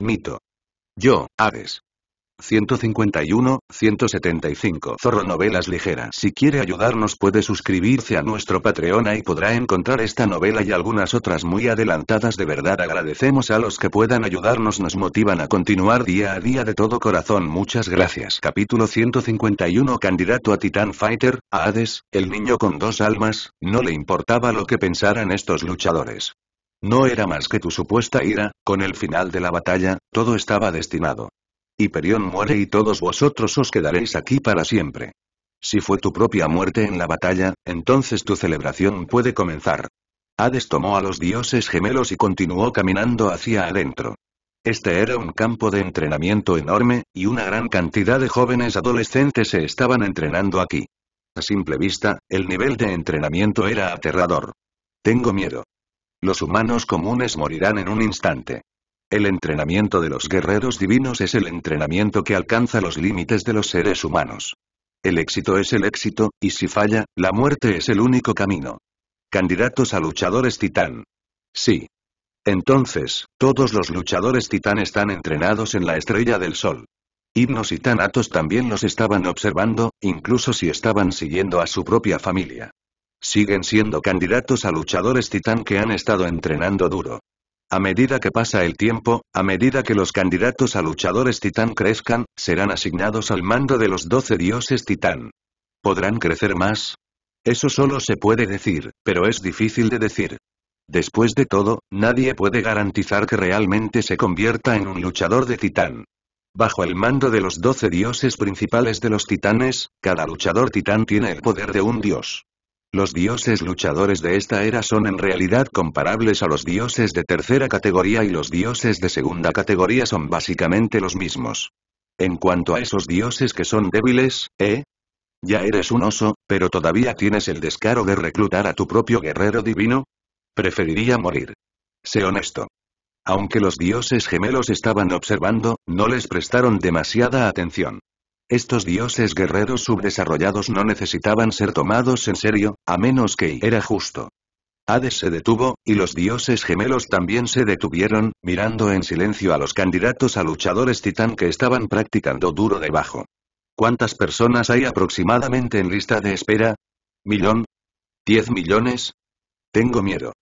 Mito. Yo, Hades. 151, 175 Zorro Novelas Ligeras Si quiere ayudarnos puede suscribirse a nuestro Patreon y podrá encontrar esta novela y algunas otras muy adelantadas de verdad agradecemos a los que puedan ayudarnos nos motivan a continuar día a día de todo corazón muchas gracias Capítulo 151 Candidato a Titan Fighter, a Hades, el niño con dos almas, no le importaba lo que pensaran estos luchadores no era más que tu supuesta ira, con el final de la batalla, todo estaba destinado. Hiperión muere y todos vosotros os quedaréis aquí para siempre. Si fue tu propia muerte en la batalla, entonces tu celebración puede comenzar. Hades tomó a los dioses gemelos y continuó caminando hacia adentro. Este era un campo de entrenamiento enorme, y una gran cantidad de jóvenes adolescentes se estaban entrenando aquí. A simple vista, el nivel de entrenamiento era aterrador. Tengo miedo. Los humanos comunes morirán en un instante. El entrenamiento de los guerreros divinos es el entrenamiento que alcanza los límites de los seres humanos. El éxito es el éxito, y si falla, la muerte es el único camino. Candidatos a luchadores titán. Sí. Entonces, todos los luchadores titán están entrenados en la estrella del sol. Himnos y Tanatos también los estaban observando, incluso si estaban siguiendo a su propia familia. Siguen siendo candidatos a luchadores titán que han estado entrenando duro. A medida que pasa el tiempo, a medida que los candidatos a luchadores titán crezcan, serán asignados al mando de los doce dioses titán. ¿Podrán crecer más? Eso solo se puede decir, pero es difícil de decir. Después de todo, nadie puede garantizar que realmente se convierta en un luchador de titán. Bajo el mando de los doce dioses principales de los titanes, cada luchador titán tiene el poder de un dios. Los dioses luchadores de esta era son en realidad comparables a los dioses de tercera categoría y los dioses de segunda categoría son básicamente los mismos. En cuanto a esos dioses que son débiles, ¿eh? Ya eres un oso, pero todavía tienes el descaro de reclutar a tu propio guerrero divino. Preferiría morir. Sé honesto. Aunque los dioses gemelos estaban observando, no les prestaron demasiada atención. Estos dioses guerreros subdesarrollados no necesitaban ser tomados en serio, a menos que era justo. Hades se detuvo, y los dioses gemelos también se detuvieron, mirando en silencio a los candidatos a luchadores titán que estaban practicando duro debajo. ¿Cuántas personas hay aproximadamente en lista de espera? ¿Millón? ¿Diez millones? Tengo miedo.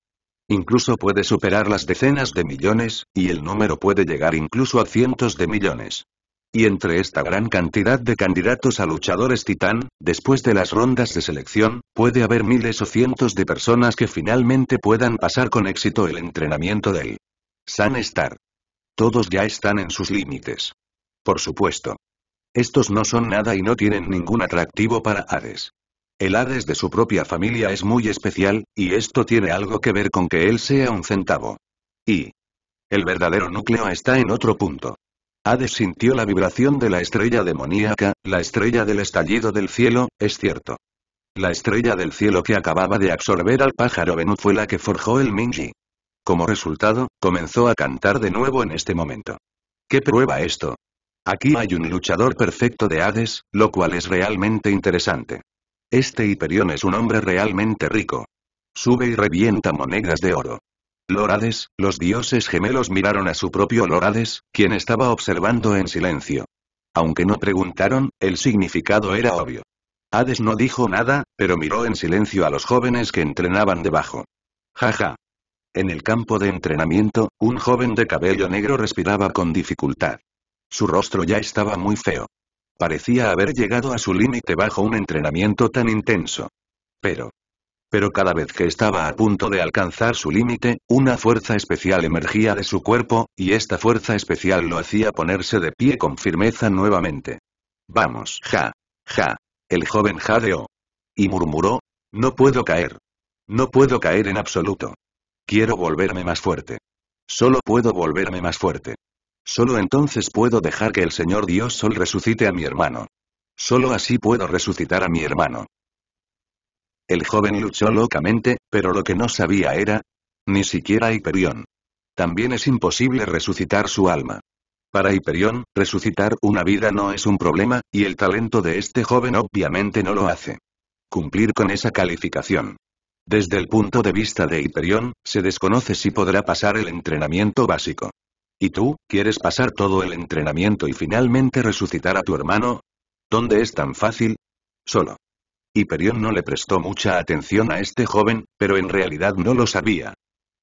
Incluso puede superar las decenas de millones, y el número puede llegar incluso a cientos de millones. Y entre esta gran cantidad de candidatos a luchadores titán, después de las rondas de selección, puede haber miles o cientos de personas que finalmente puedan pasar con éxito el entrenamiento del San Star. Todos ya están en sus límites. Por supuesto. Estos no son nada y no tienen ningún atractivo para Hades. El Hades de su propia familia es muy especial, y esto tiene algo que ver con que él sea un centavo. Y. El verdadero núcleo está en otro punto. Hades sintió la vibración de la estrella demoníaca, la estrella del estallido del cielo, es cierto. La estrella del cielo que acababa de absorber al pájaro Venus fue la que forjó el Minji. Como resultado, comenzó a cantar de nuevo en este momento. ¿Qué prueba esto? Aquí hay un luchador perfecto de Hades, lo cual es realmente interesante. Este Hiperión es un hombre realmente rico. Sube y revienta monedas de oro. Lorades, los dioses gemelos miraron a su propio Lorades, quien estaba observando en silencio. Aunque no preguntaron, el significado era obvio. Hades no dijo nada, pero miró en silencio a los jóvenes que entrenaban debajo. Jaja. En el campo de entrenamiento, un joven de cabello negro respiraba con dificultad. Su rostro ya estaba muy feo. Parecía haber llegado a su límite bajo un entrenamiento tan intenso. Pero, pero cada vez que estaba a punto de alcanzar su límite, una fuerza especial emergía de su cuerpo, y esta fuerza especial lo hacía ponerse de pie con firmeza nuevamente. Vamos, ja. Ja. El joven jadeó. Y murmuró, no puedo caer. No puedo caer en absoluto. Quiero volverme más fuerte. Solo puedo volverme más fuerte. Solo entonces puedo dejar que el Señor Dios Sol resucite a mi hermano. Solo así puedo resucitar a mi hermano. El joven luchó locamente, pero lo que no sabía era... Ni siquiera Hyperion. También es imposible resucitar su alma. Para Hyperion, resucitar una vida no es un problema, y el talento de este joven obviamente no lo hace. Cumplir con esa calificación. Desde el punto de vista de Hyperion, se desconoce si podrá pasar el entrenamiento básico. ¿Y tú, quieres pasar todo el entrenamiento y finalmente resucitar a tu hermano? ¿Dónde es tan fácil? Solo. Hyperion no le prestó mucha atención a este joven, pero en realidad no lo sabía.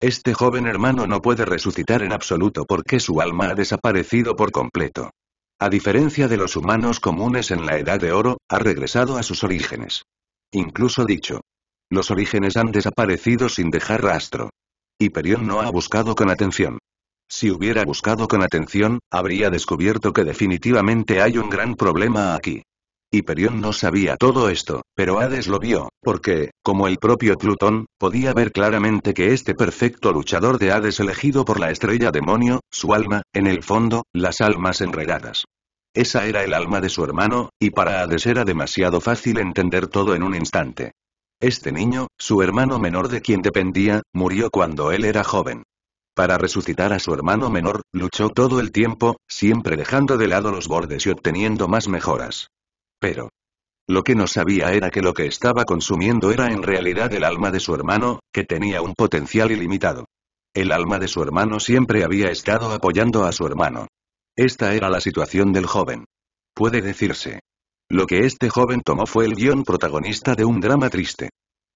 Este joven hermano no puede resucitar en absoluto porque su alma ha desaparecido por completo. A diferencia de los humanos comunes en la Edad de Oro, ha regresado a sus orígenes. Incluso dicho, los orígenes han desaparecido sin dejar rastro. Hyperion no ha buscado con atención. Si hubiera buscado con atención, habría descubierto que definitivamente hay un gran problema aquí. Hiperión no sabía todo esto, pero Hades lo vio, porque, como el propio Plutón, podía ver claramente que este perfecto luchador de Hades elegido por la estrella demonio, su alma, en el fondo, las almas enredadas. Esa era el alma de su hermano, y para Hades era demasiado fácil entender todo en un instante. Este niño, su hermano menor de quien dependía, murió cuando él era joven. Para resucitar a su hermano menor, luchó todo el tiempo, siempre dejando de lado los bordes y obteniendo más mejoras. Pero. Lo que no sabía era que lo que estaba consumiendo era en realidad el alma de su hermano, que tenía un potencial ilimitado. El alma de su hermano siempre había estado apoyando a su hermano. Esta era la situación del joven. Puede decirse. Lo que este joven tomó fue el guión protagonista de un drama triste.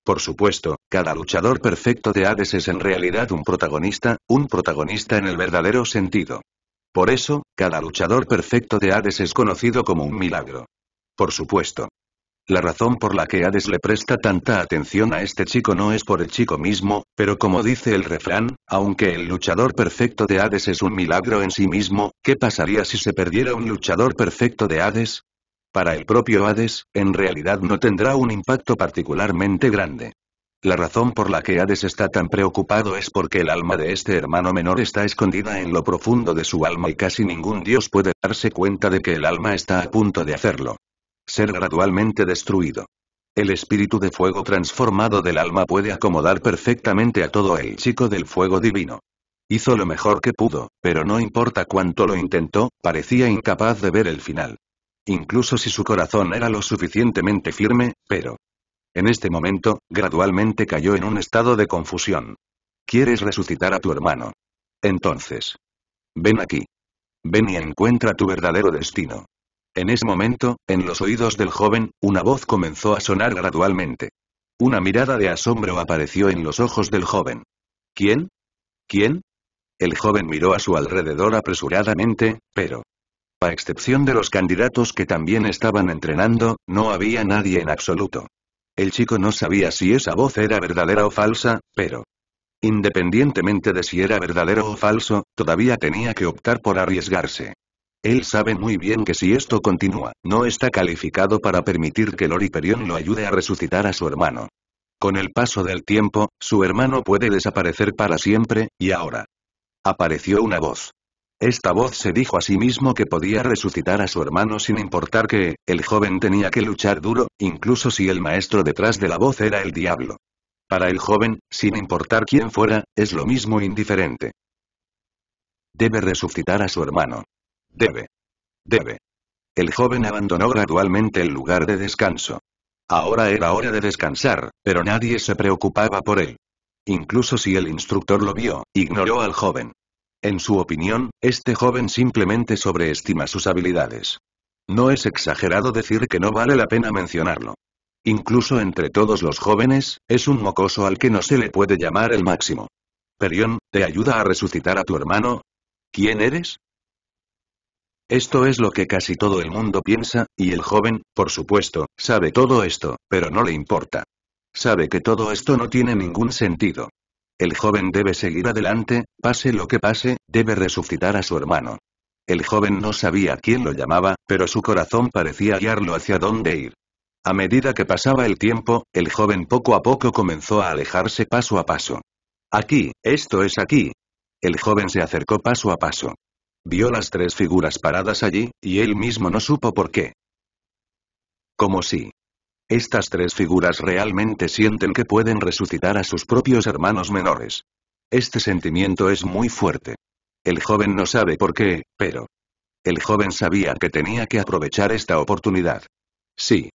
Por supuesto, cada luchador perfecto de Hades es en realidad un protagonista, un protagonista en el verdadero sentido. Por eso, cada luchador perfecto de Hades es conocido como un milagro. Por supuesto. La razón por la que Hades le presta tanta atención a este chico no es por el chico mismo, pero como dice el refrán, aunque el luchador perfecto de Hades es un milagro en sí mismo, ¿qué pasaría si se perdiera un luchador perfecto de Hades? Para el propio Hades, en realidad no tendrá un impacto particularmente grande. La razón por la que Hades está tan preocupado es porque el alma de este hermano menor está escondida en lo profundo de su alma y casi ningún dios puede darse cuenta de que el alma está a punto de hacerlo ser gradualmente destruido. El espíritu de fuego transformado del alma puede acomodar perfectamente a todo el chico del fuego divino. Hizo lo mejor que pudo, pero no importa cuánto lo intentó, parecía incapaz de ver el final. Incluso si su corazón era lo suficientemente firme, pero... En este momento, gradualmente cayó en un estado de confusión. ¿Quieres resucitar a tu hermano? Entonces. Ven aquí. Ven y encuentra tu verdadero destino. En ese momento, en los oídos del joven, una voz comenzó a sonar gradualmente. Una mirada de asombro apareció en los ojos del joven. ¿Quién? ¿Quién? El joven miró a su alrededor apresuradamente, pero... A excepción de los candidatos que también estaban entrenando, no había nadie en absoluto. El chico no sabía si esa voz era verdadera o falsa, pero... Independientemente de si era verdadero o falso, todavía tenía que optar por arriesgarse. Él sabe muy bien que si esto continúa, no está calificado para permitir que Loriperión lo ayude a resucitar a su hermano. Con el paso del tiempo, su hermano puede desaparecer para siempre, y ahora. Apareció una voz. Esta voz se dijo a sí mismo que podía resucitar a su hermano sin importar que, el joven tenía que luchar duro, incluso si el maestro detrás de la voz era el diablo. Para el joven, sin importar quién fuera, es lo mismo indiferente. Debe resucitar a su hermano. Debe. Debe. El joven abandonó gradualmente el lugar de descanso. Ahora era hora de descansar, pero nadie se preocupaba por él. Incluso si el instructor lo vio, ignoró al joven. En su opinión, este joven simplemente sobreestima sus habilidades. No es exagerado decir que no vale la pena mencionarlo. Incluso entre todos los jóvenes, es un mocoso al que no se le puede llamar el máximo. Perión, ¿te ayuda a resucitar a tu hermano? ¿Quién eres? Esto es lo que casi todo el mundo piensa, y el joven, por supuesto, sabe todo esto, pero no le importa. Sabe que todo esto no tiene ningún sentido. El joven debe seguir adelante, pase lo que pase, debe resucitar a su hermano. El joven no sabía quién lo llamaba, pero su corazón parecía guiarlo hacia dónde ir. A medida que pasaba el tiempo, el joven poco a poco comenzó a alejarse paso a paso. Aquí, esto es aquí. El joven se acercó paso a paso. Vio las tres figuras paradas allí, y él mismo no supo por qué. Como si estas tres figuras realmente sienten que pueden resucitar a sus propios hermanos menores. Este sentimiento es muy fuerte. El joven no sabe por qué, pero... El joven sabía que tenía que aprovechar esta oportunidad. Sí.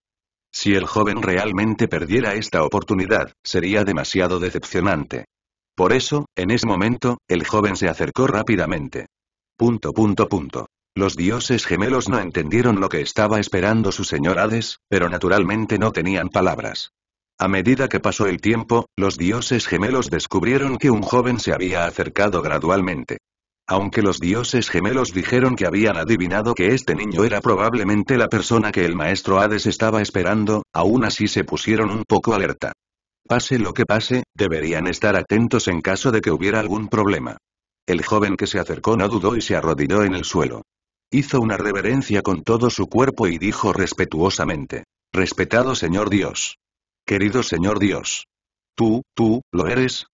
Si el joven realmente perdiera esta oportunidad, sería demasiado decepcionante. Por eso, en ese momento, el joven se acercó rápidamente. Punto punto punto. Los dioses gemelos no entendieron lo que estaba esperando su señor Hades, pero naturalmente no tenían palabras. A medida que pasó el tiempo, los dioses gemelos descubrieron que un joven se había acercado gradualmente. Aunque los dioses gemelos dijeron que habían adivinado que este niño era probablemente la persona que el maestro Hades estaba esperando, aún así se pusieron un poco alerta. Pase lo que pase, deberían estar atentos en caso de que hubiera algún problema. El joven que se acercó no dudó y se arrodilló en el suelo. Hizo una reverencia con todo su cuerpo y dijo respetuosamente. Respetado Señor Dios. Querido Señor Dios. Tú, tú, lo eres.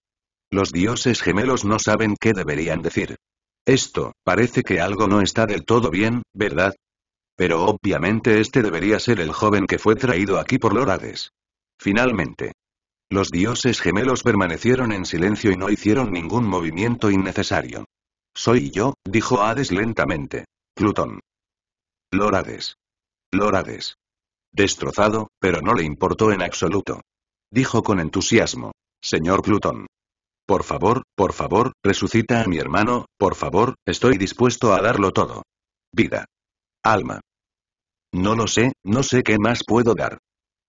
Los dioses gemelos no saben qué deberían decir. Esto, parece que algo no está del todo bien, ¿verdad? Pero obviamente este debería ser el joven que fue traído aquí por Lorades. Finalmente, los dioses gemelos permanecieron en silencio y no hicieron ningún movimiento innecesario. Soy yo, dijo Hades lentamente. Plutón. Lorades. Lorades. Destrozado, pero no le importó en absoluto. Dijo con entusiasmo. Señor Plutón. Por favor, por favor, resucita a mi hermano, por favor, estoy dispuesto a darlo todo. Vida. Alma. No lo sé, no sé qué más puedo dar.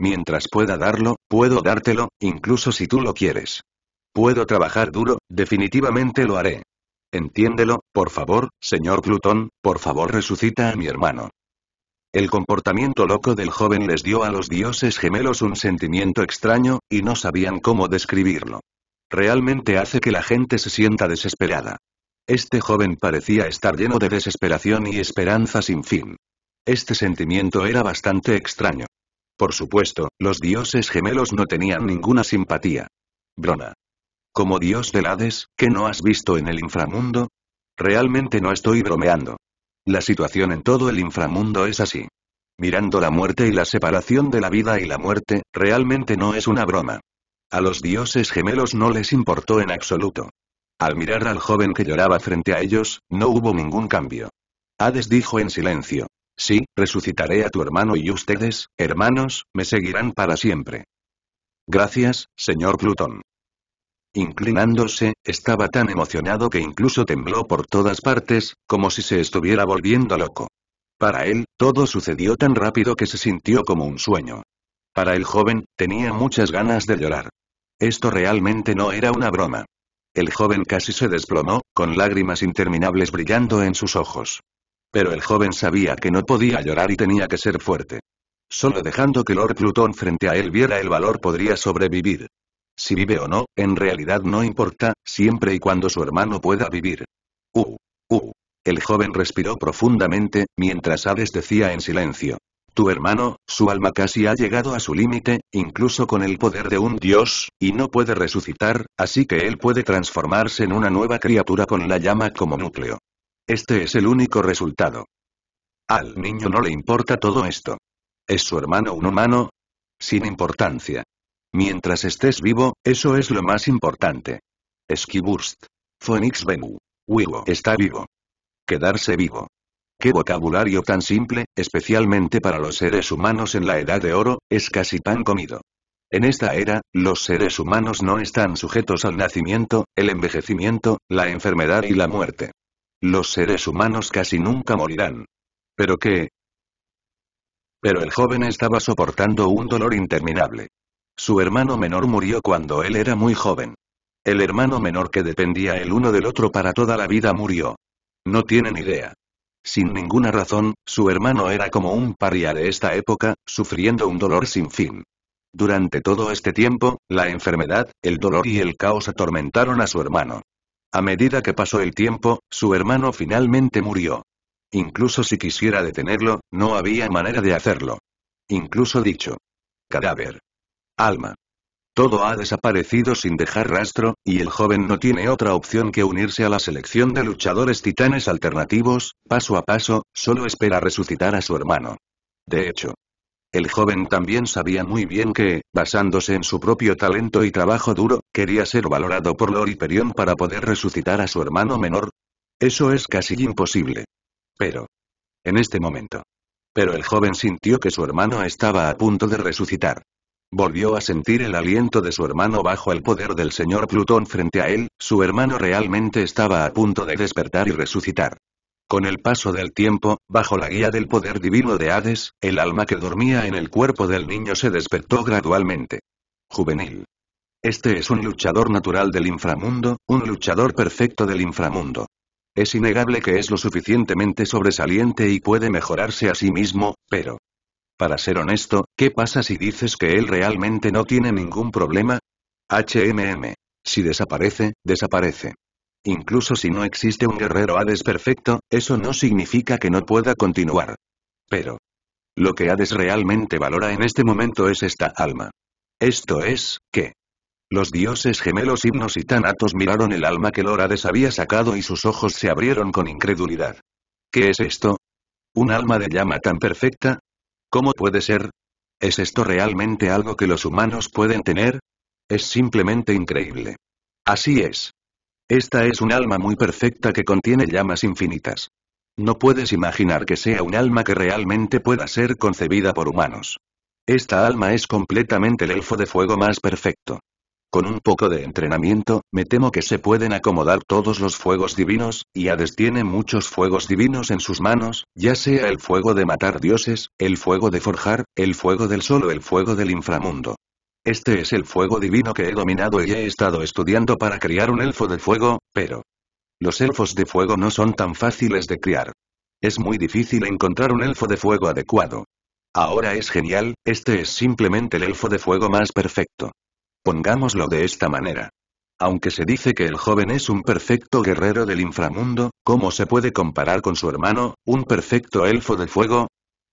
Mientras pueda darlo, puedo dártelo, incluso si tú lo quieres. Puedo trabajar duro, definitivamente lo haré. Entiéndelo, por favor, señor Plutón, por favor resucita a mi hermano. El comportamiento loco del joven les dio a los dioses gemelos un sentimiento extraño, y no sabían cómo describirlo. Realmente hace que la gente se sienta desesperada. Este joven parecía estar lleno de desesperación y esperanza sin fin. Este sentimiento era bastante extraño. Por supuesto, los dioses gemelos no tenían ninguna simpatía. Brona. Como dios del Hades, ¿qué no has visto en el inframundo? Realmente no estoy bromeando. La situación en todo el inframundo es así. Mirando la muerte y la separación de la vida y la muerte, realmente no es una broma. A los dioses gemelos no les importó en absoluto. Al mirar al joven que lloraba frente a ellos, no hubo ningún cambio. Hades dijo en silencio, Sí, resucitaré a tu hermano y ustedes, hermanos, me seguirán para siempre. Gracias, señor Plutón. Inclinándose, estaba tan emocionado que incluso tembló por todas partes, como si se estuviera volviendo loco. Para él, todo sucedió tan rápido que se sintió como un sueño. Para el joven, tenía muchas ganas de llorar. Esto realmente no era una broma. El joven casi se desplomó, con lágrimas interminables brillando en sus ojos. Pero el joven sabía que no podía llorar y tenía que ser fuerte. Solo dejando que Lord Plutón frente a él viera el valor podría sobrevivir. Si vive o no, en realidad no importa, siempre y cuando su hermano pueda vivir. Uh, uh. El joven respiró profundamente, mientras Hades decía en silencio. Tu hermano, su alma casi ha llegado a su límite, incluso con el poder de un dios, y no puede resucitar, así que él puede transformarse en una nueva criatura con la llama como núcleo. Este es el único resultado. Al niño no le importa todo esto. ¿Es su hermano un humano? Sin importancia. Mientras estés vivo, eso es lo más importante. Skiburst. Phoenix Benu, Wigo está vivo. Quedarse vivo. Qué vocabulario tan simple, especialmente para los seres humanos en la edad de oro, es casi pan comido. En esta era, los seres humanos no están sujetos al nacimiento, el envejecimiento, la enfermedad y la muerte. Los seres humanos casi nunca morirán. ¿Pero qué? Pero el joven estaba soportando un dolor interminable. Su hermano menor murió cuando él era muy joven. El hermano menor que dependía el uno del otro para toda la vida murió. No tienen idea. Sin ninguna razón, su hermano era como un paria de esta época, sufriendo un dolor sin fin. Durante todo este tiempo, la enfermedad, el dolor y el caos atormentaron a su hermano. A medida que pasó el tiempo, su hermano finalmente murió. Incluso si quisiera detenerlo, no había manera de hacerlo. Incluso dicho. Cadáver. Alma. Todo ha desaparecido sin dejar rastro, y el joven no tiene otra opción que unirse a la selección de luchadores titanes alternativos, paso a paso, solo espera resucitar a su hermano. De hecho, el joven también sabía muy bien que, basándose en su propio talento y trabajo duro, quería ser valorado por Lord Perión para poder resucitar a su hermano menor. Eso es casi imposible. Pero. En este momento. Pero el joven sintió que su hermano estaba a punto de resucitar. Volvió a sentir el aliento de su hermano bajo el poder del señor Plutón frente a él, su hermano realmente estaba a punto de despertar y resucitar. Con el paso del tiempo, bajo la guía del poder divino de Hades, el alma que dormía en el cuerpo del niño se despertó gradualmente. Juvenil. Este es un luchador natural del inframundo, un luchador perfecto del inframundo. Es innegable que es lo suficientemente sobresaliente y puede mejorarse a sí mismo, pero... Para ser honesto, ¿qué pasa si dices que él realmente no tiene ningún problema? HMM. Si desaparece, desaparece. Incluso si no existe un guerrero Hades perfecto, eso no significa que no pueda continuar. Pero. Lo que Hades realmente valora en este momento es esta alma. Esto es, que. Los dioses gemelos Himnos y Tanatos miraron el alma que Hades había sacado y sus ojos se abrieron con incredulidad. ¿Qué es esto? ¿Un alma de llama tan perfecta? ¿Cómo puede ser? ¿Es esto realmente algo que los humanos pueden tener? Es simplemente increíble. Así es. Esta es un alma muy perfecta que contiene llamas infinitas. No puedes imaginar que sea un alma que realmente pueda ser concebida por humanos. Esta alma es completamente el elfo de fuego más perfecto. Con un poco de entrenamiento, me temo que se pueden acomodar todos los fuegos divinos, y Hades tiene muchos fuegos divinos en sus manos, ya sea el fuego de matar dioses, el fuego de forjar, el fuego del sol o el fuego del inframundo. Este es el fuego divino que he dominado y he estado estudiando para criar un elfo de fuego, pero... Los elfos de fuego no son tan fáciles de criar. Es muy difícil encontrar un elfo de fuego adecuado. Ahora es genial, este es simplemente el elfo de fuego más perfecto. Pongámoslo de esta manera. Aunque se dice que el joven es un perfecto guerrero del inframundo, ¿cómo se puede comparar con su hermano, un perfecto elfo de fuego?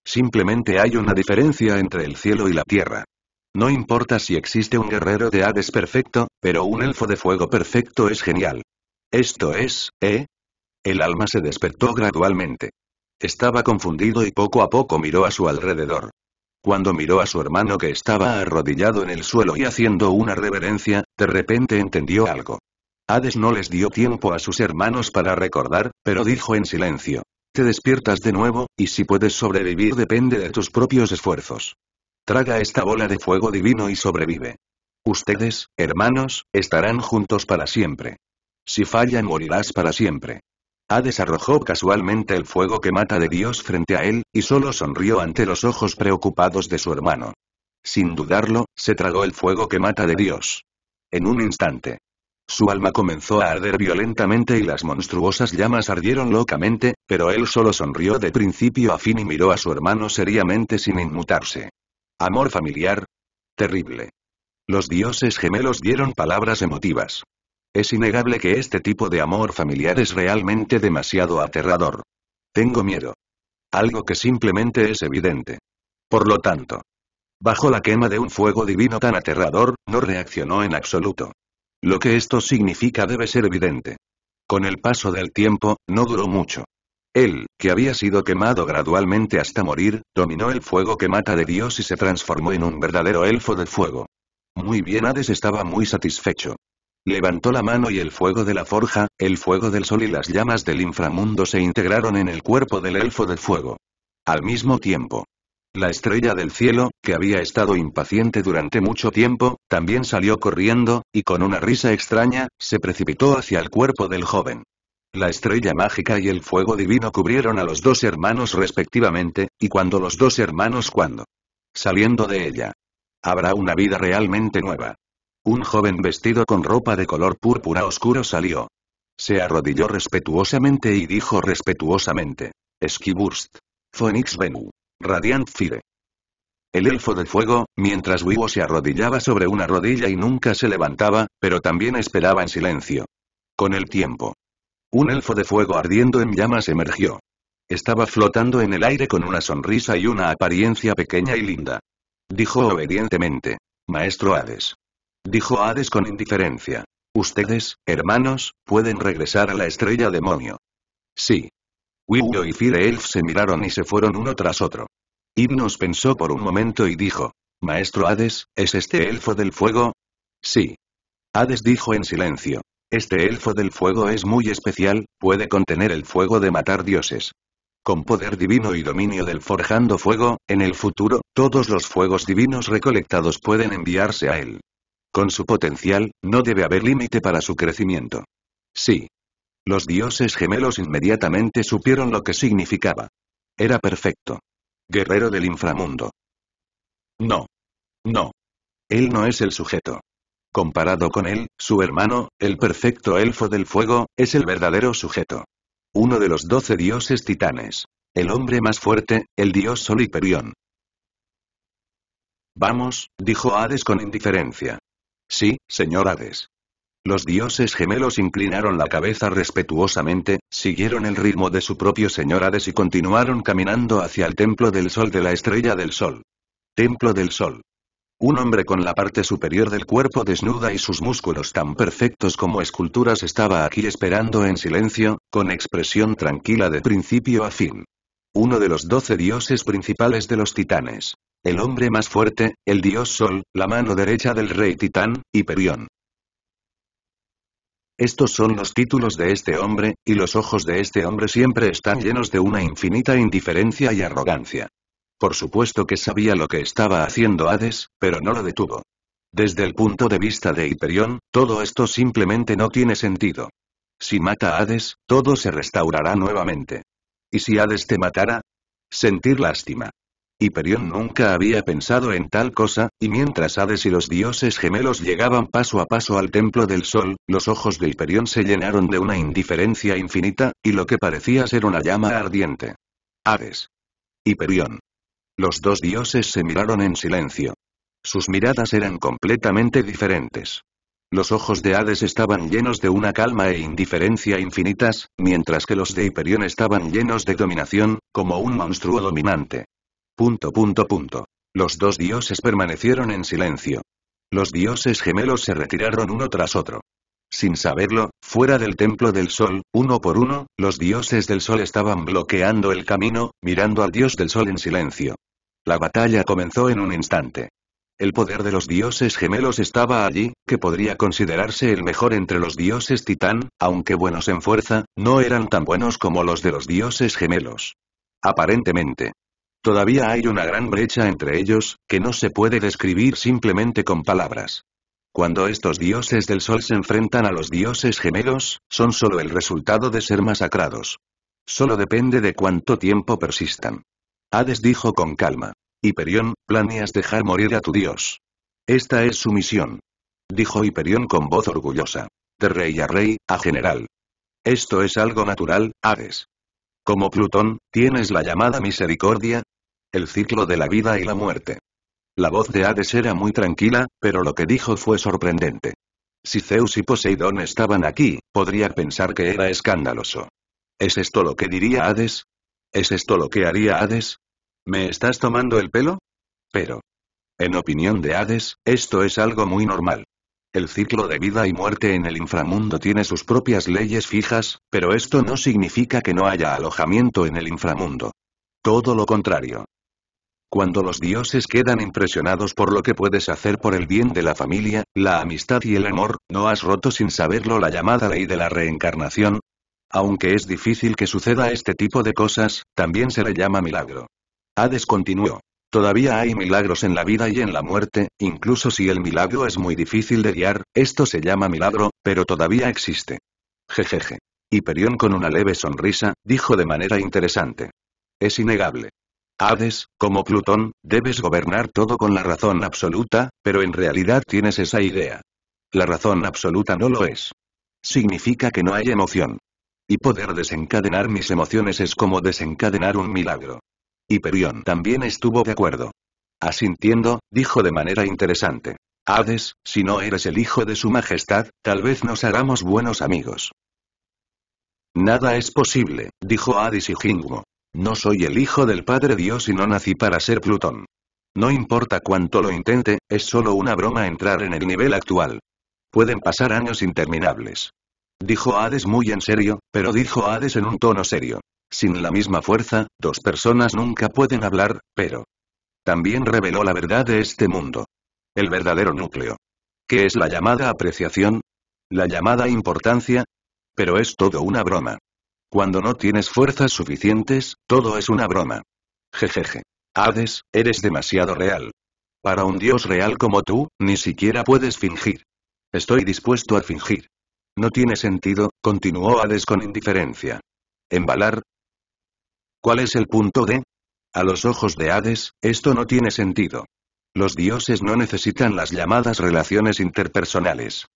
Simplemente hay una diferencia entre el cielo y la tierra. No importa si existe un guerrero de Hades perfecto, pero un elfo de fuego perfecto es genial. Esto es, ¿eh? El alma se despertó gradualmente. Estaba confundido y poco a poco miró a su alrededor. Cuando miró a su hermano que estaba arrodillado en el suelo y haciendo una reverencia, de repente entendió algo. Hades no les dio tiempo a sus hermanos para recordar, pero dijo en silencio. Te despiertas de nuevo, y si puedes sobrevivir depende de tus propios esfuerzos. Traga esta bola de fuego divino y sobrevive. Ustedes, hermanos, estarán juntos para siempre. Si fallan morirás para siempre. A desarrojó casualmente el fuego que mata de Dios frente a él, y solo sonrió ante los ojos preocupados de su hermano. Sin dudarlo, se tragó el fuego que mata de Dios. En un instante. Su alma comenzó a arder violentamente y las monstruosas llamas ardieron locamente, pero él solo sonrió de principio a fin y miró a su hermano seriamente sin inmutarse. Amor familiar. Terrible. Los dioses gemelos dieron palabras emotivas. Es innegable que este tipo de amor familiar es realmente demasiado aterrador. Tengo miedo. Algo que simplemente es evidente. Por lo tanto, bajo la quema de un fuego divino tan aterrador, no reaccionó en absoluto. Lo que esto significa debe ser evidente. Con el paso del tiempo, no duró mucho. Él, que había sido quemado gradualmente hasta morir, dominó el fuego que mata de Dios y se transformó en un verdadero elfo de fuego. Muy bien Hades estaba muy satisfecho. Levantó la mano y el fuego de la forja, el fuego del sol y las llamas del inframundo se integraron en el cuerpo del elfo de fuego. Al mismo tiempo, la estrella del cielo, que había estado impaciente durante mucho tiempo, también salió corriendo, y con una risa extraña, se precipitó hacia el cuerpo del joven. La estrella mágica y el fuego divino cubrieron a los dos hermanos respectivamente, y cuando los dos hermanos cuando saliendo de ella, habrá una vida realmente nueva. Un joven vestido con ropa de color púrpura oscuro salió. Se arrodilló respetuosamente y dijo respetuosamente. Skiburst. Phoenix Venu. Radiant Fire. El elfo de fuego, mientras Wiwo se arrodillaba sobre una rodilla y nunca se levantaba, pero también esperaba en silencio. Con el tiempo, un elfo de fuego ardiendo en llamas emergió. Estaba flotando en el aire con una sonrisa y una apariencia pequeña y linda. Dijo obedientemente. Maestro Hades. Dijo Hades con indiferencia. Ustedes, hermanos, pueden regresar a la estrella demonio. Sí. William y Fire Elf se miraron y se fueron uno tras otro. Himnos pensó por un momento y dijo. Maestro Hades, ¿es este elfo del fuego? Sí. Hades dijo en silencio. Este elfo del fuego es muy especial, puede contener el fuego de matar dioses. Con poder divino y dominio del forjando fuego, en el futuro, todos los fuegos divinos recolectados pueden enviarse a él. Con su potencial, no debe haber límite para su crecimiento. Sí. Los dioses gemelos inmediatamente supieron lo que significaba. Era perfecto. Guerrero del inframundo. No. No. Él no es el sujeto. Comparado con él, su hermano, el perfecto elfo del fuego, es el verdadero sujeto. Uno de los doce dioses titanes. El hombre más fuerte, el dios Sol Hiperión. Vamos, dijo Hades con indiferencia. Sí, señor Hades. Los dioses gemelos inclinaron la cabeza respetuosamente, siguieron el ritmo de su propio señor Hades y continuaron caminando hacia el templo del sol de la estrella del sol. Templo del sol. Un hombre con la parte superior del cuerpo desnuda y sus músculos tan perfectos como esculturas estaba aquí esperando en silencio, con expresión tranquila de principio a fin. Uno de los doce dioses principales de los titanes. El hombre más fuerte, el dios Sol, la mano derecha del rey titán, Hiperión. Estos son los títulos de este hombre, y los ojos de este hombre siempre están llenos de una infinita indiferencia y arrogancia. Por supuesto que sabía lo que estaba haciendo Hades, pero no lo detuvo. Desde el punto de vista de Hiperión, todo esto simplemente no tiene sentido. Si mata a Hades, todo se restaurará nuevamente. ¿Y si Hades te matara? Sentir lástima. Hiperión nunca había pensado en tal cosa, y mientras Hades y los dioses gemelos llegaban paso a paso al templo del sol, los ojos de Hiperión se llenaron de una indiferencia infinita, y lo que parecía ser una llama ardiente. Hades. Hiperión. Los dos dioses se miraron en silencio. Sus miradas eran completamente diferentes. Los ojos de Hades estaban llenos de una calma e indiferencia infinitas, mientras que los de Hiperión estaban llenos de dominación, como un monstruo dominante. Punto punto punto. Los dos dioses permanecieron en silencio. Los dioses gemelos se retiraron uno tras otro. Sin saberlo, fuera del templo del sol, uno por uno, los dioses del sol estaban bloqueando el camino, mirando al dios del sol en silencio. La batalla comenzó en un instante. El poder de los dioses gemelos estaba allí, que podría considerarse el mejor entre los dioses titán, aunque buenos en fuerza, no eran tan buenos como los de los dioses gemelos. Aparentemente. Todavía hay una gran brecha entre ellos, que no se puede describir simplemente con palabras. Cuando estos dioses del sol se enfrentan a los dioses gemelos, son solo el resultado de ser masacrados. Solo depende de cuánto tiempo persistan. Hades dijo con calma. Hiperión, planeas dejar morir a tu dios. Esta es su misión. Dijo Hiperión con voz orgullosa. De rey a rey, a general. Esto es algo natural, Hades. Como Plutón, tienes la llamada misericordia. El ciclo de la vida y la muerte. La voz de Hades era muy tranquila, pero lo que dijo fue sorprendente. Si Zeus y Poseidón estaban aquí, podría pensar que era escandaloso. ¿Es esto lo que diría Hades? ¿Es esto lo que haría Hades? ¿Me estás tomando el pelo? Pero. En opinión de Hades, esto es algo muy normal. El ciclo de vida y muerte en el inframundo tiene sus propias leyes fijas, pero esto no significa que no haya alojamiento en el inframundo. Todo lo contrario. Cuando los dioses quedan impresionados por lo que puedes hacer por el bien de la familia, la amistad y el amor, ¿no has roto sin saberlo la llamada ley de la reencarnación? Aunque es difícil que suceda este tipo de cosas, también se le llama milagro. Hades continuó. Todavía hay milagros en la vida y en la muerte, incluso si el milagro es muy difícil de guiar, esto se llama milagro, pero todavía existe. Jejeje. Hiperión con una leve sonrisa, dijo de manera interesante. Es innegable. Hades, como Plutón, debes gobernar todo con la razón absoluta, pero en realidad tienes esa idea. La razón absoluta no lo es. Significa que no hay emoción. Y poder desencadenar mis emociones es como desencadenar un milagro. Hiperión también estuvo de acuerdo. Asintiendo, dijo de manera interesante. Hades, si no eres el hijo de su majestad, tal vez nos hagamos buenos amigos. Nada es posible, dijo Hades y Jingmo. No soy el hijo del Padre Dios y no nací para ser Plutón. No importa cuánto lo intente, es solo una broma entrar en el nivel actual. Pueden pasar años interminables. Dijo Hades muy en serio, pero dijo Hades en un tono serio. Sin la misma fuerza, dos personas nunca pueden hablar, pero... También reveló la verdad de este mundo. El verdadero núcleo. ¿Qué es la llamada apreciación? ¿La llamada importancia? Pero es todo una broma. Cuando no tienes fuerzas suficientes, todo es una broma. Jejeje. Hades, eres demasiado real. Para un dios real como tú, ni siquiera puedes fingir. Estoy dispuesto a fingir. No tiene sentido, continuó Hades con indiferencia. ¿Embalar? ¿Cuál es el punto de? A los ojos de Hades, esto no tiene sentido. Los dioses no necesitan las llamadas relaciones interpersonales.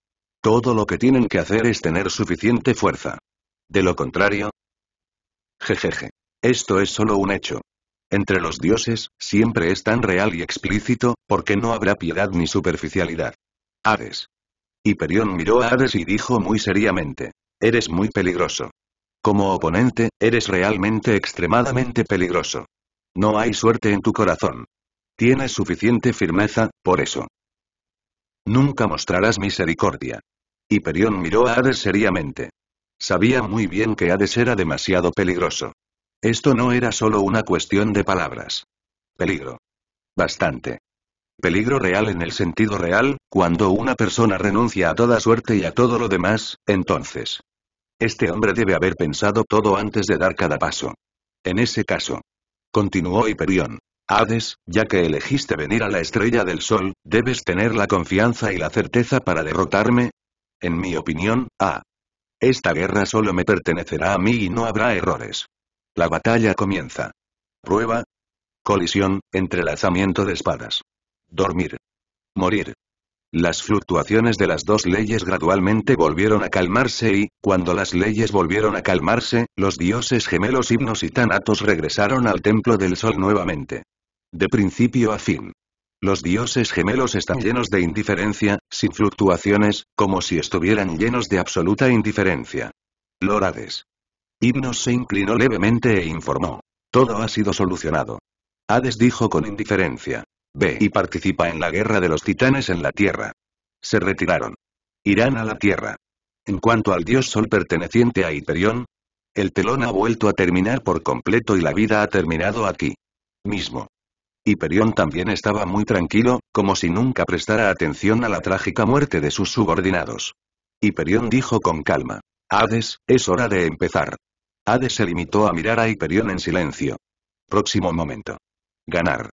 Todo lo que tienen que hacer es tener suficiente fuerza. De lo contrario... Jejeje. Esto es solo un hecho. Entre los dioses, siempre es tan real y explícito, porque no habrá piedad ni superficialidad. Hades. Hiperión miró a Hades y dijo muy seriamente. Eres muy peligroso. Como oponente, eres realmente extremadamente peligroso. No hay suerte en tu corazón. Tienes suficiente firmeza, por eso. Nunca mostrarás misericordia. Hiperión miró a Hades seriamente. Sabía muy bien que Hades era demasiado peligroso. Esto no era solo una cuestión de palabras. Peligro. Bastante. Peligro real en el sentido real, cuando una persona renuncia a toda suerte y a todo lo demás, entonces. Este hombre debe haber pensado todo antes de dar cada paso. En ese caso. Continuó Hiperión. Hades, ya que elegiste venir a la estrella del sol, debes tener la confianza y la certeza para derrotarme. En mi opinión, A. Esta guerra solo me pertenecerá a mí y no habrá errores. La batalla comienza. Prueba. Colisión, entrelazamiento de espadas. Dormir. Morir. Las fluctuaciones de las dos leyes gradualmente volvieron a calmarse y, cuando las leyes volvieron a calmarse, los dioses gemelos Himnos y Tanatos regresaron al Templo del Sol nuevamente. De principio a fin. Los dioses gemelos están llenos de indiferencia, sin fluctuaciones, como si estuvieran llenos de absoluta indiferencia. Lorades. Himnos se inclinó levemente e informó. Todo ha sido solucionado. Hades dijo con indiferencia. Ve y participa en la guerra de los titanes en la Tierra. Se retiraron. Irán a la Tierra. En cuanto al dios Sol perteneciente a Hiperión. el telón ha vuelto a terminar por completo y la vida ha terminado aquí. Mismo. Hiperión también estaba muy tranquilo, como si nunca prestara atención a la trágica muerte de sus subordinados. Hiperión dijo con calma. Hades, es hora de empezar. Hades se limitó a mirar a Hiperión en silencio. Próximo momento. Ganar.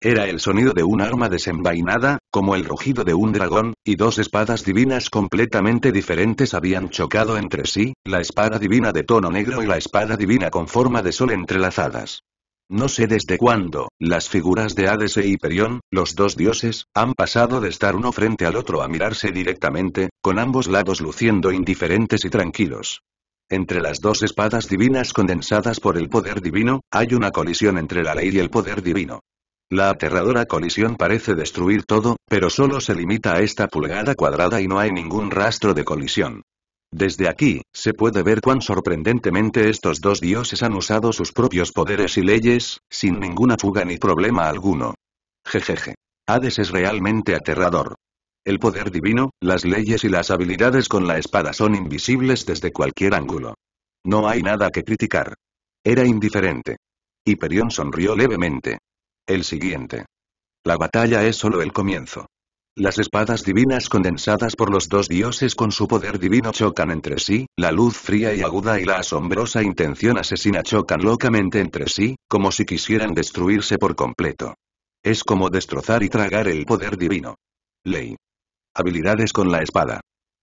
Era el sonido de un arma desenvainada, como el rugido de un dragón, y dos espadas divinas completamente diferentes habían chocado entre sí, la espada divina de tono negro y la espada divina con forma de sol entrelazadas. No sé desde cuándo, las figuras de Hades e Hiperión, los dos dioses, han pasado de estar uno frente al otro a mirarse directamente, con ambos lados luciendo indiferentes y tranquilos. Entre las dos espadas divinas condensadas por el poder divino, hay una colisión entre la ley y el poder divino. La aterradora colisión parece destruir todo, pero solo se limita a esta pulgada cuadrada y no hay ningún rastro de colisión. Desde aquí, se puede ver cuán sorprendentemente estos dos dioses han usado sus propios poderes y leyes, sin ninguna fuga ni problema alguno. Jejeje. Hades es realmente aterrador. El poder divino, las leyes y las habilidades con la espada son invisibles desde cualquier ángulo. No hay nada que criticar. Era indiferente. Hiperión sonrió levemente. El siguiente. La batalla es solo el comienzo. Las espadas divinas condensadas por los dos dioses con su poder divino chocan entre sí, la luz fría y aguda y la asombrosa intención asesina chocan locamente entre sí, como si quisieran destruirse por completo. Es como destrozar y tragar el poder divino. Ley. Habilidades con la espada.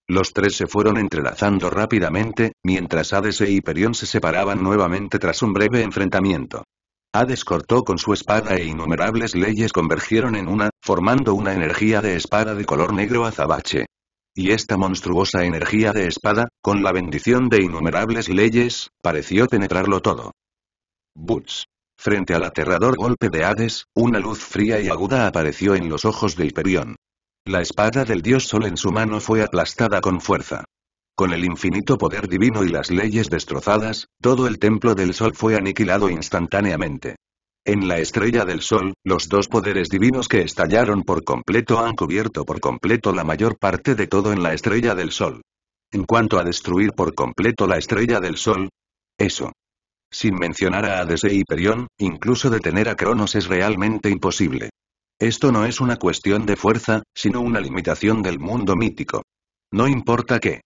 Los tres se fueron entrelazando rápidamente, mientras Hades e Hiperión se separaban nuevamente tras un breve enfrentamiento. Hades cortó con su espada e innumerables leyes convergieron en una, formando una energía de espada de color negro azabache. Y esta monstruosa energía de espada, con la bendición de innumerables leyes, pareció penetrarlo todo. Butch. Frente al aterrador golpe de Hades, una luz fría y aguda apareció en los ojos de Hiperión. La espada del dios Sol en su mano fue aplastada con fuerza. Con el infinito poder divino y las leyes destrozadas, todo el templo del sol fue aniquilado instantáneamente. En la estrella del sol, los dos poderes divinos que estallaron por completo han cubierto por completo la mayor parte de todo en la estrella del sol. En cuanto a destruir por completo la estrella del sol, eso. Sin mencionar a Hades e Hiperión, incluso detener a Cronos es realmente imposible. Esto no es una cuestión de fuerza, sino una limitación del mundo mítico. No importa qué.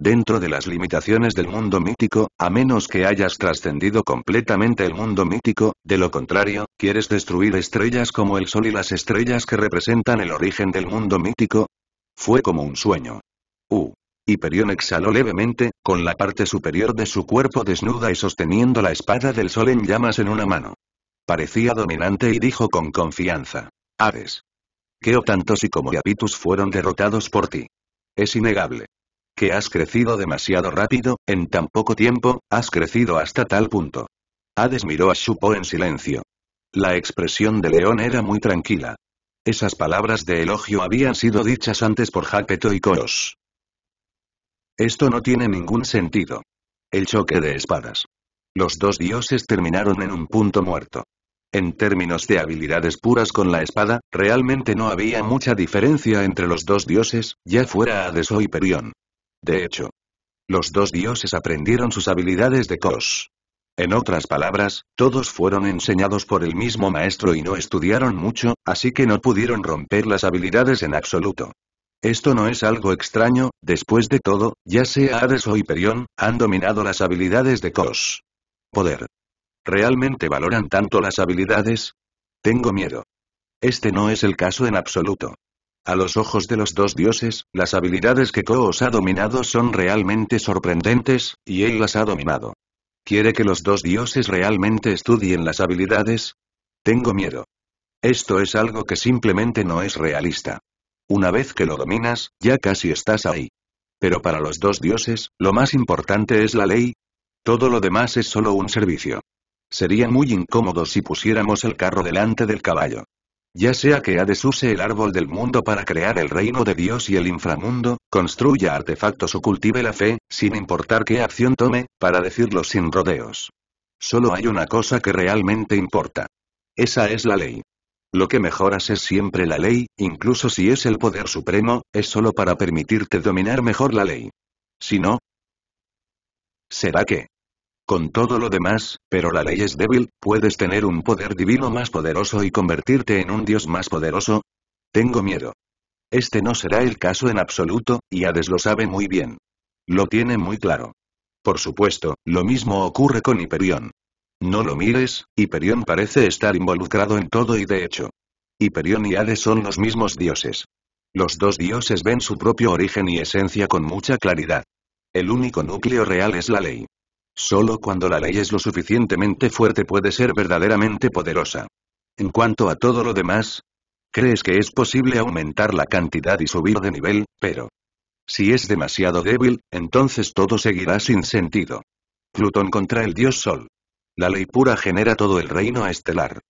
Dentro de las limitaciones del mundo mítico, a menos que hayas trascendido completamente el mundo mítico, de lo contrario, ¿quieres destruir estrellas como el Sol y las estrellas que representan el origen del mundo mítico? Fue como un sueño. Uh. Hiperión exhaló levemente, con la parte superior de su cuerpo desnuda y sosteniendo la espada del sol en llamas en una mano. Parecía dominante y dijo con confianza. Aves. o tantos y como Yapitus fueron derrotados por ti. Es innegable que has crecido demasiado rápido, en tan poco tiempo, has crecido hasta tal punto. Hades miró a Shupo en silencio. La expresión de León era muy tranquila. Esas palabras de elogio habían sido dichas antes por Japeto y Kos. Esto no tiene ningún sentido. El choque de espadas. Los dos dioses terminaron en un punto muerto. En términos de habilidades puras con la espada, realmente no había mucha diferencia entre los dos dioses, ya fuera Hades o de hecho, los dos dioses aprendieron sus habilidades de Kos. En otras palabras, todos fueron enseñados por el mismo maestro y no estudiaron mucho, así que no pudieron romper las habilidades en absoluto. Esto no es algo extraño, después de todo, ya sea Hades o Hiperión, han dominado las habilidades de Kos. Poder. ¿Realmente valoran tanto las habilidades? Tengo miedo. Este no es el caso en absoluto. A los ojos de los dos dioses, las habilidades que Koos ha dominado son realmente sorprendentes, y él las ha dominado. ¿Quiere que los dos dioses realmente estudien las habilidades? Tengo miedo. Esto es algo que simplemente no es realista. Una vez que lo dominas, ya casi estás ahí. Pero para los dos dioses, lo más importante es la ley. Todo lo demás es solo un servicio. Sería muy incómodo si pusiéramos el carro delante del caballo. Ya sea que use el árbol del mundo para crear el reino de Dios y el inframundo, construya artefactos o cultive la fe, sin importar qué acción tome, para decirlo sin rodeos. Solo hay una cosa que realmente importa. Esa es la ley. Lo que mejoras es siempre la ley, incluso si es el poder supremo, es solo para permitirte dominar mejor la ley. Si no, ¿será que con todo lo demás, pero la ley es débil, puedes tener un poder divino más poderoso y convertirte en un dios más poderoso. Tengo miedo. Este no será el caso en absoluto, y Hades lo sabe muy bien. Lo tiene muy claro. Por supuesto, lo mismo ocurre con Hiperión. No lo mires, Hiperión parece estar involucrado en todo y de hecho. Hiperión y Hades son los mismos dioses. Los dos dioses ven su propio origen y esencia con mucha claridad. El único núcleo real es la ley. Solo cuando la ley es lo suficientemente fuerte puede ser verdaderamente poderosa. En cuanto a todo lo demás, crees que es posible aumentar la cantidad y subir de nivel, pero... Si es demasiado débil, entonces todo seguirá sin sentido. Plutón contra el dios Sol. La ley pura genera todo el reino estelar.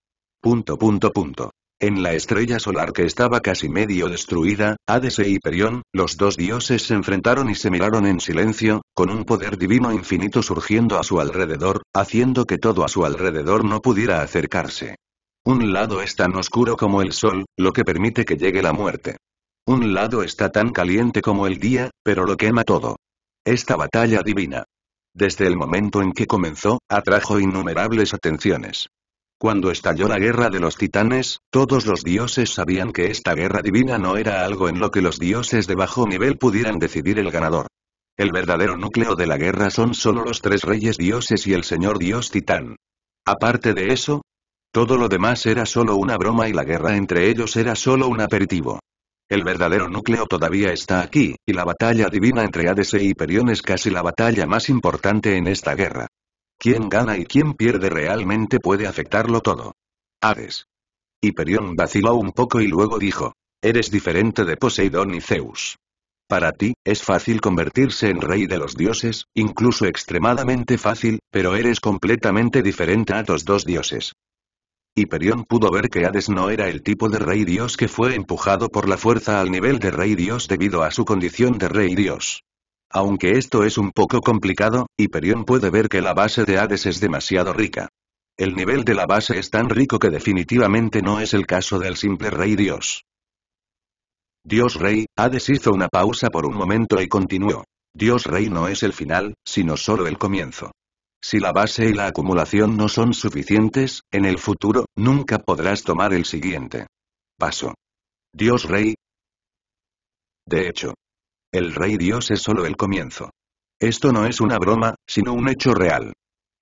Punto punto punto. En la estrella solar que estaba casi medio destruida, Hades e Hiperión, los dos dioses se enfrentaron y se miraron en silencio, con un poder divino infinito surgiendo a su alrededor, haciendo que todo a su alrededor no pudiera acercarse. Un lado es tan oscuro como el sol, lo que permite que llegue la muerte. Un lado está tan caliente como el día, pero lo quema todo. Esta batalla divina. Desde el momento en que comenzó, atrajo innumerables atenciones. Cuando estalló la guerra de los titanes, todos los dioses sabían que esta guerra divina no era algo en lo que los dioses de bajo nivel pudieran decidir el ganador. El verdadero núcleo de la guerra son solo los tres reyes dioses y el señor dios titán. Aparte de eso, todo lo demás era solo una broma y la guerra entre ellos era solo un aperitivo. El verdadero núcleo todavía está aquí, y la batalla divina entre Hades e Hiperión es casi la batalla más importante en esta guerra. Quién gana y quién pierde realmente puede afectarlo todo. Hades. Hiperión vaciló un poco y luego dijo. Eres diferente de Poseidón y Zeus. Para ti, es fácil convertirse en rey de los dioses, incluso extremadamente fácil, pero eres completamente diferente a los dos dioses. Hiperión pudo ver que Hades no era el tipo de rey dios que fue empujado por la fuerza al nivel de rey dios debido a su condición de rey dios. Aunque esto es un poco complicado, Hyperion puede ver que la base de Hades es demasiado rica. El nivel de la base es tan rico que definitivamente no es el caso del simple rey Dios. Dios Rey, Hades hizo una pausa por un momento y continuó. Dios Rey no es el final, sino solo el comienzo. Si la base y la acumulación no son suficientes, en el futuro, nunca podrás tomar el siguiente paso. Dios Rey. De hecho, el Rey Dios es solo el comienzo. Esto no es una broma, sino un hecho real.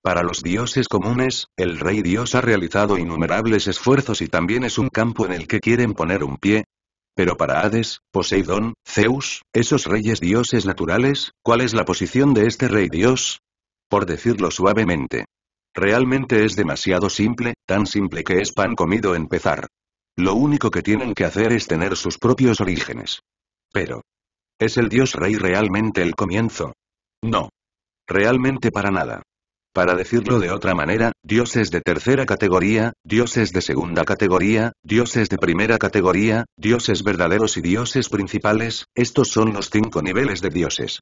Para los dioses comunes, el Rey Dios ha realizado innumerables esfuerzos y también es un campo en el que quieren poner un pie. Pero para Hades, Poseidón, Zeus, esos reyes dioses naturales, ¿cuál es la posición de este Rey Dios? Por decirlo suavemente. Realmente es demasiado simple, tan simple que es pan comido empezar. Lo único que tienen que hacer es tener sus propios orígenes. Pero, ¿Es el dios rey realmente el comienzo? No. Realmente para nada. Para decirlo de otra manera, dioses de tercera categoría, dioses de segunda categoría, dioses de primera categoría, dioses verdaderos y dioses principales, estos son los cinco niveles de dioses.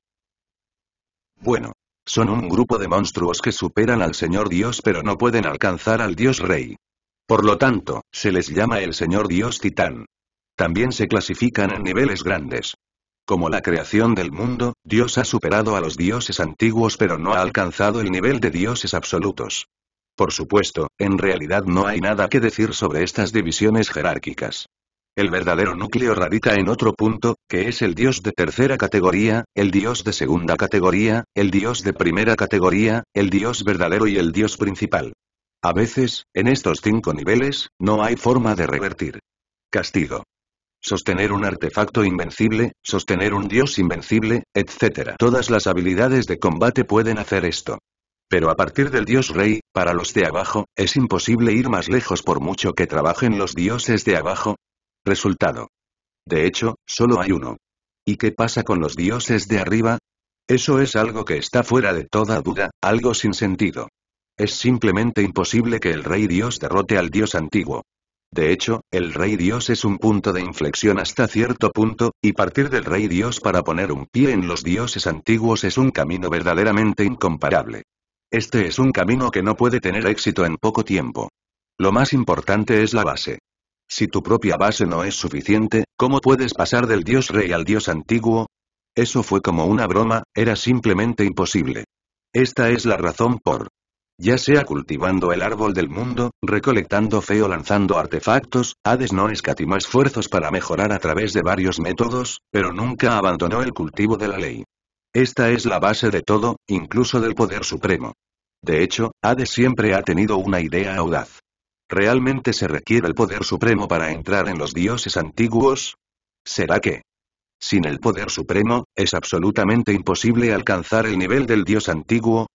Bueno. Son un grupo de monstruos que superan al Señor Dios pero no pueden alcanzar al Dios Rey. Por lo tanto, se les llama el Señor Dios Titán. También se clasifican en niveles grandes. Como la creación del mundo, Dios ha superado a los dioses antiguos pero no ha alcanzado el nivel de dioses absolutos. Por supuesto, en realidad no hay nada que decir sobre estas divisiones jerárquicas. El verdadero núcleo radica en otro punto, que es el dios de tercera categoría, el dios de segunda categoría, el dios de primera categoría, el dios verdadero y el dios principal. A veces, en estos cinco niveles, no hay forma de revertir. Castigo sostener un artefacto invencible, sostener un dios invencible, etc. Todas las habilidades de combate pueden hacer esto. Pero a partir del dios rey, para los de abajo, es imposible ir más lejos por mucho que trabajen los dioses de abajo. Resultado. De hecho, solo hay uno. ¿Y qué pasa con los dioses de arriba? Eso es algo que está fuera de toda duda, algo sin sentido. Es simplemente imposible que el rey dios derrote al dios antiguo. De hecho, el Rey Dios es un punto de inflexión hasta cierto punto, y partir del Rey Dios para poner un pie en los dioses antiguos es un camino verdaderamente incomparable. Este es un camino que no puede tener éxito en poco tiempo. Lo más importante es la base. Si tu propia base no es suficiente, ¿cómo puedes pasar del dios rey al dios antiguo? Eso fue como una broma, era simplemente imposible. Esta es la razón por ya sea cultivando el árbol del mundo, recolectando fe o lanzando artefactos, Hades no escatimó esfuerzos para mejorar a través de varios métodos, pero nunca abandonó el cultivo de la ley. Esta es la base de todo, incluso del poder supremo. De hecho, Hades siempre ha tenido una idea audaz. ¿Realmente se requiere el poder supremo para entrar en los dioses antiguos? ¿Será que, sin el poder supremo, es absolutamente imposible alcanzar el nivel del dios antiguo,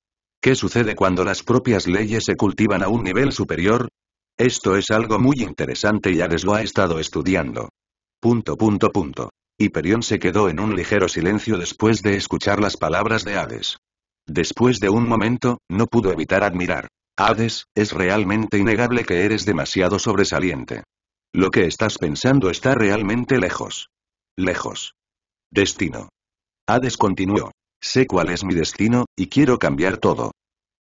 ¿Qué sucede cuando las propias leyes se cultivan a un nivel superior? Esto es algo muy interesante y Hades lo ha estado estudiando. Punto punto punto. Hiperión se quedó en un ligero silencio después de escuchar las palabras de Hades. Después de un momento, no pudo evitar admirar. Hades, es realmente innegable que eres demasiado sobresaliente. Lo que estás pensando está realmente lejos. Lejos. Destino. Hades continuó. Sé cuál es mi destino, y quiero cambiar todo.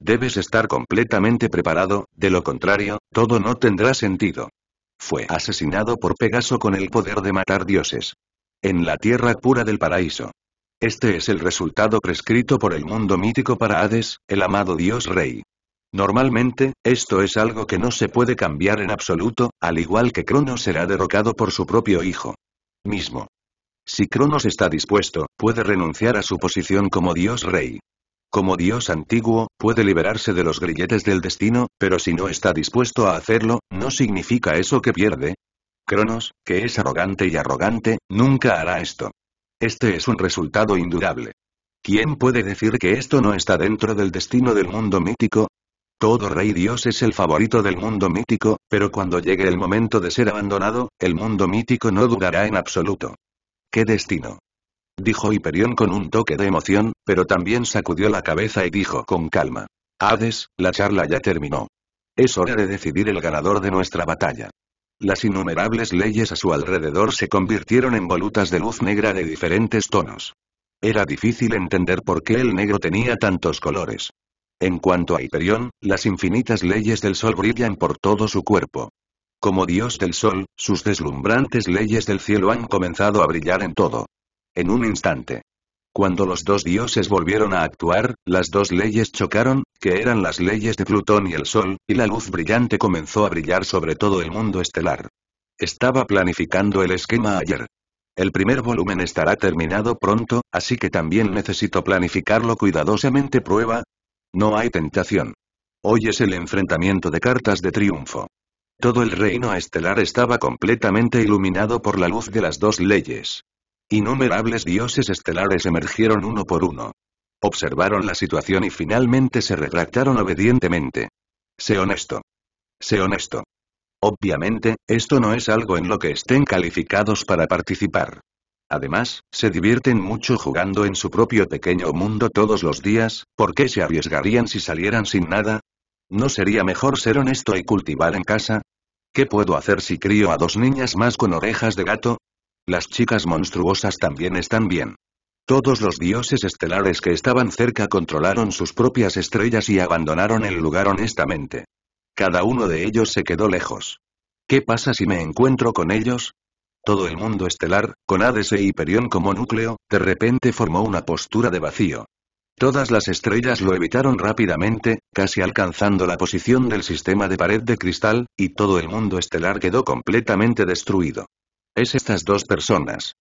Debes estar completamente preparado, de lo contrario, todo no tendrá sentido. Fue asesinado por Pegaso con el poder de matar dioses. En la tierra pura del paraíso. Este es el resultado prescrito por el mundo mítico para Hades, el amado dios rey. Normalmente, esto es algo que no se puede cambiar en absoluto, al igual que Crono será derrocado por su propio hijo. Mismo. Si Cronos está dispuesto, puede renunciar a su posición como dios rey. Como dios antiguo, puede liberarse de los grilletes del destino, pero si no está dispuesto a hacerlo, ¿no significa eso que pierde? Cronos, que es arrogante y arrogante, nunca hará esto. Este es un resultado indudable. ¿Quién puede decir que esto no está dentro del destino del mundo mítico? Todo rey dios es el favorito del mundo mítico, pero cuando llegue el momento de ser abandonado, el mundo mítico no dudará en absoluto. ¡Qué destino! Dijo Hiperión con un toque de emoción, pero también sacudió la cabeza y dijo con calma. Hades, la charla ya terminó. Es hora de decidir el ganador de nuestra batalla. Las innumerables leyes a su alrededor se convirtieron en volutas de luz negra de diferentes tonos. Era difícil entender por qué el negro tenía tantos colores. En cuanto a Hiperión, las infinitas leyes del sol brillan por todo su cuerpo. Como dios del sol, sus deslumbrantes leyes del cielo han comenzado a brillar en todo. En un instante. Cuando los dos dioses volvieron a actuar, las dos leyes chocaron, que eran las leyes de Plutón y el Sol, y la luz brillante comenzó a brillar sobre todo el mundo estelar. Estaba planificando el esquema ayer. El primer volumen estará terminado pronto, así que también necesito planificarlo cuidadosamente. Prueba. No hay tentación. Hoy es el enfrentamiento de cartas de triunfo. Todo el reino estelar estaba completamente iluminado por la luz de las dos leyes. Innumerables dioses estelares emergieron uno por uno. Observaron la situación y finalmente se retractaron obedientemente. Sé honesto. Sé honesto. Obviamente, esto no es algo en lo que estén calificados para participar. Además, se divierten mucho jugando en su propio pequeño mundo todos los días, ¿por qué se arriesgarían si salieran sin nada? ¿No sería mejor ser honesto y cultivar en casa? ¿Qué puedo hacer si crío a dos niñas más con orejas de gato? Las chicas monstruosas también están bien. Todos los dioses estelares que estaban cerca controlaron sus propias estrellas y abandonaron el lugar honestamente. Cada uno de ellos se quedó lejos. ¿Qué pasa si me encuentro con ellos? Todo el mundo estelar, con Hades y e Hiperión como núcleo, de repente formó una postura de vacío. Todas las estrellas lo evitaron rápidamente, casi alcanzando la posición del sistema de pared de cristal, y todo el mundo estelar quedó completamente destruido. Es estas dos personas.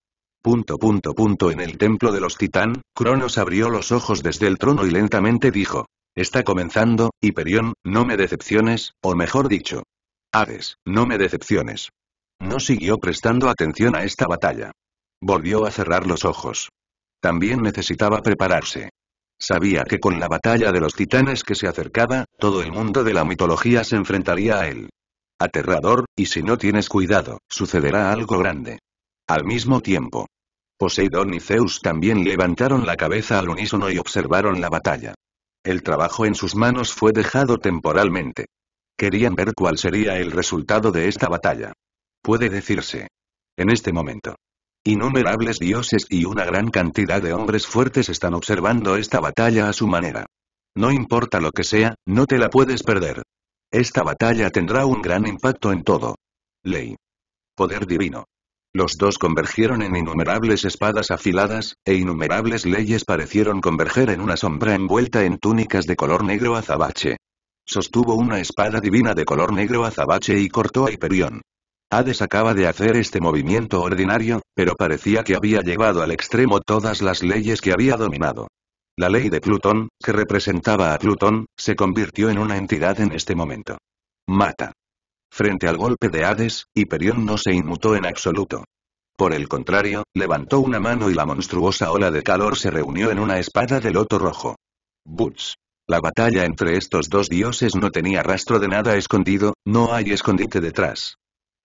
Punto punto punto en el templo de los titán, Cronos abrió los ojos desde el trono y lentamente dijo. Está comenzando, Hiperión, no me decepciones, o mejor dicho. Hades, no me decepciones. No siguió prestando atención a esta batalla. Volvió a cerrar los ojos. También necesitaba prepararse. Sabía que con la batalla de los titanes que se acercaba, todo el mundo de la mitología se enfrentaría a él. Aterrador, y si no tienes cuidado, sucederá algo grande. Al mismo tiempo. Poseidón y Zeus también levantaron la cabeza al unísono y observaron la batalla. El trabajo en sus manos fue dejado temporalmente. Querían ver cuál sería el resultado de esta batalla. Puede decirse. En este momento. Innumerables dioses y una gran cantidad de hombres fuertes están observando esta batalla a su manera. No importa lo que sea, no te la puedes perder. Esta batalla tendrá un gran impacto en todo. Ley. Poder divino. Los dos convergieron en innumerables espadas afiladas, e innumerables leyes parecieron converger en una sombra envuelta en túnicas de color negro azabache. Sostuvo una espada divina de color negro azabache y cortó a Hiperión. Hades acaba de hacer este movimiento ordinario, pero parecía que había llevado al extremo todas las leyes que había dominado. La ley de Plutón, que representaba a Plutón, se convirtió en una entidad en este momento. Mata. Frente al golpe de Hades, Hiperión no se inmutó en absoluto. Por el contrario, levantó una mano y la monstruosa ola de calor se reunió en una espada de loto rojo. Butch. La batalla entre estos dos dioses no tenía rastro de nada escondido, no hay escondite detrás.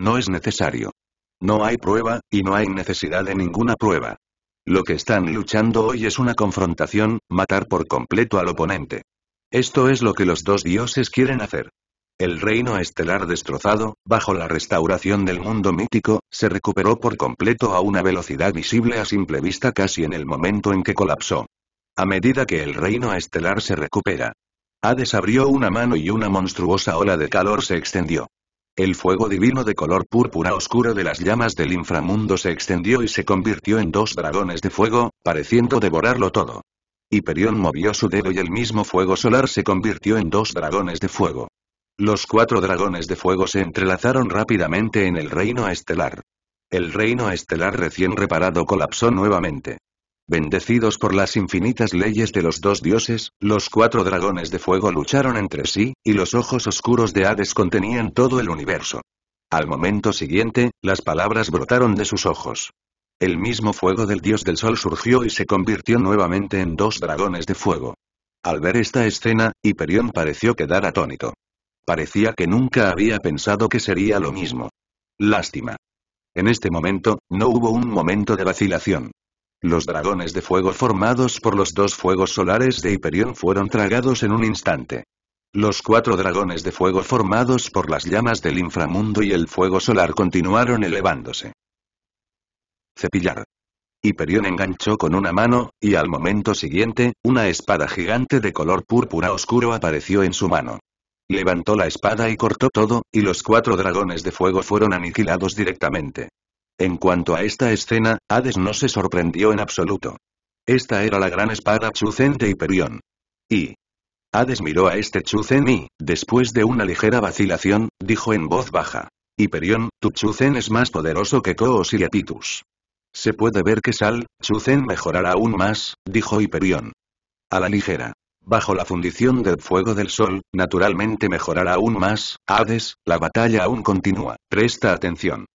No es necesario. No hay prueba, y no hay necesidad de ninguna prueba. Lo que están luchando hoy es una confrontación, matar por completo al oponente. Esto es lo que los dos dioses quieren hacer. El reino estelar destrozado, bajo la restauración del mundo mítico, se recuperó por completo a una velocidad visible a simple vista casi en el momento en que colapsó. A medida que el reino estelar se recupera, Hades abrió una mano y una monstruosa ola de calor se extendió. El fuego divino de color púrpura oscuro de las llamas del inframundo se extendió y se convirtió en dos dragones de fuego, pareciendo devorarlo todo. Hiperión movió su dedo y el mismo fuego solar se convirtió en dos dragones de fuego. Los cuatro dragones de fuego se entrelazaron rápidamente en el reino estelar. El reino estelar recién reparado colapsó nuevamente. Bendecidos por las infinitas leyes de los dos dioses, los cuatro dragones de fuego lucharon entre sí, y los ojos oscuros de Hades contenían todo el universo. Al momento siguiente, las palabras brotaron de sus ojos. El mismo fuego del dios del sol surgió y se convirtió nuevamente en dos dragones de fuego. Al ver esta escena, Hiperión pareció quedar atónito. Parecía que nunca había pensado que sería lo mismo. Lástima. En este momento, no hubo un momento de vacilación. Los dragones de fuego formados por los dos fuegos solares de Hyperion fueron tragados en un instante. Los cuatro dragones de fuego formados por las llamas del inframundo y el fuego solar continuaron elevándose. Cepillar. Hyperion enganchó con una mano, y al momento siguiente, una espada gigante de color púrpura oscuro apareció en su mano. Levantó la espada y cortó todo, y los cuatro dragones de fuego fueron aniquilados directamente. En cuanto a esta escena, Hades no se sorprendió en absoluto. Esta era la gran espada Chuzen de Hyperion. Y... Hades miró a este Chuzen y, después de una ligera vacilación, dijo en voz baja. "Hyperion, tu Chuzen es más poderoso que Koos y Epitus. Se puede ver que Sal, Chuzen mejorará aún más, dijo Hiperión. A la ligera. Bajo la fundición del fuego del sol, naturalmente mejorará aún más, Hades, la batalla aún continúa, presta atención.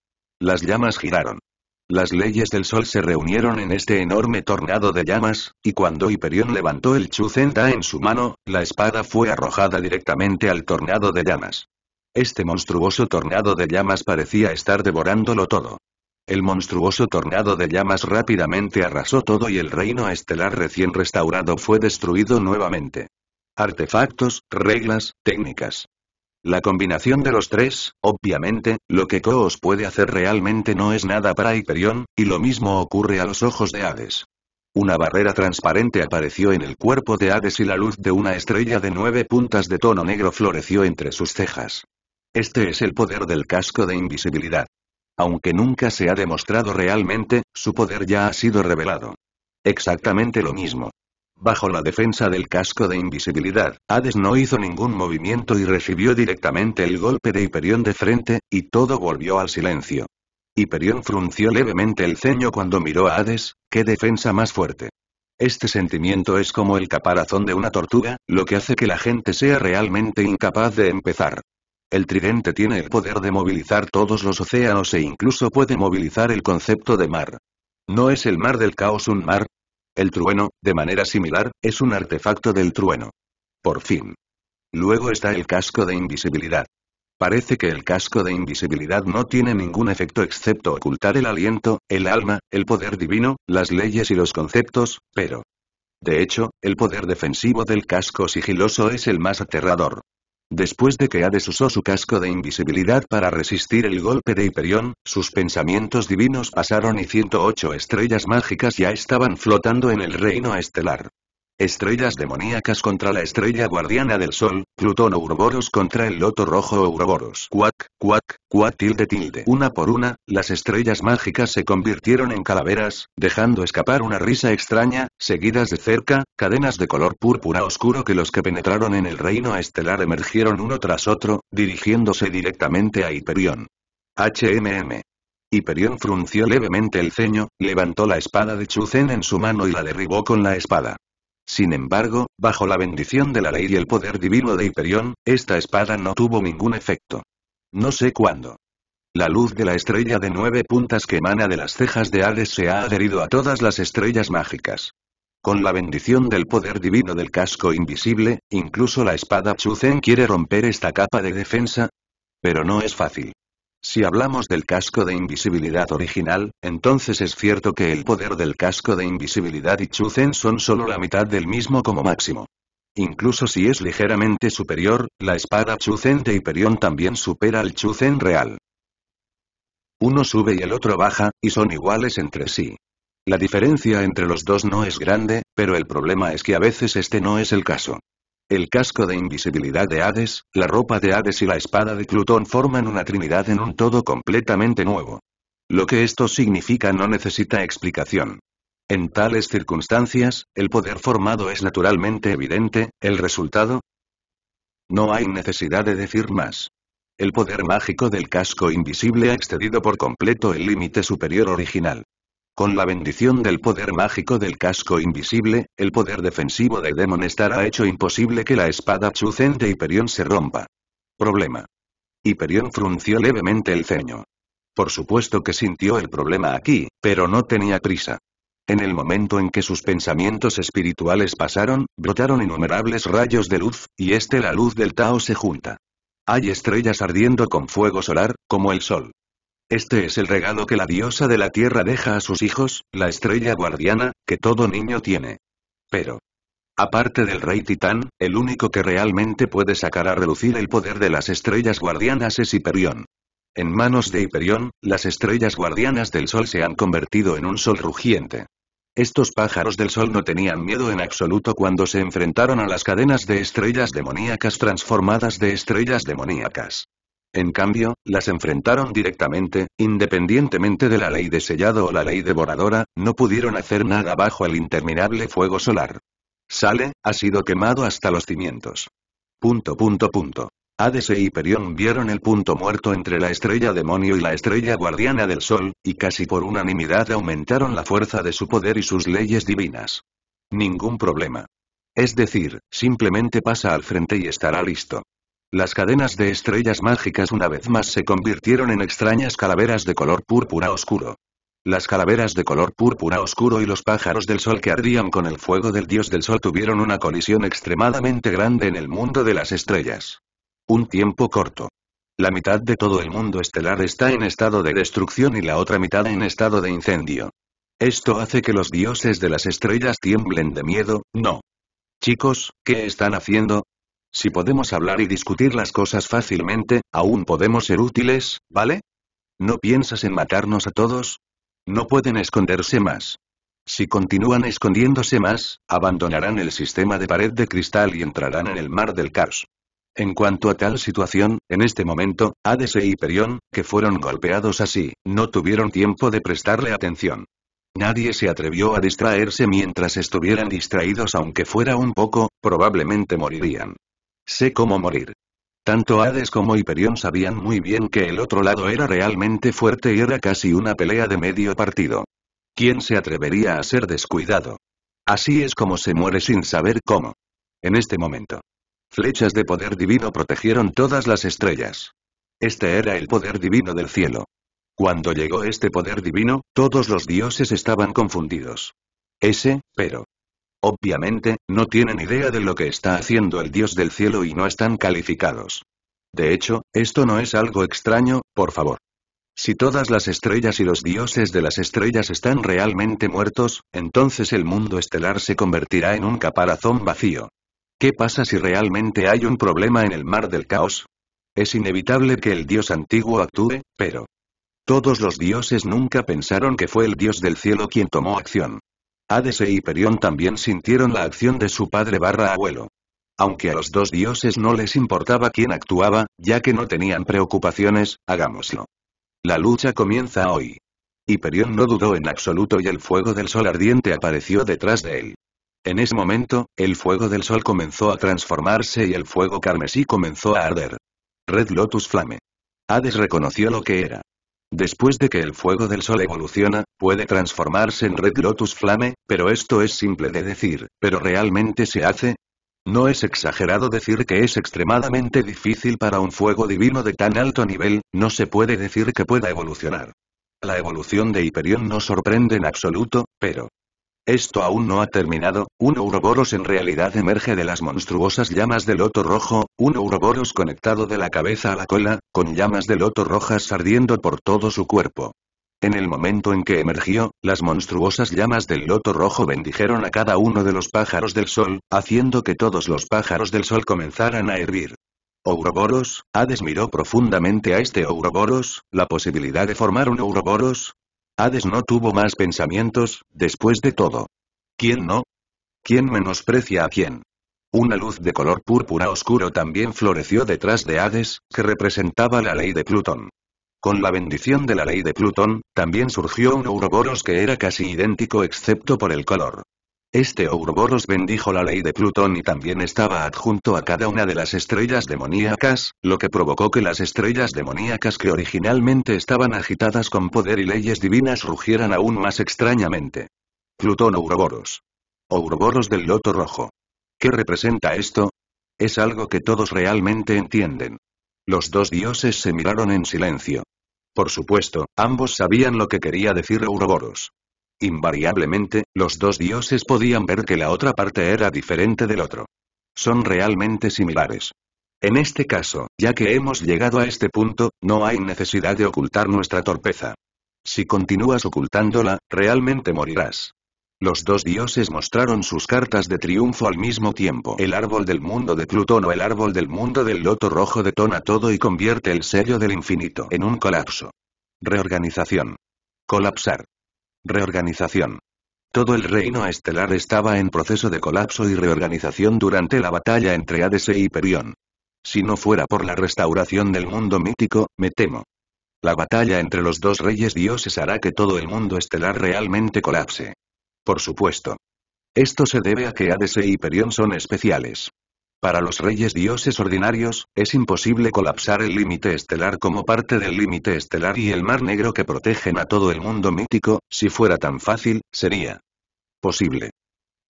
Las llamas giraron. Las leyes del sol se reunieron en este enorme tornado de llamas, y cuando Hiperión levantó el Chuzenta en su mano, la espada fue arrojada directamente al tornado de llamas. Este monstruoso tornado de llamas parecía estar devorándolo todo. El monstruoso tornado de llamas rápidamente arrasó todo y el reino estelar recién restaurado fue destruido nuevamente. Artefactos, reglas, técnicas, la combinación de los tres, obviamente, lo que Koos puede hacer realmente no es nada para Hyperion, y lo mismo ocurre a los ojos de Hades. Una barrera transparente apareció en el cuerpo de Hades y la luz de una estrella de nueve puntas de tono negro floreció entre sus cejas. Este es el poder del casco de invisibilidad. Aunque nunca se ha demostrado realmente, su poder ya ha sido revelado. Exactamente lo mismo. Bajo la defensa del casco de invisibilidad, Hades no hizo ningún movimiento y recibió directamente el golpe de Hiperión de frente, y todo volvió al silencio. Hiperión frunció levemente el ceño cuando miró a Hades, qué defensa más fuerte. Este sentimiento es como el caparazón de una tortuga, lo que hace que la gente sea realmente incapaz de empezar. El tridente tiene el poder de movilizar todos los océanos e incluso puede movilizar el concepto de mar. No es el mar del caos un mar, el trueno, de manera similar, es un artefacto del trueno. Por fin. Luego está el casco de invisibilidad. Parece que el casco de invisibilidad no tiene ningún efecto excepto ocultar el aliento, el alma, el poder divino, las leyes y los conceptos, pero... De hecho, el poder defensivo del casco sigiloso es el más aterrador. Después de que Hades usó su casco de invisibilidad para resistir el golpe de Hiperión, sus pensamientos divinos pasaron y 108 estrellas mágicas ya estaban flotando en el reino estelar. Estrellas demoníacas contra la estrella guardiana del sol, Plutón Ouroboros contra el loto rojo Ouroboros. Cuac, cuac, cuac tilde tilde. Una por una, las estrellas mágicas se convirtieron en calaveras, dejando escapar una risa extraña, seguidas de cerca, cadenas de color púrpura oscuro que los que penetraron en el reino estelar emergieron uno tras otro, dirigiéndose directamente a Hiperión. HMM. Hiperión frunció levemente el ceño, levantó la espada de Chuzen en su mano y la derribó con la espada. Sin embargo, bajo la bendición de la ley y el poder divino de Hyperion, esta espada no tuvo ningún efecto. No sé cuándo. La luz de la estrella de nueve puntas que emana de las cejas de Hades se ha adherido a todas las estrellas mágicas. Con la bendición del poder divino del casco invisible, incluso la espada Chuzen quiere romper esta capa de defensa. Pero no es fácil. Si hablamos del casco de invisibilidad original, entonces es cierto que el poder del casco de invisibilidad y Chuzen son solo la mitad del mismo como máximo. Incluso si es ligeramente superior, la espada Chuzen de Hyperion también supera al Chuzen real. Uno sube y el otro baja, y son iguales entre sí. La diferencia entre los dos no es grande, pero el problema es que a veces este no es el caso. El casco de invisibilidad de Hades, la ropa de Hades y la espada de Plutón forman una trinidad en un todo completamente nuevo. Lo que esto significa no necesita explicación. En tales circunstancias, el poder formado es naturalmente evidente, el resultado, no hay necesidad de decir más. El poder mágico del casco invisible ha excedido por completo el límite superior original. Con la bendición del poder mágico del casco invisible, el poder defensivo de Demon ha hecho imposible que la espada chucente de Hyperion se rompa. Problema. Hyperion frunció levemente el ceño. Por supuesto que sintió el problema aquí, pero no tenía prisa. En el momento en que sus pensamientos espirituales pasaron, brotaron innumerables rayos de luz, y este la luz del Tao se junta. Hay estrellas ardiendo con fuego solar, como el sol. Este es el regalo que la diosa de la tierra deja a sus hijos, la estrella guardiana, que todo niño tiene. Pero, Aparte del rey titán, el único que realmente puede sacar a relucir el poder de las estrellas guardianas es Hiperión. En manos de Hiperión, las estrellas guardianas del sol se han convertido en un sol rugiente. Estos pájaros del sol no tenían miedo en absoluto cuando se enfrentaron a las cadenas de estrellas demoníacas transformadas de estrellas demoníacas. En cambio, las enfrentaron directamente, independientemente de la ley de sellado o la ley devoradora, no pudieron hacer nada bajo el interminable fuego solar. Sale, ha sido quemado hasta los cimientos. Punto punto punto. Hades e Hiperión vieron el punto muerto entre la estrella demonio y la estrella guardiana del sol, y casi por unanimidad aumentaron la fuerza de su poder y sus leyes divinas. Ningún problema. Es decir, simplemente pasa al frente y estará listo. Las cadenas de estrellas mágicas una vez más se convirtieron en extrañas calaveras de color púrpura oscuro. Las calaveras de color púrpura oscuro y los pájaros del sol que ardían con el fuego del dios del sol tuvieron una colisión extremadamente grande en el mundo de las estrellas. Un tiempo corto. La mitad de todo el mundo estelar está en estado de destrucción y la otra mitad en estado de incendio. Esto hace que los dioses de las estrellas tiemblen de miedo, ¿no? Chicos, ¿qué están haciendo? Si podemos hablar y discutir las cosas fácilmente, aún podemos ser útiles, ¿vale? ¿No piensas en matarnos a todos? No pueden esconderse más. Si continúan escondiéndose más, abandonarán el sistema de pared de cristal y entrarán en el mar del caos. En cuanto a tal situación, en este momento, Hades y e Hiperión, que fueron golpeados así, no tuvieron tiempo de prestarle atención. Nadie se atrevió a distraerse mientras estuvieran distraídos aunque fuera un poco, probablemente morirían. Sé cómo morir. Tanto Hades como Hiperión sabían muy bien que el otro lado era realmente fuerte y era casi una pelea de medio partido. ¿Quién se atrevería a ser descuidado? Así es como se muere sin saber cómo. En este momento. Flechas de poder divino protegieron todas las estrellas. Este era el poder divino del cielo. Cuando llegó este poder divino, todos los dioses estaban confundidos. Ese, pero, Obviamente, no tienen idea de lo que está haciendo el Dios del cielo y no están calificados. De hecho, esto no es algo extraño, por favor. Si todas las estrellas y los dioses de las estrellas están realmente muertos, entonces el mundo estelar se convertirá en un caparazón vacío. ¿Qué pasa si realmente hay un problema en el mar del caos? Es inevitable que el dios antiguo actúe, pero... Todos los dioses nunca pensaron que fue el dios del cielo quien tomó acción. Hades e Hiperión también sintieron la acción de su padre barra abuelo. Aunque a los dos dioses no les importaba quién actuaba, ya que no tenían preocupaciones, hagámoslo. La lucha comienza hoy. Hiperión no dudó en absoluto y el fuego del sol ardiente apareció detrás de él. En ese momento, el fuego del sol comenzó a transformarse y el fuego carmesí comenzó a arder. Red Lotus Flame. Hades reconoció lo que era. Después de que el fuego del sol evoluciona, puede transformarse en Red Lotus Flame, pero esto es simple de decir, pero realmente se hace, no es exagerado decir que es extremadamente difícil para un fuego divino de tan alto nivel, no se puede decir que pueda evolucionar. La evolución de Hyperion no sorprende en absoluto, pero esto aún no ha terminado, un Ouroboros en realidad emerge de las monstruosas llamas del loto rojo, un Ouroboros conectado de la cabeza a la cola, con llamas de loto rojas ardiendo por todo su cuerpo. En el momento en que emergió, las monstruosas llamas del loto rojo bendijeron a cada uno de los pájaros del sol, haciendo que todos los pájaros del sol comenzaran a hervir. Ouroboros, Hades miró profundamente a este Ouroboros, la posibilidad de formar un Ouroboros, Hades no tuvo más pensamientos, después de todo. ¿Quién no? ¿Quién menosprecia a quién? Una luz de color púrpura oscuro también floreció detrás de Hades, que representaba la ley de Plutón. Con la bendición de la ley de Plutón, también surgió un Ouroboros que era casi idéntico excepto por el color. Este Ouroboros bendijo la ley de Plutón y también estaba adjunto a cada una de las estrellas demoníacas, lo que provocó que las estrellas demoníacas que originalmente estaban agitadas con poder y leyes divinas rugieran aún más extrañamente. Plutón Ouroboros. Ouroboros del Loto Rojo. ¿Qué representa esto? Es algo que todos realmente entienden. Los dos dioses se miraron en silencio. Por supuesto, ambos sabían lo que quería decir Ouroboros. Invariablemente, los dos dioses podían ver que la otra parte era diferente del otro. Son realmente similares. En este caso, ya que hemos llegado a este punto, no hay necesidad de ocultar nuestra torpeza. Si continúas ocultándola, realmente morirás. Los dos dioses mostraron sus cartas de triunfo al mismo tiempo. El árbol del mundo de Plutón o el árbol del mundo del loto rojo detona todo y convierte el sello del infinito en un colapso. Reorganización. Colapsar. Reorganización. Todo el reino estelar estaba en proceso de colapso y reorganización durante la batalla entre Hades y e Hiperión. Si no fuera por la restauración del mundo mítico, me temo. La batalla entre los dos reyes dioses hará que todo el mundo estelar realmente colapse. Por supuesto. Esto se debe a que Hades e Hiperión son especiales. Para los reyes dioses ordinarios, es imposible colapsar el límite estelar como parte del límite estelar y el mar negro que protegen a todo el mundo mítico, si fuera tan fácil, sería posible.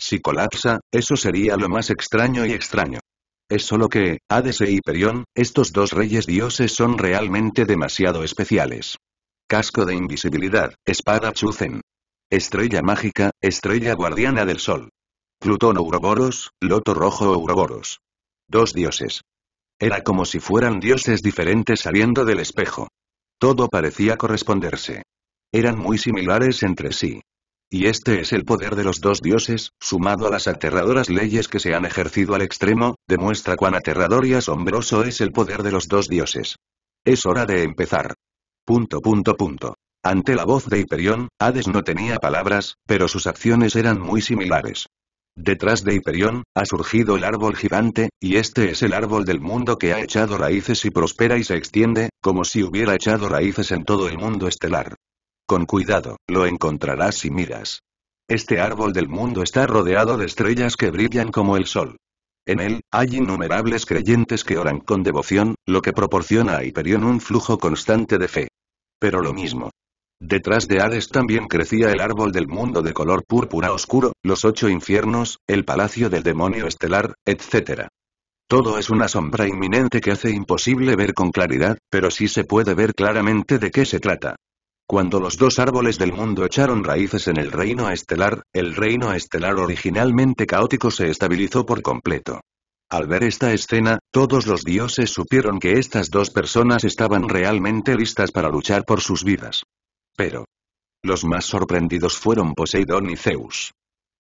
Si colapsa, eso sería lo más extraño y extraño. Es solo que, Hades e Hiperión, estos dos reyes dioses son realmente demasiado especiales. Casco de invisibilidad, espada Chuzen. Estrella mágica, estrella guardiana del sol. Plutón Ouroboros, Loto Rojo Ouroboros. Dos dioses. Era como si fueran dioses diferentes saliendo del espejo. Todo parecía corresponderse. Eran muy similares entre sí. Y este es el poder de los dos dioses, sumado a las aterradoras leyes que se han ejercido al extremo, demuestra cuán aterrador y asombroso es el poder de los dos dioses. Es hora de empezar. Punto punto punto. Ante la voz de Hiperión, Hades no tenía palabras, pero sus acciones eran muy similares. Detrás de Hiperión, ha surgido el árbol gigante, y este es el árbol del mundo que ha echado raíces y prospera y se extiende, como si hubiera echado raíces en todo el mundo estelar. Con cuidado, lo encontrarás si miras. Este árbol del mundo está rodeado de estrellas que brillan como el sol. En él, hay innumerables creyentes que oran con devoción, lo que proporciona a Hiperión un flujo constante de fe. Pero lo mismo, Detrás de Hades también crecía el árbol del mundo de color púrpura oscuro, los ocho infiernos, el palacio del demonio estelar, etc. Todo es una sombra inminente que hace imposible ver con claridad, pero sí se puede ver claramente de qué se trata. Cuando los dos árboles del mundo echaron raíces en el reino estelar, el reino estelar originalmente caótico se estabilizó por completo. Al ver esta escena, todos los dioses supieron que estas dos personas estaban realmente listas para luchar por sus vidas. Pero. Los más sorprendidos fueron Poseidón y Zeus.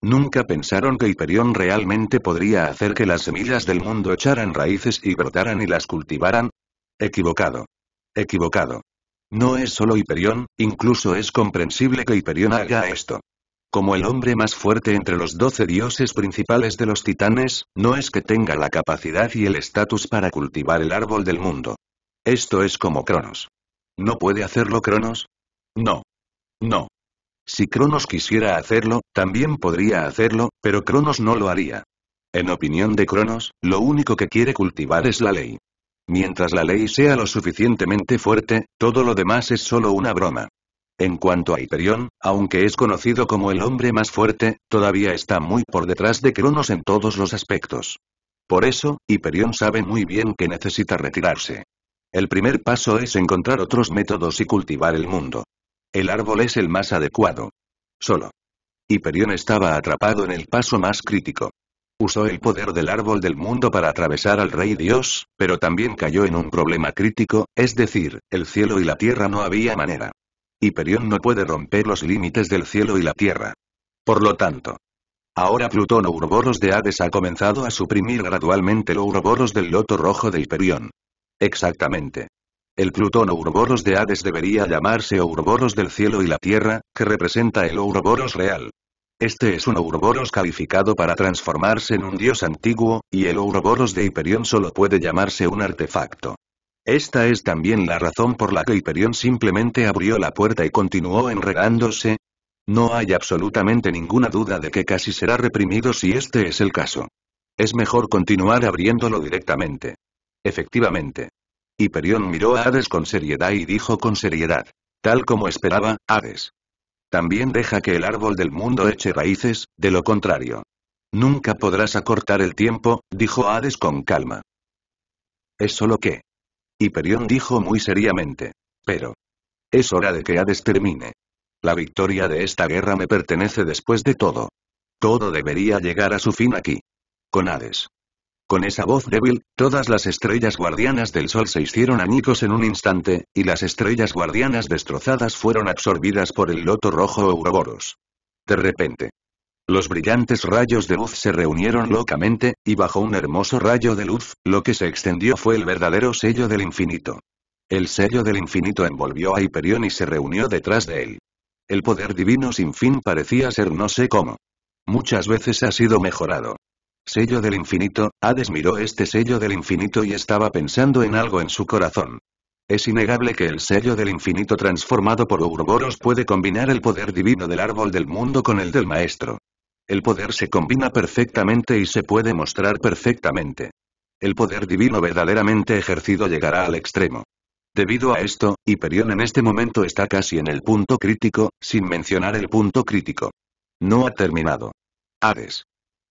Nunca pensaron que Hiperión realmente podría hacer que las semillas del mundo echaran raíces y brotaran y las cultivaran. Equivocado. Equivocado. No es solo Hiperión, incluso es comprensible que Hiperión haga esto. Como el hombre más fuerte entre los doce dioses principales de los titanes, no es que tenga la capacidad y el estatus para cultivar el árbol del mundo. Esto es como Cronos. No puede hacerlo Cronos, no. No. Si Cronos quisiera hacerlo, también podría hacerlo, pero Cronos no lo haría. En opinión de Cronos, lo único que quiere cultivar es la ley. Mientras la ley sea lo suficientemente fuerte, todo lo demás es solo una broma. En cuanto a Hiperión, aunque es conocido como el hombre más fuerte, todavía está muy por detrás de Cronos en todos los aspectos. Por eso, Hiperión sabe muy bien que necesita retirarse. El primer paso es encontrar otros métodos y cultivar el mundo. El árbol es el más adecuado. Solo. Hiperión estaba atrapado en el paso más crítico. Usó el poder del árbol del mundo para atravesar al rey Dios, pero también cayó en un problema crítico, es decir, el cielo y la tierra no había manera. Hiperión no puede romper los límites del cielo y la tierra. Por lo tanto, ahora Plutón ouroboros de Hades ha comenzado a suprimir gradualmente los ouroboros del loto rojo de Hiperión. Exactamente. El Plutón Ouroboros de Hades debería llamarse Ouroboros del cielo y la tierra, que representa el Ouroboros real. Este es un Ouroboros calificado para transformarse en un dios antiguo, y el Ouroboros de Hiperión solo puede llamarse un artefacto. Esta es también la razón por la que Hiperión simplemente abrió la puerta y continuó enredándose. No hay absolutamente ninguna duda de que casi será reprimido si este es el caso. Es mejor continuar abriéndolo directamente. Efectivamente. Hiperión miró a Hades con seriedad y dijo con seriedad. Tal como esperaba, Hades. También deja que el árbol del mundo eche raíces, de lo contrario. Nunca podrás acortar el tiempo, dijo Hades con calma. Es solo que. Hiperión dijo muy seriamente. Pero. Es hora de que Hades termine. La victoria de esta guerra me pertenece después de todo. Todo debería llegar a su fin aquí. Con Hades. Con esa voz débil, todas las estrellas guardianas del sol se hicieron añicos en un instante, y las estrellas guardianas destrozadas fueron absorbidas por el loto rojo Ouroboros. De repente. Los brillantes rayos de luz se reunieron locamente, y bajo un hermoso rayo de luz, lo que se extendió fue el verdadero sello del infinito. El sello del infinito envolvió a Hiperión y se reunió detrás de él. El poder divino sin fin parecía ser no sé cómo. Muchas veces ha sido mejorado. Sello del infinito, Hades miró este sello del infinito y estaba pensando en algo en su corazón. Es innegable que el sello del infinito transformado por Uroboros puede combinar el poder divino del árbol del mundo con el del maestro. El poder se combina perfectamente y se puede mostrar perfectamente. El poder divino verdaderamente ejercido llegará al extremo. Debido a esto, Hyperion en este momento está casi en el punto crítico, sin mencionar el punto crítico. No ha terminado. Hades.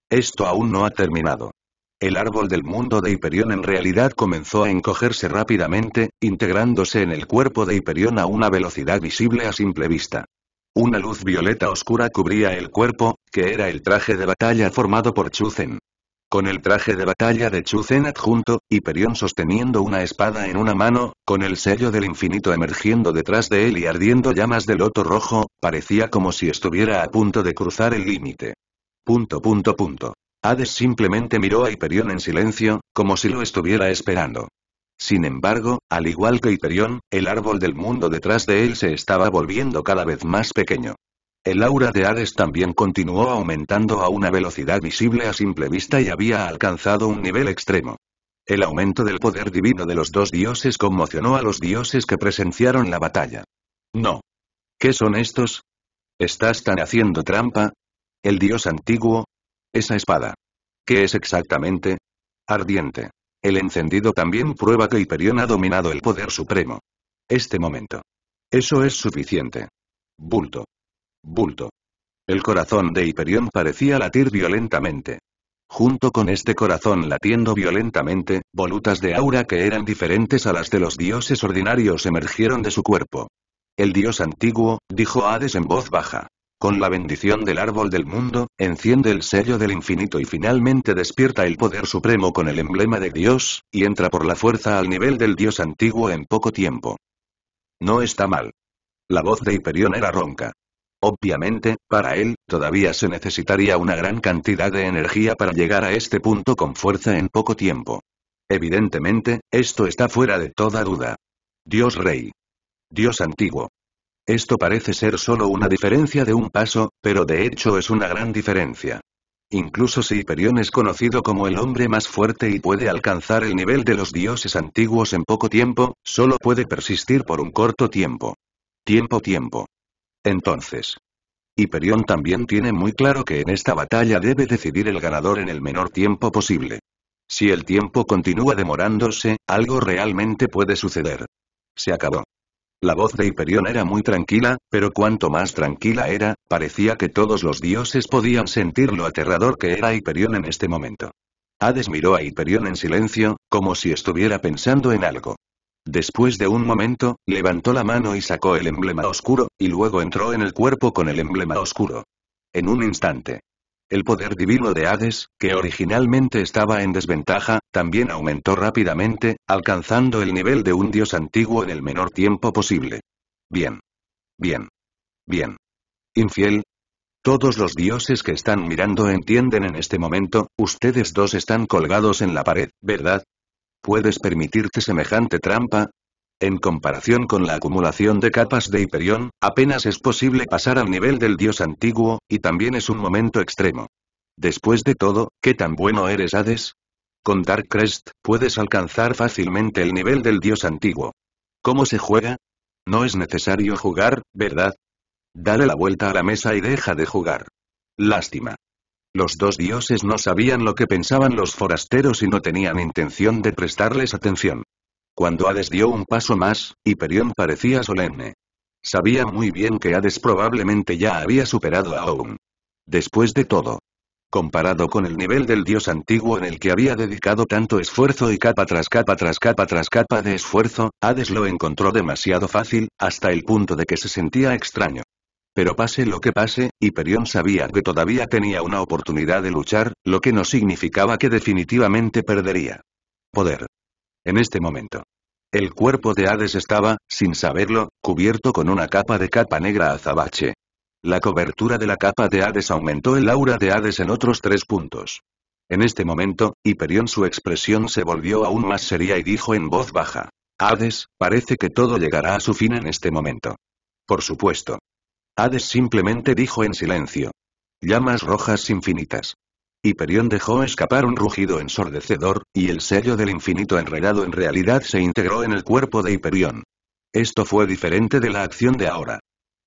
Esto aún no ha terminado. El árbol del mundo de Hiperión en realidad comenzó a encogerse rápidamente, integrándose en el cuerpo de Hiperión a una velocidad visible a simple vista. Una luz violeta oscura cubría el cuerpo, que era el traje de batalla formado por Chuzen. Con el traje de batalla de Chuzen adjunto, Hiperión sosteniendo una espada en una mano, con el sello del infinito emergiendo detrás de él y ardiendo llamas de loto rojo, parecía como si estuviera a punto de cruzar el límite. Punto punto punto. Hades simplemente miró a Hyperion en silencio, como si lo estuviera esperando. Sin embargo, al igual que Hyperion, el árbol del mundo detrás de él se estaba volviendo cada vez más pequeño. El aura de Hades también continuó aumentando a una velocidad visible a simple vista y había alcanzado un nivel extremo. El aumento del poder divino de los dos dioses conmocionó a los dioses que presenciaron la batalla. No. ¿Qué son estos? ¿Estás tan haciendo trampa? El dios antiguo. Esa espada. ¿Qué es exactamente? Ardiente. El encendido también prueba que Hyperion ha dominado el poder supremo. Este momento. Eso es suficiente. Bulto. Bulto. El corazón de Hyperion parecía latir violentamente. Junto con este corazón latiendo violentamente, volutas de aura que eran diferentes a las de los dioses ordinarios emergieron de su cuerpo. El dios antiguo, dijo Hades en voz baja. Con la bendición del árbol del mundo, enciende el sello del infinito y finalmente despierta el poder supremo con el emblema de Dios, y entra por la fuerza al nivel del Dios antiguo en poco tiempo. No está mal. La voz de Hiperión era ronca. Obviamente, para él, todavía se necesitaría una gran cantidad de energía para llegar a este punto con fuerza en poco tiempo. Evidentemente, esto está fuera de toda duda. Dios Rey. Dios antiguo. Esto parece ser solo una diferencia de un paso, pero de hecho es una gran diferencia. Incluso si Hyperion es conocido como el hombre más fuerte y puede alcanzar el nivel de los dioses antiguos en poco tiempo, solo puede persistir por un corto tiempo. Tiempo tiempo. Entonces. Hiperión también tiene muy claro que en esta batalla debe decidir el ganador en el menor tiempo posible. Si el tiempo continúa demorándose, algo realmente puede suceder. Se acabó. La voz de Hiperión era muy tranquila, pero cuanto más tranquila era, parecía que todos los dioses podían sentir lo aterrador que era Hiperión en este momento. Hades miró a Hiperión en silencio, como si estuviera pensando en algo. Después de un momento, levantó la mano y sacó el emblema oscuro, y luego entró en el cuerpo con el emblema oscuro. En un instante. El poder divino de Hades, que originalmente estaba en desventaja, también aumentó rápidamente, alcanzando el nivel de un dios antiguo en el menor tiempo posible. Bien. Bien. Bien. Infiel. Todos los dioses que están mirando entienden en este momento, ustedes dos están colgados en la pared, ¿verdad? Puedes permitirte semejante trampa, en comparación con la acumulación de capas de Hyperion, apenas es posible pasar al nivel del dios antiguo, y también es un momento extremo. Después de todo, ¿qué tan bueno eres Hades? Con Dark Crest, puedes alcanzar fácilmente el nivel del dios antiguo. ¿Cómo se juega? No es necesario jugar, ¿verdad? Dale la vuelta a la mesa y deja de jugar. Lástima. Los dos dioses no sabían lo que pensaban los forasteros y no tenían intención de prestarles atención. Cuando Hades dio un paso más, Hyperion parecía solemne. Sabía muy bien que Hades probablemente ya había superado a Oum. Después de todo. Comparado con el nivel del dios antiguo en el que había dedicado tanto esfuerzo y capa tras capa tras capa tras capa de esfuerzo, Hades lo encontró demasiado fácil, hasta el punto de que se sentía extraño. Pero pase lo que pase, Hyperion sabía que todavía tenía una oportunidad de luchar, lo que no significaba que definitivamente perdería. Poder en este momento. El cuerpo de Hades estaba, sin saberlo, cubierto con una capa de capa negra azabache. La cobertura de la capa de Hades aumentó el aura de Hades en otros tres puntos. En este momento, Hiperión su expresión se volvió aún más seria y dijo en voz baja. Hades, parece que todo llegará a su fin en este momento. Por supuesto. Hades simplemente dijo en silencio. Llamas rojas infinitas. Hiperión dejó escapar un rugido ensordecedor, y el sello del infinito enredado en realidad se integró en el cuerpo de Hiperión. Esto fue diferente de la acción de ahora.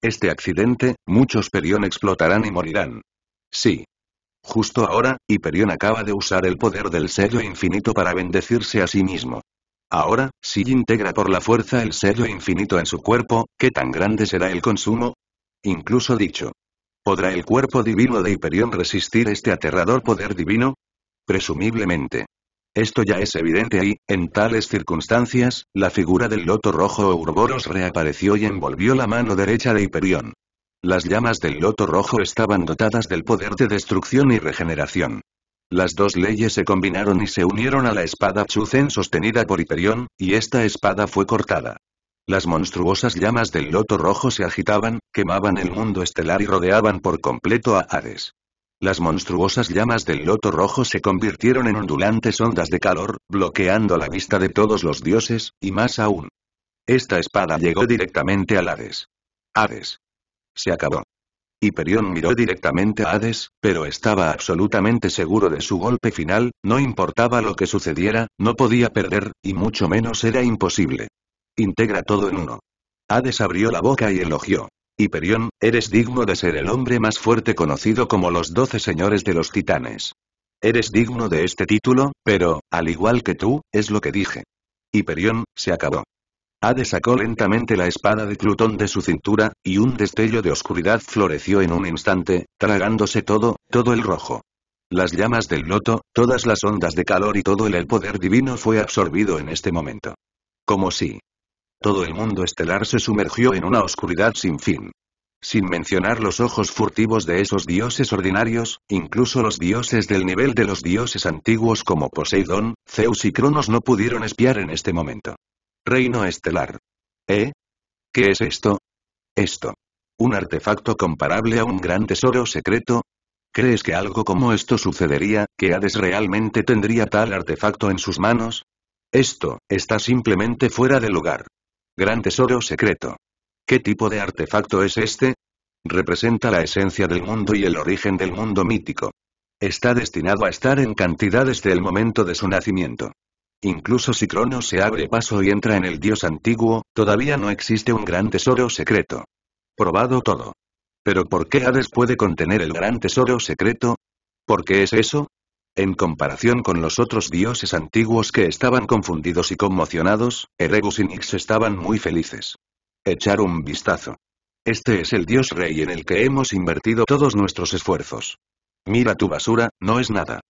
Este accidente, muchos Perión explotarán y morirán. Sí. Justo ahora, Hiperión acaba de usar el poder del sello infinito para bendecirse a sí mismo. Ahora, si integra por la fuerza el sello infinito en su cuerpo, ¿qué tan grande será el consumo? Incluso dicho, ¿Podrá el cuerpo divino de Hiperión resistir este aterrador poder divino? Presumiblemente. Esto ya es evidente y, en tales circunstancias, la figura del loto rojo Ouroboros reapareció y envolvió la mano derecha de Hiperión. Las llamas del loto rojo estaban dotadas del poder de destrucción y regeneración. Las dos leyes se combinaron y se unieron a la espada Chuzen sostenida por Hiperión, y esta espada fue cortada. Las monstruosas llamas del loto rojo se agitaban, quemaban el mundo estelar y rodeaban por completo a Hades. Las monstruosas llamas del loto rojo se convirtieron en ondulantes ondas de calor, bloqueando la vista de todos los dioses, y más aún. Esta espada llegó directamente al Hades. Hades. Se acabó. Hiperión miró directamente a Hades, pero estaba absolutamente seguro de su golpe final, no importaba lo que sucediera, no podía perder, y mucho menos era imposible. Integra todo en uno. Hades abrió la boca y elogió. Hiperión, eres digno de ser el hombre más fuerte conocido como los doce señores de los titanes. Eres digno de este título, pero, al igual que tú, es lo que dije. Hiperión, se acabó. Hades sacó lentamente la espada de Plutón de su cintura, y un destello de oscuridad floreció en un instante, tragándose todo, todo el rojo. Las llamas del loto, todas las ondas de calor y todo el, el poder divino fue absorbido en este momento. Como si, todo el mundo estelar se sumergió en una oscuridad sin fin. Sin mencionar los ojos furtivos de esos dioses ordinarios, incluso los dioses del nivel de los dioses antiguos como Poseidón, Zeus y Cronos no pudieron espiar en este momento. Reino estelar. ¿Eh? ¿Qué es esto? Esto. ¿Un artefacto comparable a un gran tesoro secreto? ¿Crees que algo como esto sucedería, que Hades realmente tendría tal artefacto en sus manos? Esto, está simplemente fuera de lugar. Gran tesoro secreto. ¿Qué tipo de artefacto es este? Representa la esencia del mundo y el origen del mundo mítico. Está destinado a estar en cantidad desde el momento de su nacimiento. Incluso si Cronos se abre paso y entra en el dios antiguo, todavía no existe un gran tesoro secreto. Probado todo. Pero ¿por qué Hades puede contener el gran tesoro secreto? ¿Por qué es eso? En comparación con los otros dioses antiguos que estaban confundidos y conmocionados, Erebus y Nix estaban muy felices. Echar un vistazo. Este es el dios rey en el que hemos invertido todos nuestros esfuerzos. Mira tu basura, no es nada.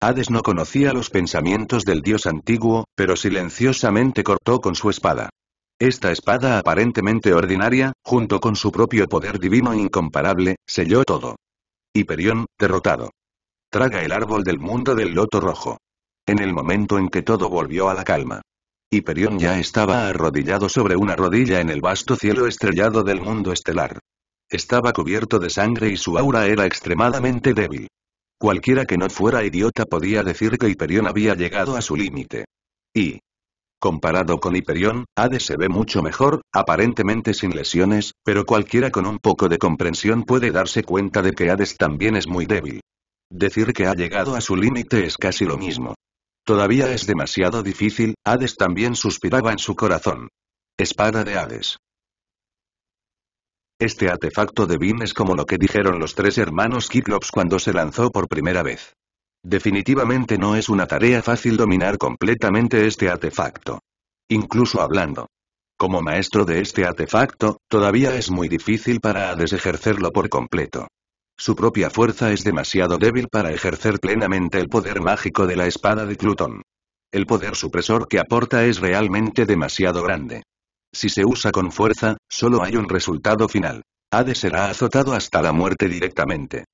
Hades no conocía los pensamientos del dios antiguo, pero silenciosamente cortó con su espada. Esta espada aparentemente ordinaria, junto con su propio poder divino incomparable, selló todo. Hiperión, derrotado. Traga el árbol del mundo del loto rojo. En el momento en que todo volvió a la calma. Hiperión ya estaba arrodillado sobre una rodilla en el vasto cielo estrellado del mundo estelar. Estaba cubierto de sangre y su aura era extremadamente débil. Cualquiera que no fuera idiota podía decir que Hiperión había llegado a su límite. Y, Comparado con Hiperión, Hades se ve mucho mejor, aparentemente sin lesiones, pero cualquiera con un poco de comprensión puede darse cuenta de que Hades también es muy débil. Decir que ha llegado a su límite es casi lo mismo. Todavía es demasiado difícil, Hades también suspiraba en su corazón. Espada de Hades. Este artefacto de Bim es como lo que dijeron los tres hermanos Kiklops cuando se lanzó por primera vez. Definitivamente no es una tarea fácil dominar completamente este artefacto. Incluso hablando. Como maestro de este artefacto, todavía es muy difícil para Hades ejercerlo por completo. Su propia fuerza es demasiado débil para ejercer plenamente el poder mágico de la espada de Plutón. El poder supresor que aporta es realmente demasiado grande. Si se usa con fuerza, solo hay un resultado final. Hades será azotado hasta la muerte directamente.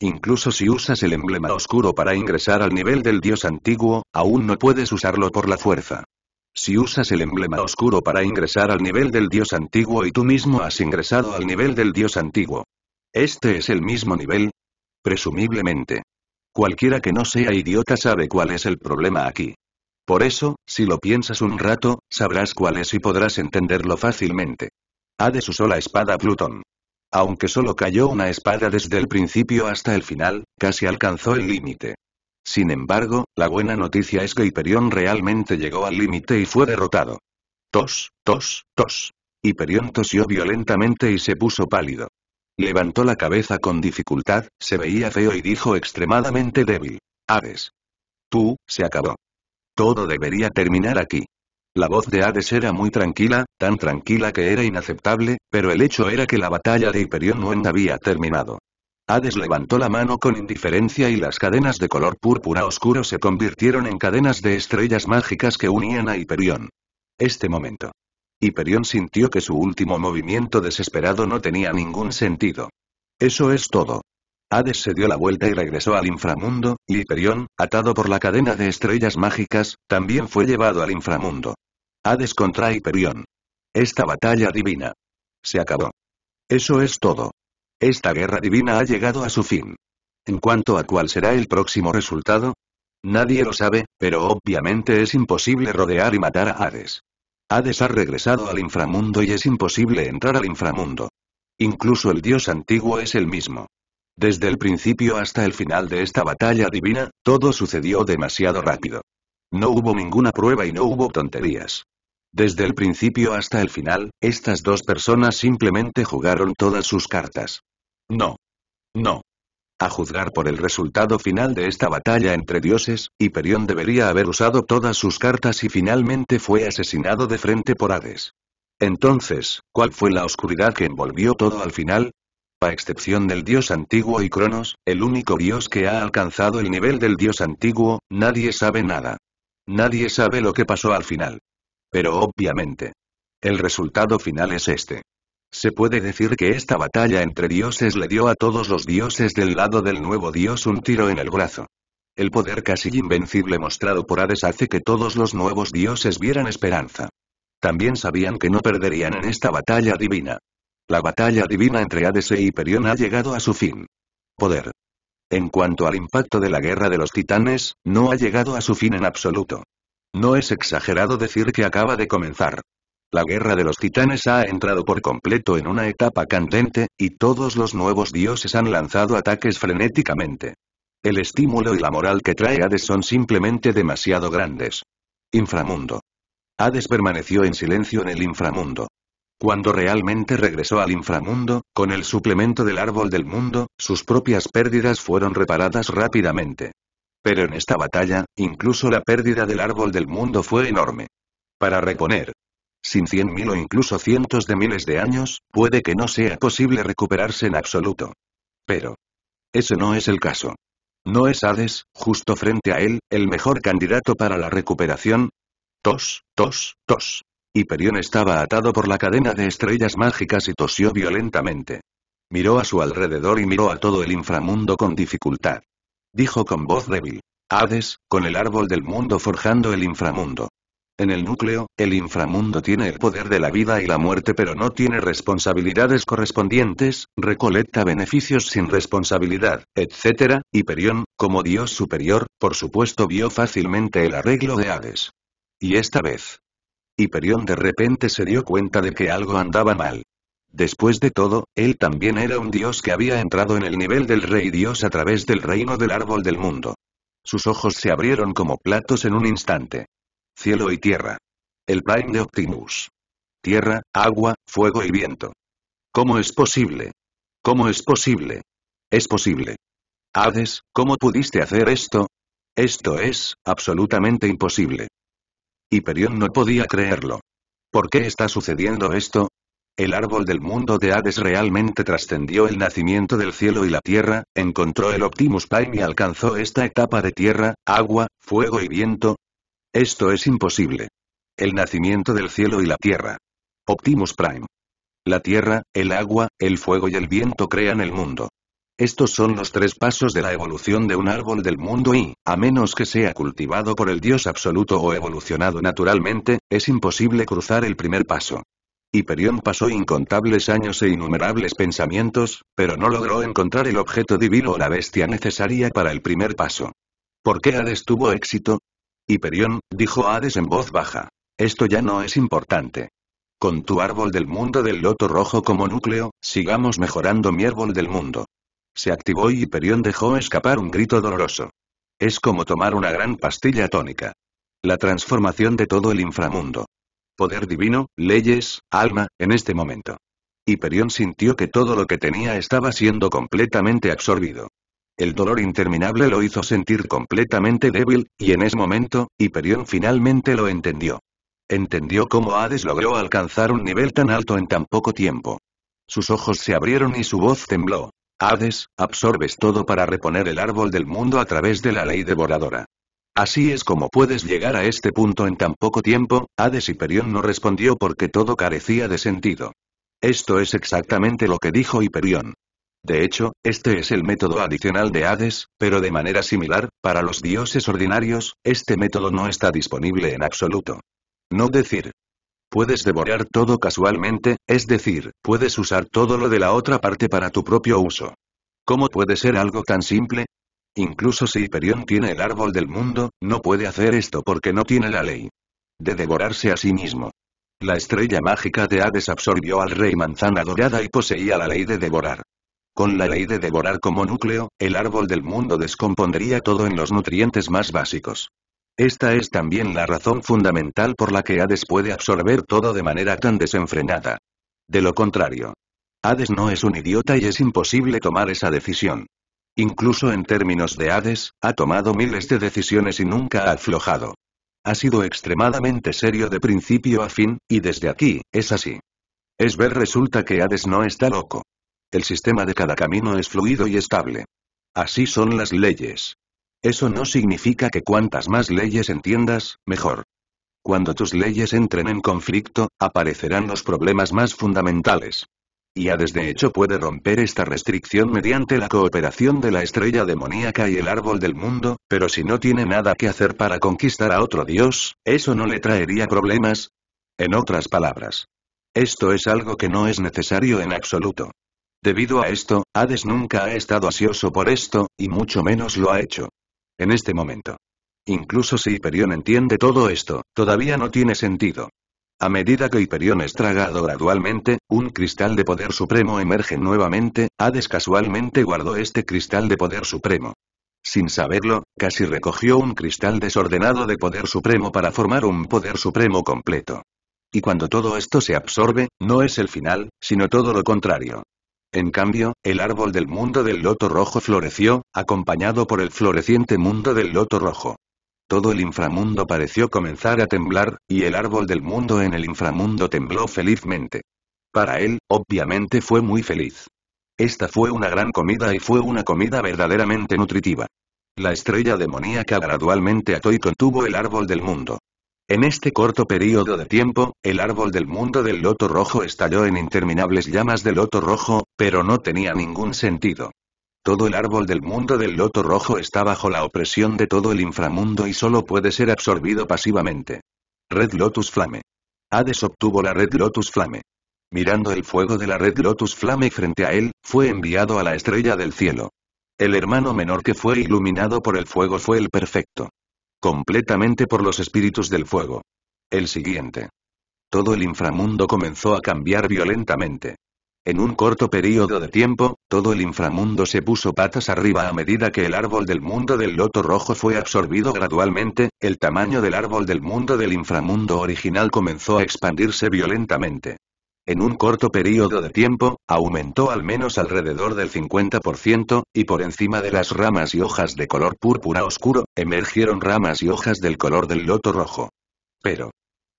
Incluso si usas el emblema oscuro para ingresar al nivel del dios antiguo, aún no puedes usarlo por la fuerza. Si usas el emblema oscuro para ingresar al nivel del dios antiguo y tú mismo has ingresado al nivel del dios antiguo, ¿Este es el mismo nivel? Presumiblemente. Cualquiera que no sea idiota sabe cuál es el problema aquí. Por eso, si lo piensas un rato, sabrás cuál es y podrás entenderlo fácilmente. Hades usó la espada Plutón. Aunque solo cayó una espada desde el principio hasta el final, casi alcanzó el límite. Sin embargo, la buena noticia es que Hiperión realmente llegó al límite y fue derrotado. Tos, tos, tos. Hiperión tosió violentamente y se puso pálido. Levantó la cabeza con dificultad, se veía feo y dijo extremadamente débil. Hades. Tú, se acabó. Todo debería terminar aquí. La voz de Hades era muy tranquila, tan tranquila que era inaceptable, pero el hecho era que la batalla de Hyperion no había terminado. Hades levantó la mano con indiferencia y las cadenas de color púrpura oscuro se convirtieron en cadenas de estrellas mágicas que unían a Hiperión. Este momento. Hiperión sintió que su último movimiento desesperado no tenía ningún sentido. Eso es todo. Hades se dio la vuelta y regresó al inframundo, y Hiperión, atado por la cadena de estrellas mágicas, también fue llevado al inframundo. Hades contra Hiperión. Esta batalla divina. Se acabó. Eso es todo. Esta guerra divina ha llegado a su fin. En cuanto a cuál será el próximo resultado, nadie lo sabe, pero obviamente es imposible rodear y matar a Hades. Hades ha regresado al inframundo y es imposible entrar al inframundo. Incluso el dios antiguo es el mismo. Desde el principio hasta el final de esta batalla divina, todo sucedió demasiado rápido. No hubo ninguna prueba y no hubo tonterías. Desde el principio hasta el final, estas dos personas simplemente jugaron todas sus cartas. No. No. A juzgar por el resultado final de esta batalla entre dioses, Hiperión debería haber usado todas sus cartas y finalmente fue asesinado de frente por Hades. Entonces, ¿cuál fue la oscuridad que envolvió todo al final? A excepción del dios antiguo y Cronos, el único dios que ha alcanzado el nivel del dios antiguo, nadie sabe nada. Nadie sabe lo que pasó al final. Pero obviamente. El resultado final es este. Se puede decir que esta batalla entre dioses le dio a todos los dioses del lado del nuevo dios un tiro en el brazo. El poder casi invencible mostrado por Hades hace que todos los nuevos dioses vieran esperanza. También sabían que no perderían en esta batalla divina. La batalla divina entre Hades e Hiperión ha llegado a su fin. Poder. En cuanto al impacto de la guerra de los titanes, no ha llegado a su fin en absoluto. No es exagerado decir que acaba de comenzar. La guerra de los titanes ha entrado por completo en una etapa candente, y todos los nuevos dioses han lanzado ataques frenéticamente. El estímulo y la moral que trae Hades son simplemente demasiado grandes. Inframundo. Hades permaneció en silencio en el inframundo. Cuando realmente regresó al inframundo, con el suplemento del árbol del mundo, sus propias pérdidas fueron reparadas rápidamente. Pero en esta batalla, incluso la pérdida del árbol del mundo fue enorme. Para reponer, sin cien mil o incluso cientos de miles de años, puede que no sea posible recuperarse en absoluto. Pero. Ese no es el caso. ¿No es Hades, justo frente a él, el mejor candidato para la recuperación? Tos, tos, tos. Hiperión estaba atado por la cadena de estrellas mágicas y tosió violentamente. Miró a su alrededor y miró a todo el inframundo con dificultad. Dijo con voz débil. Hades, con el árbol del mundo forjando el inframundo. En el núcleo, el inframundo tiene el poder de la vida y la muerte pero no tiene responsabilidades correspondientes, recolecta beneficios sin responsabilidad, etc. Hiperión, como dios superior, por supuesto vio fácilmente el arreglo de Hades. Y esta vez. Hiperión de repente se dio cuenta de que algo andaba mal. Después de todo, él también era un dios que había entrado en el nivel del rey dios a través del reino del árbol del mundo. Sus ojos se abrieron como platos en un instante cielo y tierra. El Prime de Optimus. Tierra, agua, fuego y viento. ¿Cómo es posible? ¿Cómo es posible? Es posible. Hades, ¿cómo pudiste hacer esto? Esto es, absolutamente imposible. Hyperion no podía creerlo. ¿Por qué está sucediendo esto? El árbol del mundo de Hades realmente trascendió el nacimiento del cielo y la tierra, encontró el Optimus Prime y alcanzó esta etapa de tierra, agua, fuego y viento, esto es imposible. El nacimiento del cielo y la tierra. Optimus Prime. La tierra, el agua, el fuego y el viento crean el mundo. Estos son los tres pasos de la evolución de un árbol del mundo y, a menos que sea cultivado por el Dios absoluto o evolucionado naturalmente, es imposible cruzar el primer paso. Hiperión pasó incontables años e innumerables pensamientos, pero no logró encontrar el objeto divino o la bestia necesaria para el primer paso. ¿Por qué Hades tuvo éxito? Hiperión, dijo Hades en voz baja. Esto ya no es importante. Con tu árbol del mundo del loto rojo como núcleo, sigamos mejorando mi árbol del mundo. Se activó y Hiperión dejó escapar un grito doloroso. Es como tomar una gran pastilla tónica. La transformación de todo el inframundo. Poder divino, leyes, alma, en este momento. Hiperión sintió que todo lo que tenía estaba siendo completamente absorbido. El dolor interminable lo hizo sentir completamente débil, y en ese momento, Hiperión finalmente lo entendió. Entendió cómo Hades logró alcanzar un nivel tan alto en tan poco tiempo. Sus ojos se abrieron y su voz tembló. Hades, absorbes todo para reponer el árbol del mundo a través de la ley devoradora. Así es como puedes llegar a este punto en tan poco tiempo, Hades Hiperión no respondió porque todo carecía de sentido. Esto es exactamente lo que dijo Hiperión. De hecho, este es el método adicional de Hades, pero de manera similar, para los dioses ordinarios, este método no está disponible en absoluto. No decir. Puedes devorar todo casualmente, es decir, puedes usar todo lo de la otra parte para tu propio uso. ¿Cómo puede ser algo tan simple? Incluso si Hiperión tiene el árbol del mundo, no puede hacer esto porque no tiene la ley. De devorarse a sí mismo. La estrella mágica de Hades absorbió al rey manzana dorada y poseía la ley de devorar. Con la ley de devorar como núcleo, el árbol del mundo descompondría todo en los nutrientes más básicos. Esta es también la razón fundamental por la que Hades puede absorber todo de manera tan desenfrenada. De lo contrario, Hades no es un idiota y es imposible tomar esa decisión. Incluso en términos de Hades, ha tomado miles de decisiones y nunca ha aflojado. Ha sido extremadamente serio de principio a fin, y desde aquí, es así. Es ver resulta que Hades no está loco. El sistema de cada camino es fluido y estable. Así son las leyes. Eso no significa que cuantas más leyes entiendas, mejor. Cuando tus leyes entren en conflicto, aparecerán los problemas más fundamentales. Y a desde hecho puede romper esta restricción mediante la cooperación de la estrella demoníaca y el árbol del mundo, pero si no tiene nada que hacer para conquistar a otro dios, eso no le traería problemas. En otras palabras, esto es algo que no es necesario en absoluto. Debido a esto, Hades nunca ha estado ansioso por esto, y mucho menos lo ha hecho. En este momento. Incluso si Hyperion entiende todo esto, todavía no tiene sentido. A medida que Hyperion es tragado gradualmente, un cristal de poder supremo emerge nuevamente, Hades casualmente guardó este cristal de poder supremo. Sin saberlo, casi recogió un cristal desordenado de poder supremo para formar un poder supremo completo. Y cuando todo esto se absorbe, no es el final, sino todo lo contrario. En cambio, el árbol del mundo del loto rojo floreció, acompañado por el floreciente mundo del loto rojo. Todo el inframundo pareció comenzar a temblar, y el árbol del mundo en el inframundo tembló felizmente. Para él, obviamente fue muy feliz. Esta fue una gran comida y fue una comida verdaderamente nutritiva. La estrella demoníaca gradualmente ató y contuvo el árbol del mundo. En este corto periodo de tiempo, el árbol del mundo del loto rojo estalló en interminables llamas de loto rojo, pero no tenía ningún sentido. Todo el árbol del mundo del loto rojo está bajo la opresión de todo el inframundo y solo puede ser absorbido pasivamente. Red Lotus Flame. Hades obtuvo la Red Lotus Flame. Mirando el fuego de la Red Lotus Flame frente a él, fue enviado a la estrella del cielo. El hermano menor que fue iluminado por el fuego fue el perfecto. Completamente por los espíritus del fuego. El siguiente. Todo el inframundo comenzó a cambiar violentamente. En un corto periodo de tiempo, todo el inframundo se puso patas arriba a medida que el árbol del mundo del loto rojo fue absorbido gradualmente, el tamaño del árbol del mundo del inframundo original comenzó a expandirse violentamente en un corto periodo de tiempo, aumentó al menos alrededor del 50%, y por encima de las ramas y hojas de color púrpura oscuro, emergieron ramas y hojas del color del loto rojo. Pero,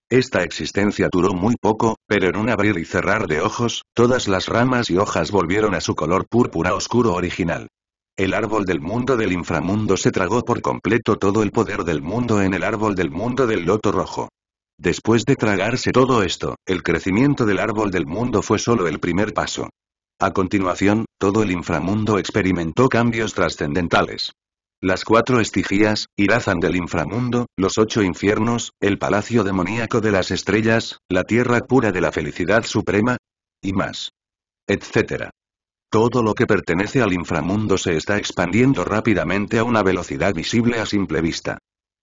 esta existencia duró muy poco, pero en un abrir y cerrar de ojos, todas las ramas y hojas volvieron a su color púrpura oscuro original. El árbol del mundo del inframundo se tragó por completo todo el poder del mundo en el árbol del mundo del loto rojo. Después de tragarse todo esto, el crecimiento del árbol del mundo fue solo el primer paso. A continuación, todo el inframundo experimentó cambios trascendentales. Las cuatro estigias, Irazan del inframundo, los ocho infiernos, el palacio demoníaco de las estrellas, la tierra pura de la felicidad suprema, y más. Etcétera. Todo lo que pertenece al inframundo se está expandiendo rápidamente a una velocidad visible a simple vista.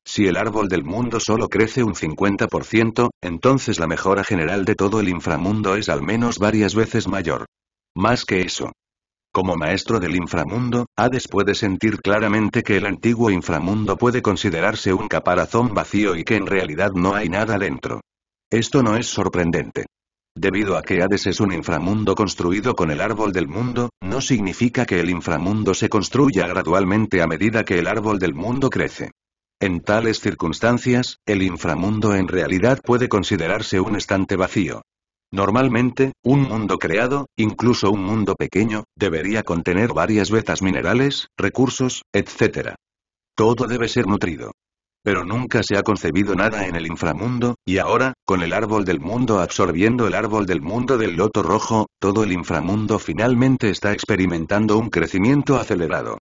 Si el árbol del mundo solo crece un 50%, entonces la mejora general de todo el inframundo es al menos varias veces mayor. Más que eso. Como maestro del inframundo, Hades puede sentir claramente que el antiguo inframundo puede considerarse un caparazón vacío y que en realidad no hay nada dentro. Esto no es sorprendente. Debido a que Hades es un inframundo construido con el árbol del mundo, no significa que el inframundo se construya gradualmente a medida que el árbol del mundo crece. En tales circunstancias, el inframundo en realidad puede considerarse un estante vacío. Normalmente, un mundo creado, incluso un mundo pequeño, debería contener varias vetas minerales, recursos, etc. Todo debe ser nutrido. Pero nunca se ha concebido nada en el inframundo, y ahora, con el árbol del mundo absorbiendo el árbol del mundo del loto rojo, todo el inframundo finalmente está experimentando un crecimiento acelerado.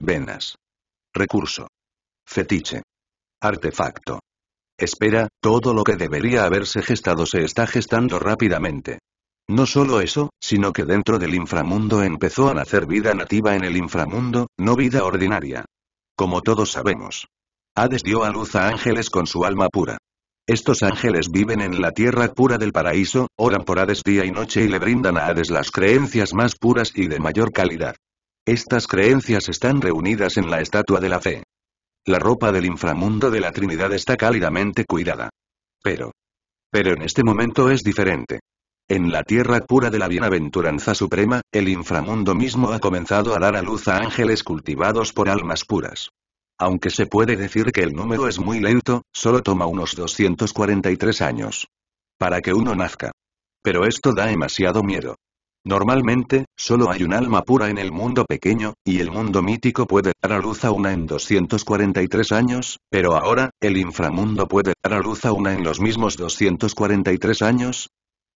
Venas. Recurso. Fetiche. Artefacto. Espera, todo lo que debería haberse gestado se está gestando rápidamente. No solo eso, sino que dentro del inframundo empezó a nacer vida nativa en el inframundo, no vida ordinaria. Como todos sabemos. Hades dio a luz a ángeles con su alma pura. Estos ángeles viven en la tierra pura del paraíso, oran por Hades día y noche y le brindan a Hades las creencias más puras y de mayor calidad. Estas creencias están reunidas en la estatua de la fe. La ropa del inframundo de la Trinidad está cálidamente cuidada. Pero. Pero en este momento es diferente. En la tierra pura de la bienaventuranza suprema, el inframundo mismo ha comenzado a dar a luz a ángeles cultivados por almas puras. Aunque se puede decir que el número es muy lento, solo toma unos 243 años. Para que uno nazca. Pero esto da demasiado miedo. Normalmente, solo hay un alma pura en el mundo pequeño, y el mundo mítico puede dar a luz a una en 243 años, pero ahora, el inframundo puede dar a luz a una en los mismos 243 años.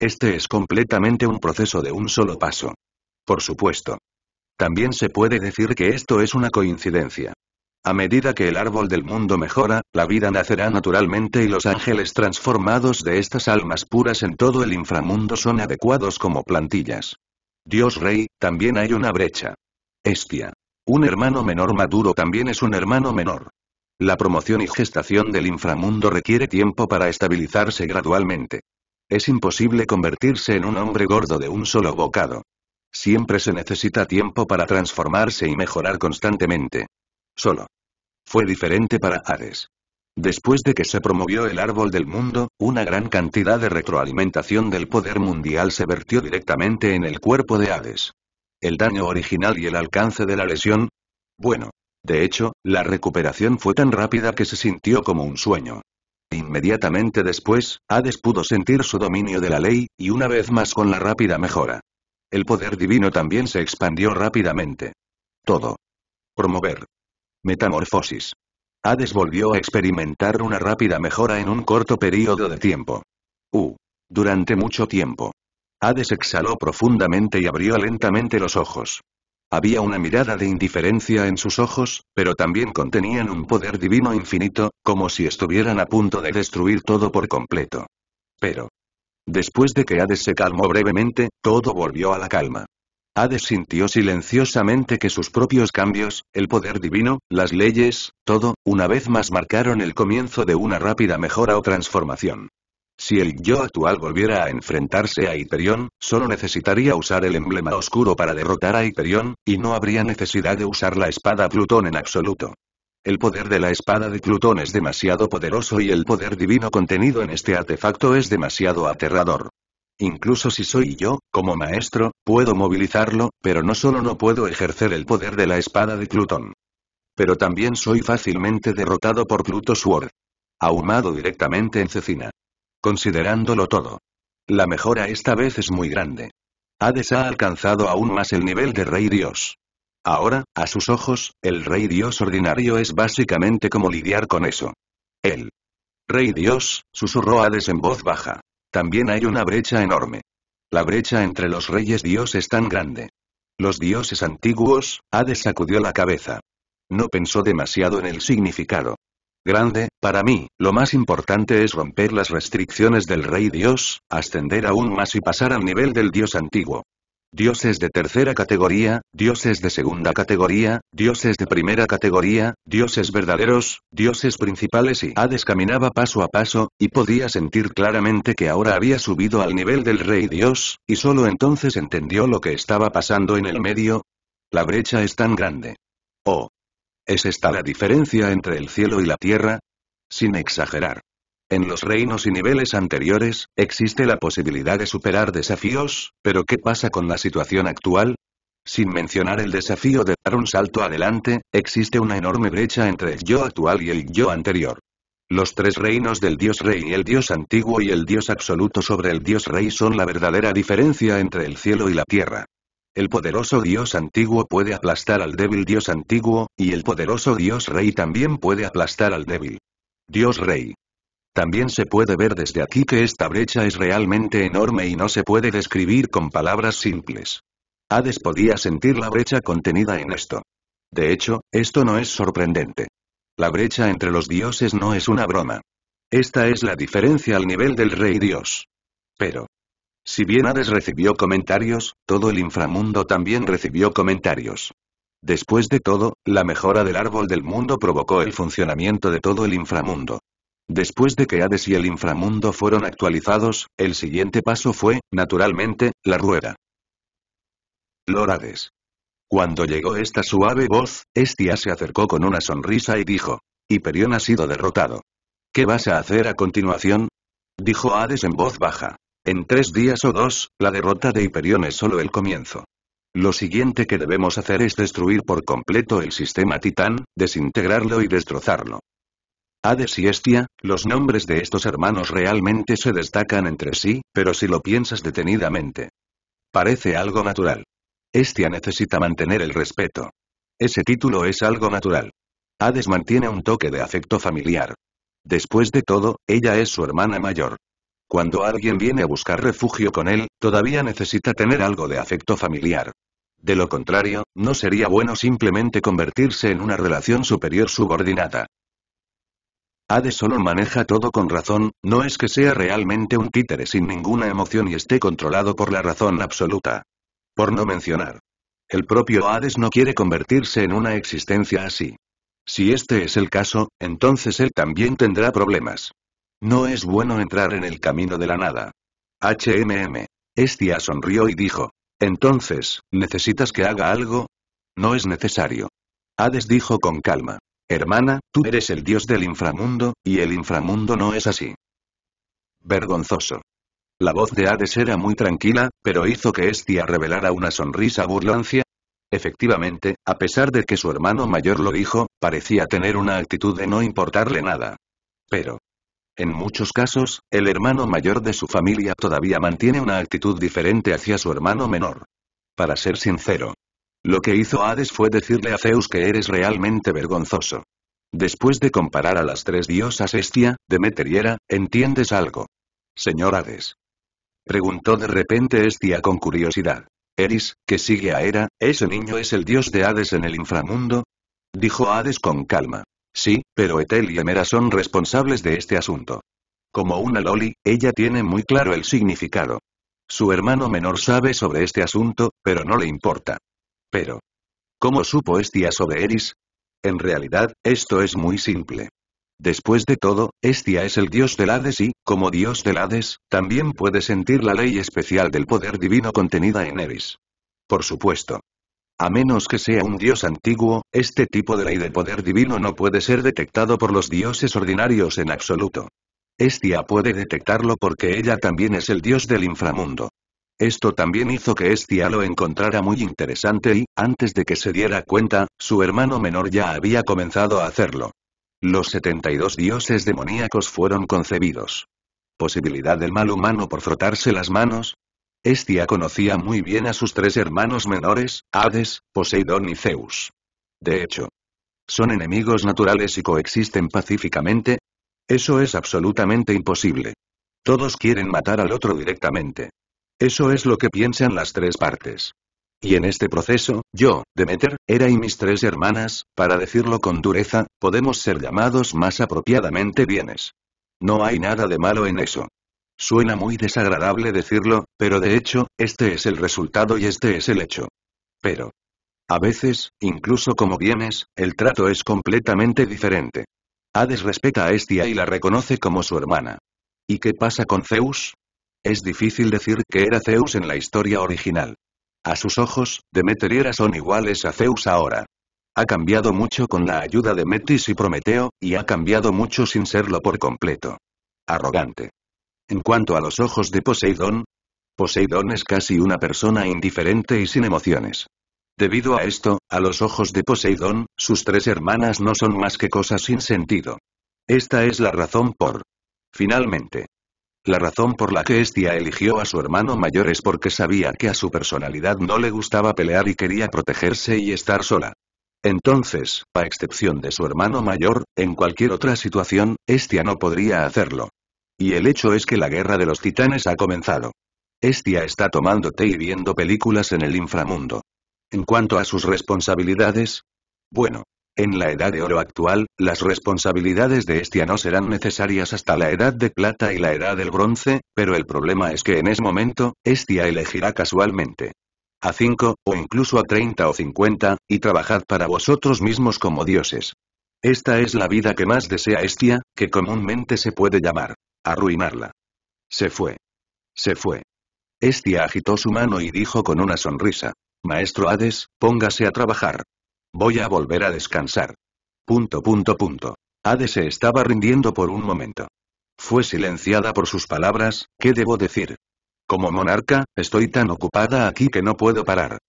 Este es completamente un proceso de un solo paso. Por supuesto. También se puede decir que esto es una coincidencia. A medida que el árbol del mundo mejora, la vida nacerá naturalmente y los ángeles transformados de estas almas puras en todo el inframundo son adecuados como plantillas. Dios Rey, también hay una brecha. Estia. Un hermano menor maduro también es un hermano menor. La promoción y gestación del inframundo requiere tiempo para estabilizarse gradualmente. Es imposible convertirse en un hombre gordo de un solo bocado. Siempre se necesita tiempo para transformarse y mejorar constantemente solo. Fue diferente para Hades. Después de que se promovió el árbol del mundo, una gran cantidad de retroalimentación del poder mundial se vertió directamente en el cuerpo de Hades. El daño original y el alcance de la lesión. Bueno. De hecho, la recuperación fue tan rápida que se sintió como un sueño. Inmediatamente después, Hades pudo sentir su dominio de la ley, y una vez más con la rápida mejora. El poder divino también se expandió rápidamente. Todo. Promover. Metamorfosis. Hades volvió a experimentar una rápida mejora en un corto periodo de tiempo. U. Durante mucho tiempo. Hades exhaló profundamente y abrió lentamente los ojos. Había una mirada de indiferencia en sus ojos, pero también contenían un poder divino infinito, como si estuvieran a punto de destruir todo por completo. Pero. Después de que Hades se calmó brevemente, todo volvió a la calma. Hades sintió silenciosamente que sus propios cambios, el poder divino, las leyes, todo, una vez más marcaron el comienzo de una rápida mejora o transformación. Si el yo actual volviera a enfrentarse a Hyperion, solo necesitaría usar el emblema oscuro para derrotar a Hyperion, y no habría necesidad de usar la espada Plutón en absoluto. El poder de la espada de Plutón es demasiado poderoso y el poder divino contenido en este artefacto es demasiado aterrador. Incluso si soy yo, como maestro, Puedo movilizarlo, pero no solo no puedo ejercer el poder de la espada de Plutón. Pero también soy fácilmente derrotado por Pluto Sword. Ahumado directamente en cecina. Considerándolo todo. La mejora esta vez es muy grande. Hades ha alcanzado aún más el nivel de Rey Dios. Ahora, a sus ojos, el Rey Dios ordinario es básicamente como lidiar con eso. El Rey Dios, susurró Hades en voz baja. También hay una brecha enorme. La brecha entre los reyes dios es tan grande. Los dioses antiguos, Hades sacudió la cabeza. No pensó demasiado en el significado. Grande, para mí, lo más importante es romper las restricciones del rey dios, ascender aún más y pasar al nivel del dios antiguo. Dioses de tercera categoría, dioses de segunda categoría, dioses de primera categoría, dioses verdaderos, dioses principales y Hades caminaba paso a paso, y podía sentir claramente que ahora había subido al nivel del rey dios, y solo entonces entendió lo que estaba pasando en el medio. La brecha es tan grande. Oh. ¿Es esta la diferencia entre el cielo y la tierra? Sin exagerar. En los reinos y niveles anteriores, existe la posibilidad de superar desafíos, pero ¿qué pasa con la situación actual? Sin mencionar el desafío de dar un salto adelante, existe una enorme brecha entre el yo actual y el yo anterior. Los tres reinos del dios rey, el dios antiguo y el dios absoluto sobre el dios rey son la verdadera diferencia entre el cielo y la tierra. El poderoso dios antiguo puede aplastar al débil dios antiguo, y el poderoso dios rey también puede aplastar al débil. Dios rey. También se puede ver desde aquí que esta brecha es realmente enorme y no se puede describir con palabras simples. Hades podía sentir la brecha contenida en esto. De hecho, esto no es sorprendente. La brecha entre los dioses no es una broma. Esta es la diferencia al nivel del rey dios. Pero, si bien Hades recibió comentarios, todo el inframundo también recibió comentarios. Después de todo, la mejora del árbol del mundo provocó el funcionamiento de todo el inframundo. Después de que Hades y el inframundo fueron actualizados, el siguiente paso fue, naturalmente, la rueda. Lord Cuando llegó esta suave voz, Estia se acercó con una sonrisa y dijo. Hiperión ha sido derrotado. ¿Qué vas a hacer a continuación? Dijo Hades en voz baja. En tres días o dos, la derrota de Hiperión es solo el comienzo. Lo siguiente que debemos hacer es destruir por completo el sistema Titán, desintegrarlo y destrozarlo. Hades y Estia, los nombres de estos hermanos realmente se destacan entre sí, pero si lo piensas detenidamente. Parece algo natural. Estia necesita mantener el respeto. Ese título es algo natural. Hades mantiene un toque de afecto familiar. Después de todo, ella es su hermana mayor. Cuando alguien viene a buscar refugio con él, todavía necesita tener algo de afecto familiar. De lo contrario, no sería bueno simplemente convertirse en una relación superior subordinada. Hades solo maneja todo con razón, no es que sea realmente un títere sin ninguna emoción y esté controlado por la razón absoluta. Por no mencionar. El propio Hades no quiere convertirse en una existencia así. Si este es el caso, entonces él también tendrá problemas. No es bueno entrar en el camino de la nada. HMM. Estia sonrió y dijo. Entonces, ¿necesitas que haga algo? No es necesario. Hades dijo con calma. Hermana, tú eres el dios del inframundo, y el inframundo no es así. Vergonzoso. La voz de Hades era muy tranquila, pero hizo que Estia revelara una sonrisa burlancia. Efectivamente, a pesar de que su hermano mayor lo dijo, parecía tener una actitud de no importarle nada. Pero, en muchos casos, el hermano mayor de su familia todavía mantiene una actitud diferente hacia su hermano menor. Para ser sincero, lo que hizo Hades fue decirle a Zeus que eres realmente vergonzoso. Después de comparar a las tres diosas Estia, Demeter y Hera, ¿entiendes algo? Señor Hades. Preguntó de repente Estia con curiosidad. Eris, que sigue a Hera, ¿ese niño es el dios de Hades en el inframundo? Dijo Hades con calma. Sí, pero Etel y Emera son responsables de este asunto. Como una loli, ella tiene muy claro el significado. Su hermano menor sabe sobre este asunto, pero no le importa. Pero. ¿Cómo supo Estia sobre Eris? En realidad, esto es muy simple. Después de todo, Estia es el dios del Hades y, como dios del Hades, también puede sentir la ley especial del poder divino contenida en Eris. Por supuesto. A menos que sea un dios antiguo, este tipo de ley de poder divino no puede ser detectado por los dioses ordinarios en absoluto. Estia puede detectarlo porque ella también es el dios del inframundo. Esto también hizo que Estia lo encontrara muy interesante y, antes de que se diera cuenta, su hermano menor ya había comenzado a hacerlo. Los 72 dioses demoníacos fueron concebidos. ¿Posibilidad del mal humano por frotarse las manos? Estia conocía muy bien a sus tres hermanos menores, Hades, Poseidón y Zeus. De hecho, son enemigos naturales y coexisten pacíficamente. Eso es absolutamente imposible. Todos quieren matar al otro directamente. Eso es lo que piensan las tres partes. Y en este proceso, yo, Demeter, era y mis tres hermanas, para decirlo con dureza, podemos ser llamados más apropiadamente bienes. No hay nada de malo en eso. Suena muy desagradable decirlo, pero de hecho, este es el resultado y este es el hecho. Pero. A veces, incluso como bienes, el trato es completamente diferente. Hades respeta a Estia y la reconoce como su hermana. ¿Y qué pasa con Zeus? Es difícil decir que era Zeus en la historia original. A sus ojos, Demeter y son iguales a Zeus ahora. Ha cambiado mucho con la ayuda de Metis y Prometeo, y ha cambiado mucho sin serlo por completo. Arrogante. En cuanto a los ojos de Poseidón, Poseidón es casi una persona indiferente y sin emociones. Debido a esto, a los ojos de Poseidón, sus tres hermanas no son más que cosas sin sentido. Esta es la razón por. Finalmente, la razón por la que Estia eligió a su hermano mayor es porque sabía que a su personalidad no le gustaba pelear y quería protegerse y estar sola. Entonces, a excepción de su hermano mayor, en cualquier otra situación, Estia no podría hacerlo. Y el hecho es que la guerra de los titanes ha comenzado. Estia está tomando té y viendo películas en el inframundo. En cuanto a sus responsabilidades, bueno, en la edad de oro actual, las responsabilidades de Estia no serán necesarias hasta la edad de plata y la edad del bronce, pero el problema es que en ese momento, Estia elegirá casualmente. A 5, o incluso a 30 o 50, y trabajad para vosotros mismos como dioses. Esta es la vida que más desea Estia, que comúnmente se puede llamar. Arruinarla. Se fue. Se fue. Estia agitó su mano y dijo con una sonrisa. Maestro Hades, póngase a trabajar. Voy a volver a descansar. Punto punto punto. Hades se estaba rindiendo por un momento. Fue silenciada por sus palabras, ¿qué debo decir? Como monarca, estoy tan ocupada aquí que no puedo parar.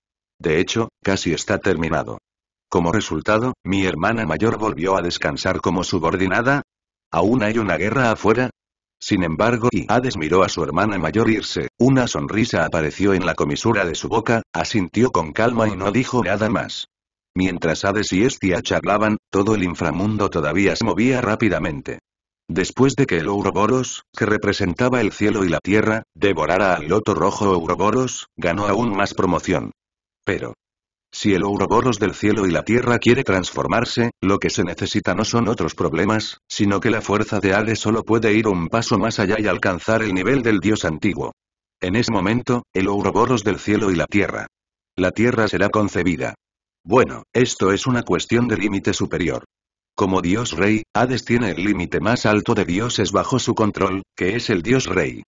De hecho, casi está terminado. Como resultado, mi hermana mayor volvió a descansar como subordinada. ¿Aún hay una guerra afuera? Sin embargo, y Hades miró a su hermana mayor irse, una sonrisa apareció en la comisura de su boca, asintió con calma y no dijo nada más. Mientras Hades y Estia charlaban, todo el inframundo todavía se movía rápidamente. Después de que el Ouroboros, que representaba el cielo y la tierra, devorara al loto rojo Ouroboros, ganó aún más promoción. Pero, si el Ouroboros del cielo y la tierra quiere transformarse, lo que se necesita no son otros problemas, sino que la fuerza de Hades solo puede ir un paso más allá y alcanzar el nivel del dios antiguo. En ese momento, el Ouroboros del cielo y la tierra. La tierra será concebida. Bueno, esto es una cuestión de límite superior. Como dios rey, Hades tiene el límite más alto de dioses bajo su control, que es el dios rey.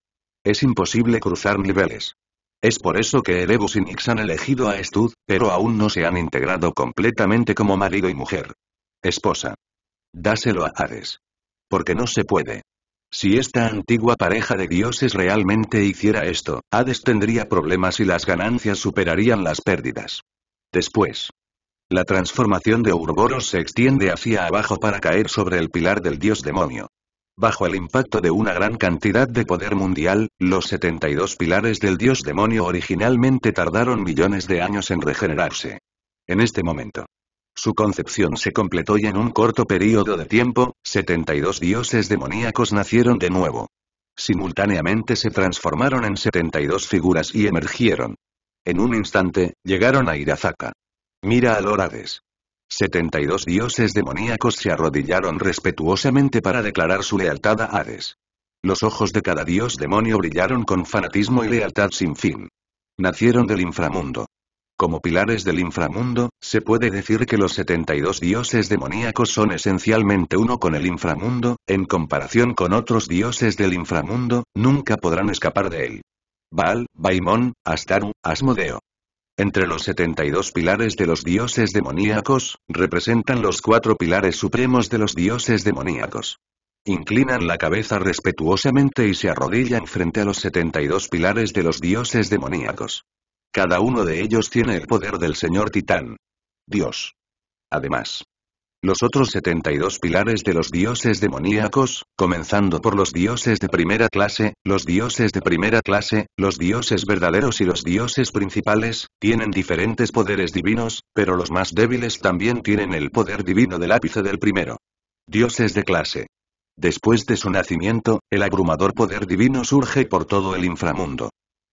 Es imposible cruzar niveles. Es por eso que Erebus y Nix han elegido a Estud, pero aún no se han integrado completamente como marido y mujer. Esposa. Dáselo a Hades. Porque no se puede. Si esta antigua pareja de dioses realmente hiciera esto, Hades tendría problemas y las ganancias superarían las pérdidas. Después, la transformación de Urboros se extiende hacia abajo para caer sobre el pilar del dios demonio. Bajo el impacto de una gran cantidad de poder mundial, los 72 pilares del dios demonio originalmente tardaron millones de años en regenerarse. En este momento. Su concepción se completó y en un corto periodo de tiempo, 72 dioses demoníacos nacieron de nuevo. Simultáneamente se transformaron en 72 figuras y emergieron. En un instante, llegaron a Irazaka. Mira a Hades. 72 dioses demoníacos se arrodillaron respetuosamente para declarar su lealtad a Hades. Los ojos de cada dios demonio brillaron con fanatismo y lealtad sin fin. Nacieron del inframundo. Como pilares del inframundo, se puede decir que los 72 dioses demoníacos son esencialmente uno con el inframundo, en comparación con otros dioses del inframundo, nunca podrán escapar de él. Baal, Baimón, Astaru, Asmodeo, entre los 72 pilares de los dioses demoníacos, representan los cuatro pilares supremos de los dioses demoníacos. Inclinan la cabeza respetuosamente y se arrodillan frente a los 72 pilares de los dioses demoníacos. Cada uno de ellos tiene el poder del señor titán. Dios. Además, los otros 72 pilares de los dioses demoníacos, comenzando por los dioses de primera clase, los dioses de primera clase, los dioses verdaderos y los dioses principales, tienen diferentes poderes divinos, pero los más débiles también tienen el poder divino del ápice del primero. Dioses de clase. Después de su nacimiento, el abrumador poder divino surge por todo el inframundo.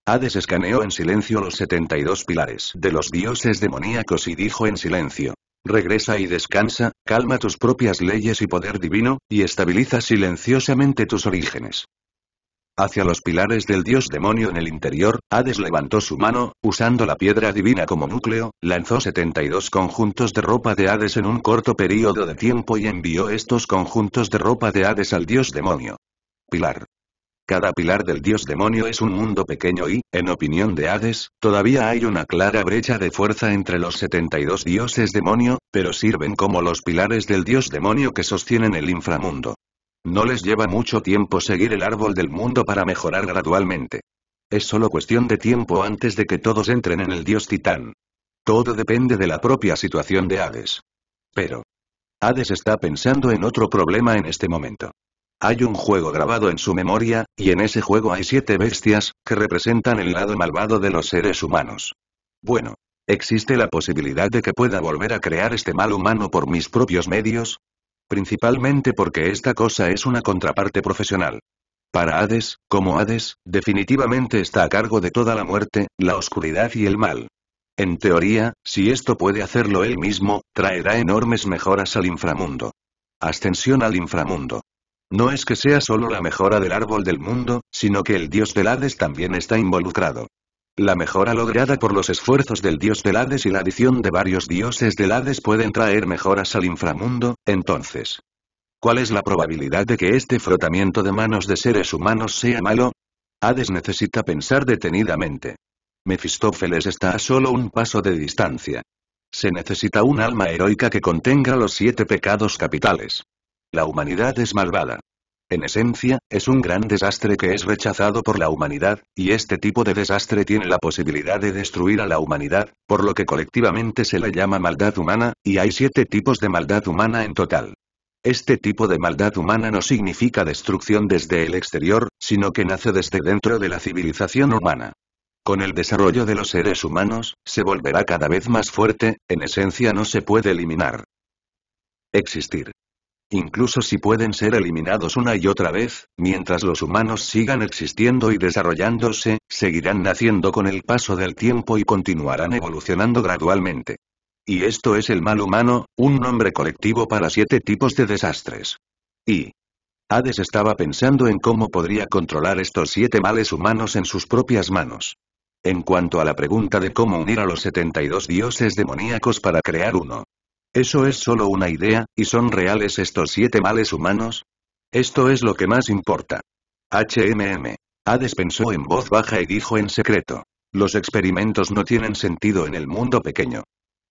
Hades escaneó en silencio los 72 pilares de los dioses demoníacos y dijo en silencio, Regresa y descansa, calma tus propias leyes y poder divino, y estabiliza silenciosamente tus orígenes. Hacia los pilares del dios demonio en el interior, Hades levantó su mano, usando la piedra divina como núcleo, lanzó 72 conjuntos de ropa de Hades en un corto periodo de tiempo y envió estos conjuntos de ropa de Hades al dios demonio. Pilar. Cada pilar del dios demonio es un mundo pequeño y, en opinión de Hades, todavía hay una clara brecha de fuerza entre los 72 dioses demonio, pero sirven como los pilares del dios demonio que sostienen el inframundo. No les lleva mucho tiempo seguir el árbol del mundo para mejorar gradualmente. Es solo cuestión de tiempo antes de que todos entren en el dios titán. Todo depende de la propia situación de Hades. Pero. Hades está pensando en otro problema en este momento. Hay un juego grabado en su memoria, y en ese juego hay siete bestias, que representan el lado malvado de los seres humanos. Bueno. ¿Existe la posibilidad de que pueda volver a crear este mal humano por mis propios medios? Principalmente porque esta cosa es una contraparte profesional. Para Hades, como Hades, definitivamente está a cargo de toda la muerte, la oscuridad y el mal. En teoría, si esto puede hacerlo él mismo, traerá enormes mejoras al inframundo. Ascensión al inframundo. No es que sea solo la mejora del árbol del mundo, sino que el dios de Hades también está involucrado. La mejora lograda por los esfuerzos del dios de Hades y la adición de varios dioses de Hades pueden traer mejoras al inframundo, entonces. ¿Cuál es la probabilidad de que este frotamiento de manos de seres humanos sea malo? Hades necesita pensar detenidamente. Mefistófeles está a solo un paso de distancia. Se necesita un alma heroica que contenga los siete pecados capitales. La humanidad es malvada. En esencia, es un gran desastre que es rechazado por la humanidad, y este tipo de desastre tiene la posibilidad de destruir a la humanidad, por lo que colectivamente se le llama maldad humana, y hay siete tipos de maldad humana en total. Este tipo de maldad humana no significa destrucción desde el exterior, sino que nace desde dentro de la civilización humana. Con el desarrollo de los seres humanos, se volverá cada vez más fuerte, en esencia no se puede eliminar. Existir. Incluso si pueden ser eliminados una y otra vez, mientras los humanos sigan existiendo y desarrollándose, seguirán naciendo con el paso del tiempo y continuarán evolucionando gradualmente. Y esto es el mal humano, un nombre colectivo para siete tipos de desastres. Y. Hades estaba pensando en cómo podría controlar estos siete males humanos en sus propias manos. En cuanto a la pregunta de cómo unir a los 72 dioses demoníacos para crear uno, eso es solo una idea, ¿y son reales estos siete males humanos? Esto es lo que más importa. HMM. Hades pensó en voz baja y dijo en secreto. Los experimentos no tienen sentido en el mundo pequeño.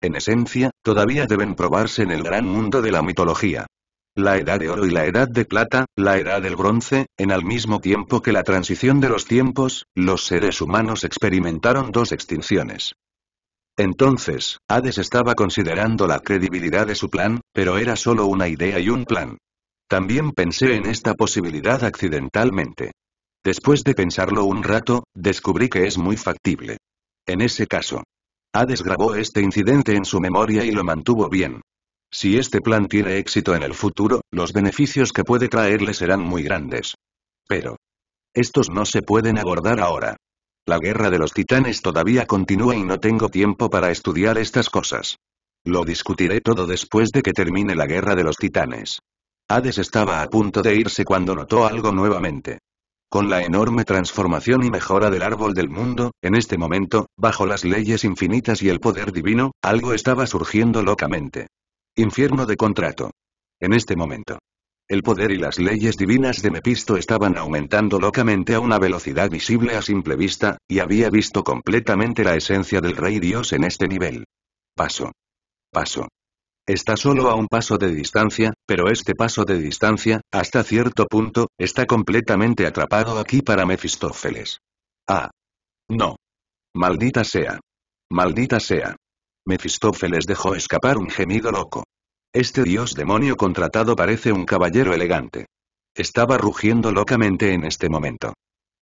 En esencia, todavía deben probarse en el gran mundo de la mitología. La edad de oro y la edad de plata, la edad del bronce, en al mismo tiempo que la transición de los tiempos, los seres humanos experimentaron dos extinciones. Entonces, Hades estaba considerando la credibilidad de su plan, pero era solo una idea y un plan. También pensé en esta posibilidad accidentalmente. Después de pensarlo un rato, descubrí que es muy factible. En ese caso, Hades grabó este incidente en su memoria y lo mantuvo bien. Si este plan tiene éxito en el futuro, los beneficios que puede traerle serán muy grandes. Pero, estos no se pueden abordar ahora. La guerra de los titanes todavía continúa y no tengo tiempo para estudiar estas cosas. Lo discutiré todo después de que termine la guerra de los titanes. Hades estaba a punto de irse cuando notó algo nuevamente. Con la enorme transformación y mejora del árbol del mundo, en este momento, bajo las leyes infinitas y el poder divino, algo estaba surgiendo locamente. Infierno de contrato. En este momento. El poder y las leyes divinas de Mepisto estaban aumentando locamente a una velocidad visible a simple vista, y había visto completamente la esencia del Rey Dios en este nivel. Paso. Paso. Está solo a un paso de distancia, pero este paso de distancia, hasta cierto punto, está completamente atrapado aquí para Mefistófeles. Ah. No. Maldita sea. Maldita sea. Mefistófeles dejó escapar un gemido loco. Este dios demonio contratado parece un caballero elegante. Estaba rugiendo locamente en este momento.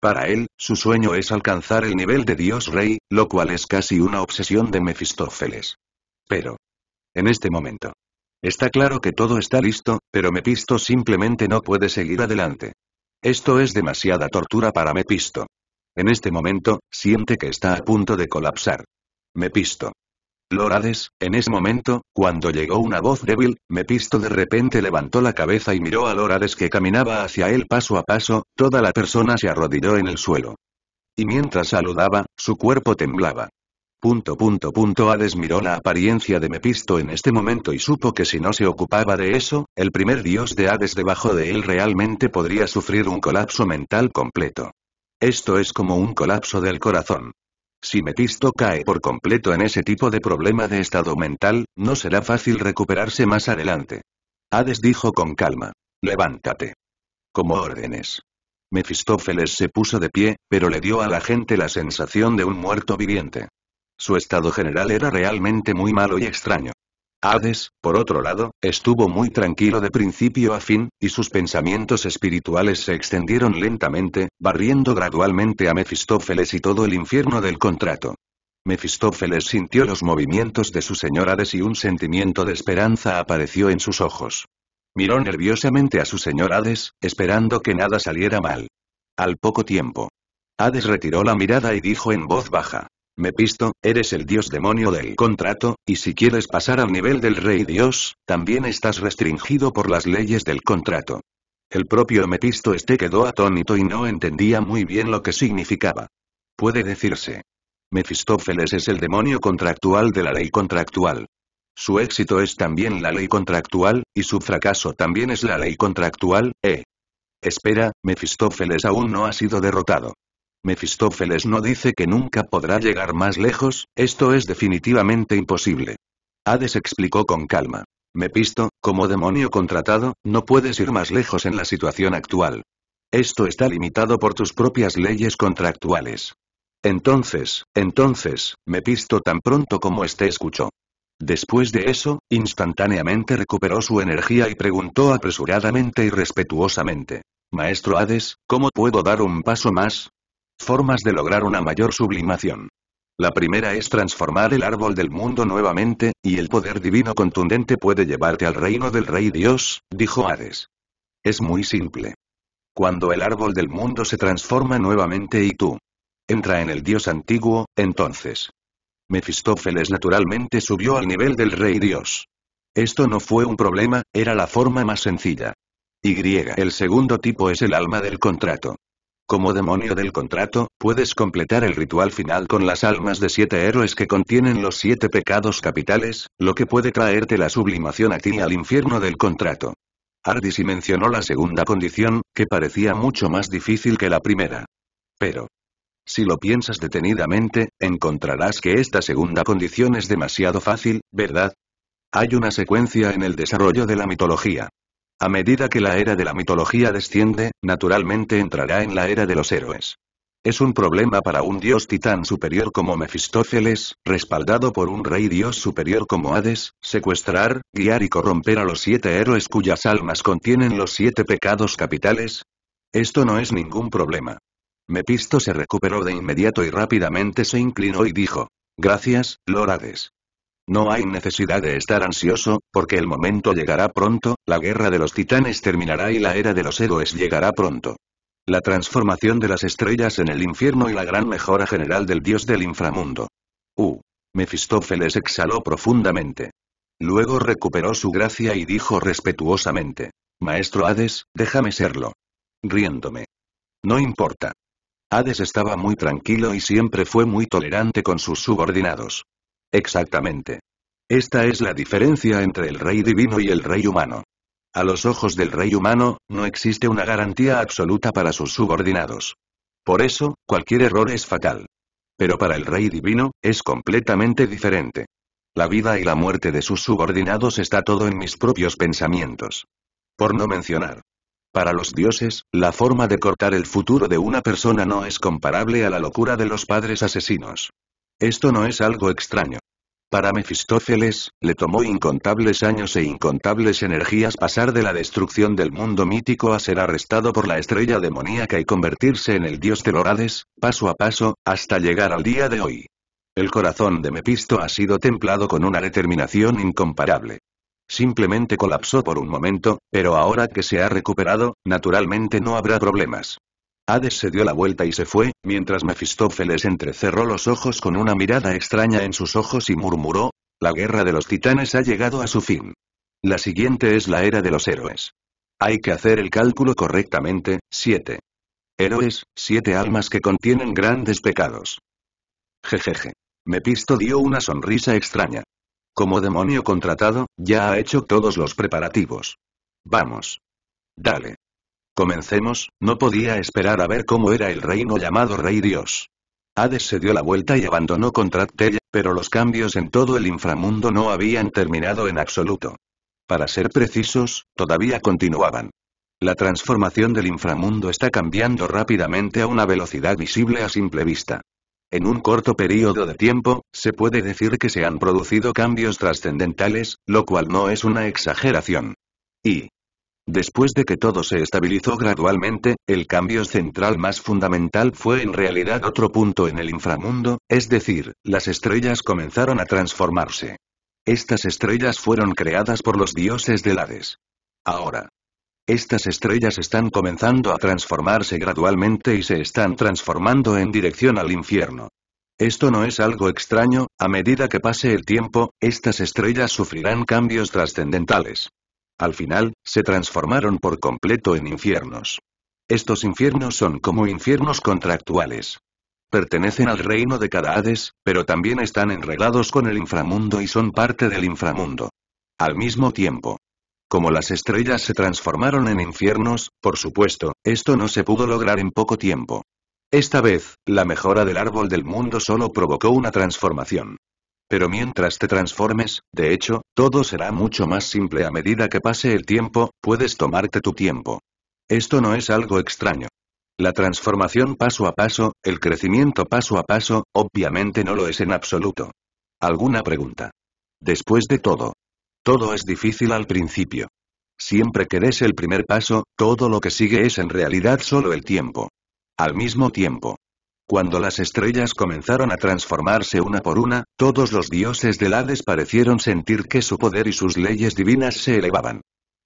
Para él, su sueño es alcanzar el nivel de dios rey, lo cual es casi una obsesión de Mefistófeles. Pero. En este momento. Está claro que todo está listo, pero Mepisto simplemente no puede seguir adelante. Esto es demasiada tortura para Mepisto. En este momento, siente que está a punto de colapsar. Mepisto. Lorades, en ese momento, cuando llegó una voz débil, Mepisto de repente levantó la cabeza y miró a Lorades que caminaba hacia él paso a paso, toda la persona se arrodilló en el suelo. Y mientras saludaba, su cuerpo temblaba. Punto punto punto Hades miró la apariencia de Mepisto en este momento y supo que si no se ocupaba de eso, el primer dios de Hades debajo de él realmente podría sufrir un colapso mental completo. Esto es como un colapso del corazón. Si Metisto cae por completo en ese tipo de problema de estado mental, no será fácil recuperarse más adelante. Hades dijo con calma. Levántate. Como órdenes. Mefistófeles se puso de pie, pero le dio a la gente la sensación de un muerto viviente. Su estado general era realmente muy malo y extraño. Hades, por otro lado, estuvo muy tranquilo de principio a fin, y sus pensamientos espirituales se extendieron lentamente, barriendo gradualmente a Mefistófeles y todo el infierno del contrato. Mefistófeles sintió los movimientos de su señor Hades y un sentimiento de esperanza apareció en sus ojos. Miró nerviosamente a su señor Hades, esperando que nada saliera mal. Al poco tiempo. Hades retiró la mirada y dijo en voz baja. Mepisto, eres el dios demonio del contrato, y si quieres pasar al nivel del rey dios, también estás restringido por las leyes del contrato. El propio Mepisto este quedó atónito y no entendía muy bien lo que significaba. Puede decirse. Mefistófeles es el demonio contractual de la ley contractual. Su éxito es también la ley contractual, y su fracaso también es la ley contractual, ¿eh? Espera, Mefistófeles aún no ha sido derrotado. Mefistófeles no dice que nunca podrá llegar más lejos, esto es definitivamente imposible. Hades explicó con calma. Mepisto, como demonio contratado, no puedes ir más lejos en la situación actual. Esto está limitado por tus propias leyes contractuales. Entonces, entonces, Pisto, tan pronto como este escuchó. Después de eso, instantáneamente recuperó su energía y preguntó apresuradamente y respetuosamente. Maestro Hades, ¿cómo puedo dar un paso más? Formas de lograr una mayor sublimación. La primera es transformar el árbol del mundo nuevamente, y el poder divino contundente puede llevarte al reino del rey Dios, dijo Hades. Es muy simple. Cuando el árbol del mundo se transforma nuevamente y tú entra en el Dios antiguo, entonces Mefistófeles naturalmente subió al nivel del rey Dios. Esto no fue un problema, era la forma más sencilla. Y. El segundo tipo es el alma del contrato. Como demonio del contrato, puedes completar el ritual final con las almas de siete héroes que contienen los siete pecados capitales, lo que puede traerte la sublimación a ti y al infierno del contrato. Ardisi mencionó la segunda condición, que parecía mucho más difícil que la primera. Pero, si lo piensas detenidamente, encontrarás que esta segunda condición es demasiado fácil, ¿verdad? Hay una secuencia en el desarrollo de la mitología. A medida que la era de la mitología desciende, naturalmente entrará en la era de los héroes. Es un problema para un dios titán superior como Mefistófeles, respaldado por un rey dios superior como Hades, secuestrar, guiar y corromper a los siete héroes cuyas almas contienen los siete pecados capitales. Esto no es ningún problema. Mepisto se recuperó de inmediato y rápidamente se inclinó y dijo, Gracias, Lorades. No hay necesidad de estar ansioso, porque el momento llegará pronto, la guerra de los titanes terminará y la era de los héroes llegará pronto. La transformación de las estrellas en el infierno y la gran mejora general del dios del inframundo. Uh. Mefistófeles exhaló profundamente. Luego recuperó su gracia y dijo respetuosamente. Maestro Hades, déjame serlo. Riéndome. No importa. Hades estaba muy tranquilo y siempre fue muy tolerante con sus subordinados. Exactamente. Esta es la diferencia entre el rey divino y el rey humano. A los ojos del rey humano, no existe una garantía absoluta para sus subordinados. Por eso, cualquier error es fatal. Pero para el rey divino, es completamente diferente. La vida y la muerte de sus subordinados está todo en mis propios pensamientos. Por no mencionar. Para los dioses, la forma de cortar el futuro de una persona no es comparable a la locura de los padres asesinos. Esto no es algo extraño. Para Mefistófeles, le tomó incontables años e incontables energías pasar de la destrucción del mundo mítico a ser arrestado por la estrella demoníaca y convertirse en el dios de Lorades, paso a paso, hasta llegar al día de hoy. El corazón de Mepisto ha sido templado con una determinación incomparable. Simplemente colapsó por un momento, pero ahora que se ha recuperado, naturalmente no habrá problemas. Hades se dio la vuelta y se fue, mientras Mefistófeles entrecerró los ojos con una mirada extraña en sus ojos y murmuró, la guerra de los titanes ha llegado a su fin. La siguiente es la era de los héroes. Hay que hacer el cálculo correctamente, siete. Héroes, siete almas que contienen grandes pecados. Jejeje. Mepisto dio una sonrisa extraña. Como demonio contratado, ya ha hecho todos los preparativos. Vamos. Dale. Comencemos, no podía esperar a ver cómo era el reino llamado Rey Dios. Hades se dio la vuelta y abandonó Contractella, pero los cambios en todo el inframundo no habían terminado en absoluto. Para ser precisos, todavía continuaban. La transformación del inframundo está cambiando rápidamente a una velocidad visible a simple vista. En un corto periodo de tiempo, se puede decir que se han producido cambios trascendentales, lo cual no es una exageración. Y, Después de que todo se estabilizó gradualmente, el cambio central más fundamental fue en realidad otro punto en el inframundo, es decir, las estrellas comenzaron a transformarse. Estas estrellas fueron creadas por los dioses del Hades. Ahora. Estas estrellas están comenzando a transformarse gradualmente y se están transformando en dirección al infierno. Esto no es algo extraño, a medida que pase el tiempo, estas estrellas sufrirán cambios trascendentales. Al final, se transformaron por completo en infiernos. Estos infiernos son como infiernos contractuales. Pertenecen al reino de cada Hades, pero también están enredados con el inframundo y son parte del inframundo. Al mismo tiempo. Como las estrellas se transformaron en infiernos, por supuesto, esto no se pudo lograr en poco tiempo. Esta vez, la mejora del árbol del mundo solo provocó una transformación. Pero mientras te transformes, de hecho, todo será mucho más simple a medida que pase el tiempo, puedes tomarte tu tiempo. Esto no es algo extraño. La transformación paso a paso, el crecimiento paso a paso, obviamente no lo es en absoluto. ¿Alguna pregunta? Después de todo. Todo es difícil al principio. Siempre que des el primer paso, todo lo que sigue es en realidad solo el tiempo. Al mismo tiempo. Cuando las estrellas comenzaron a transformarse una por una, todos los dioses del Hades parecieron sentir que su poder y sus leyes divinas se elevaban.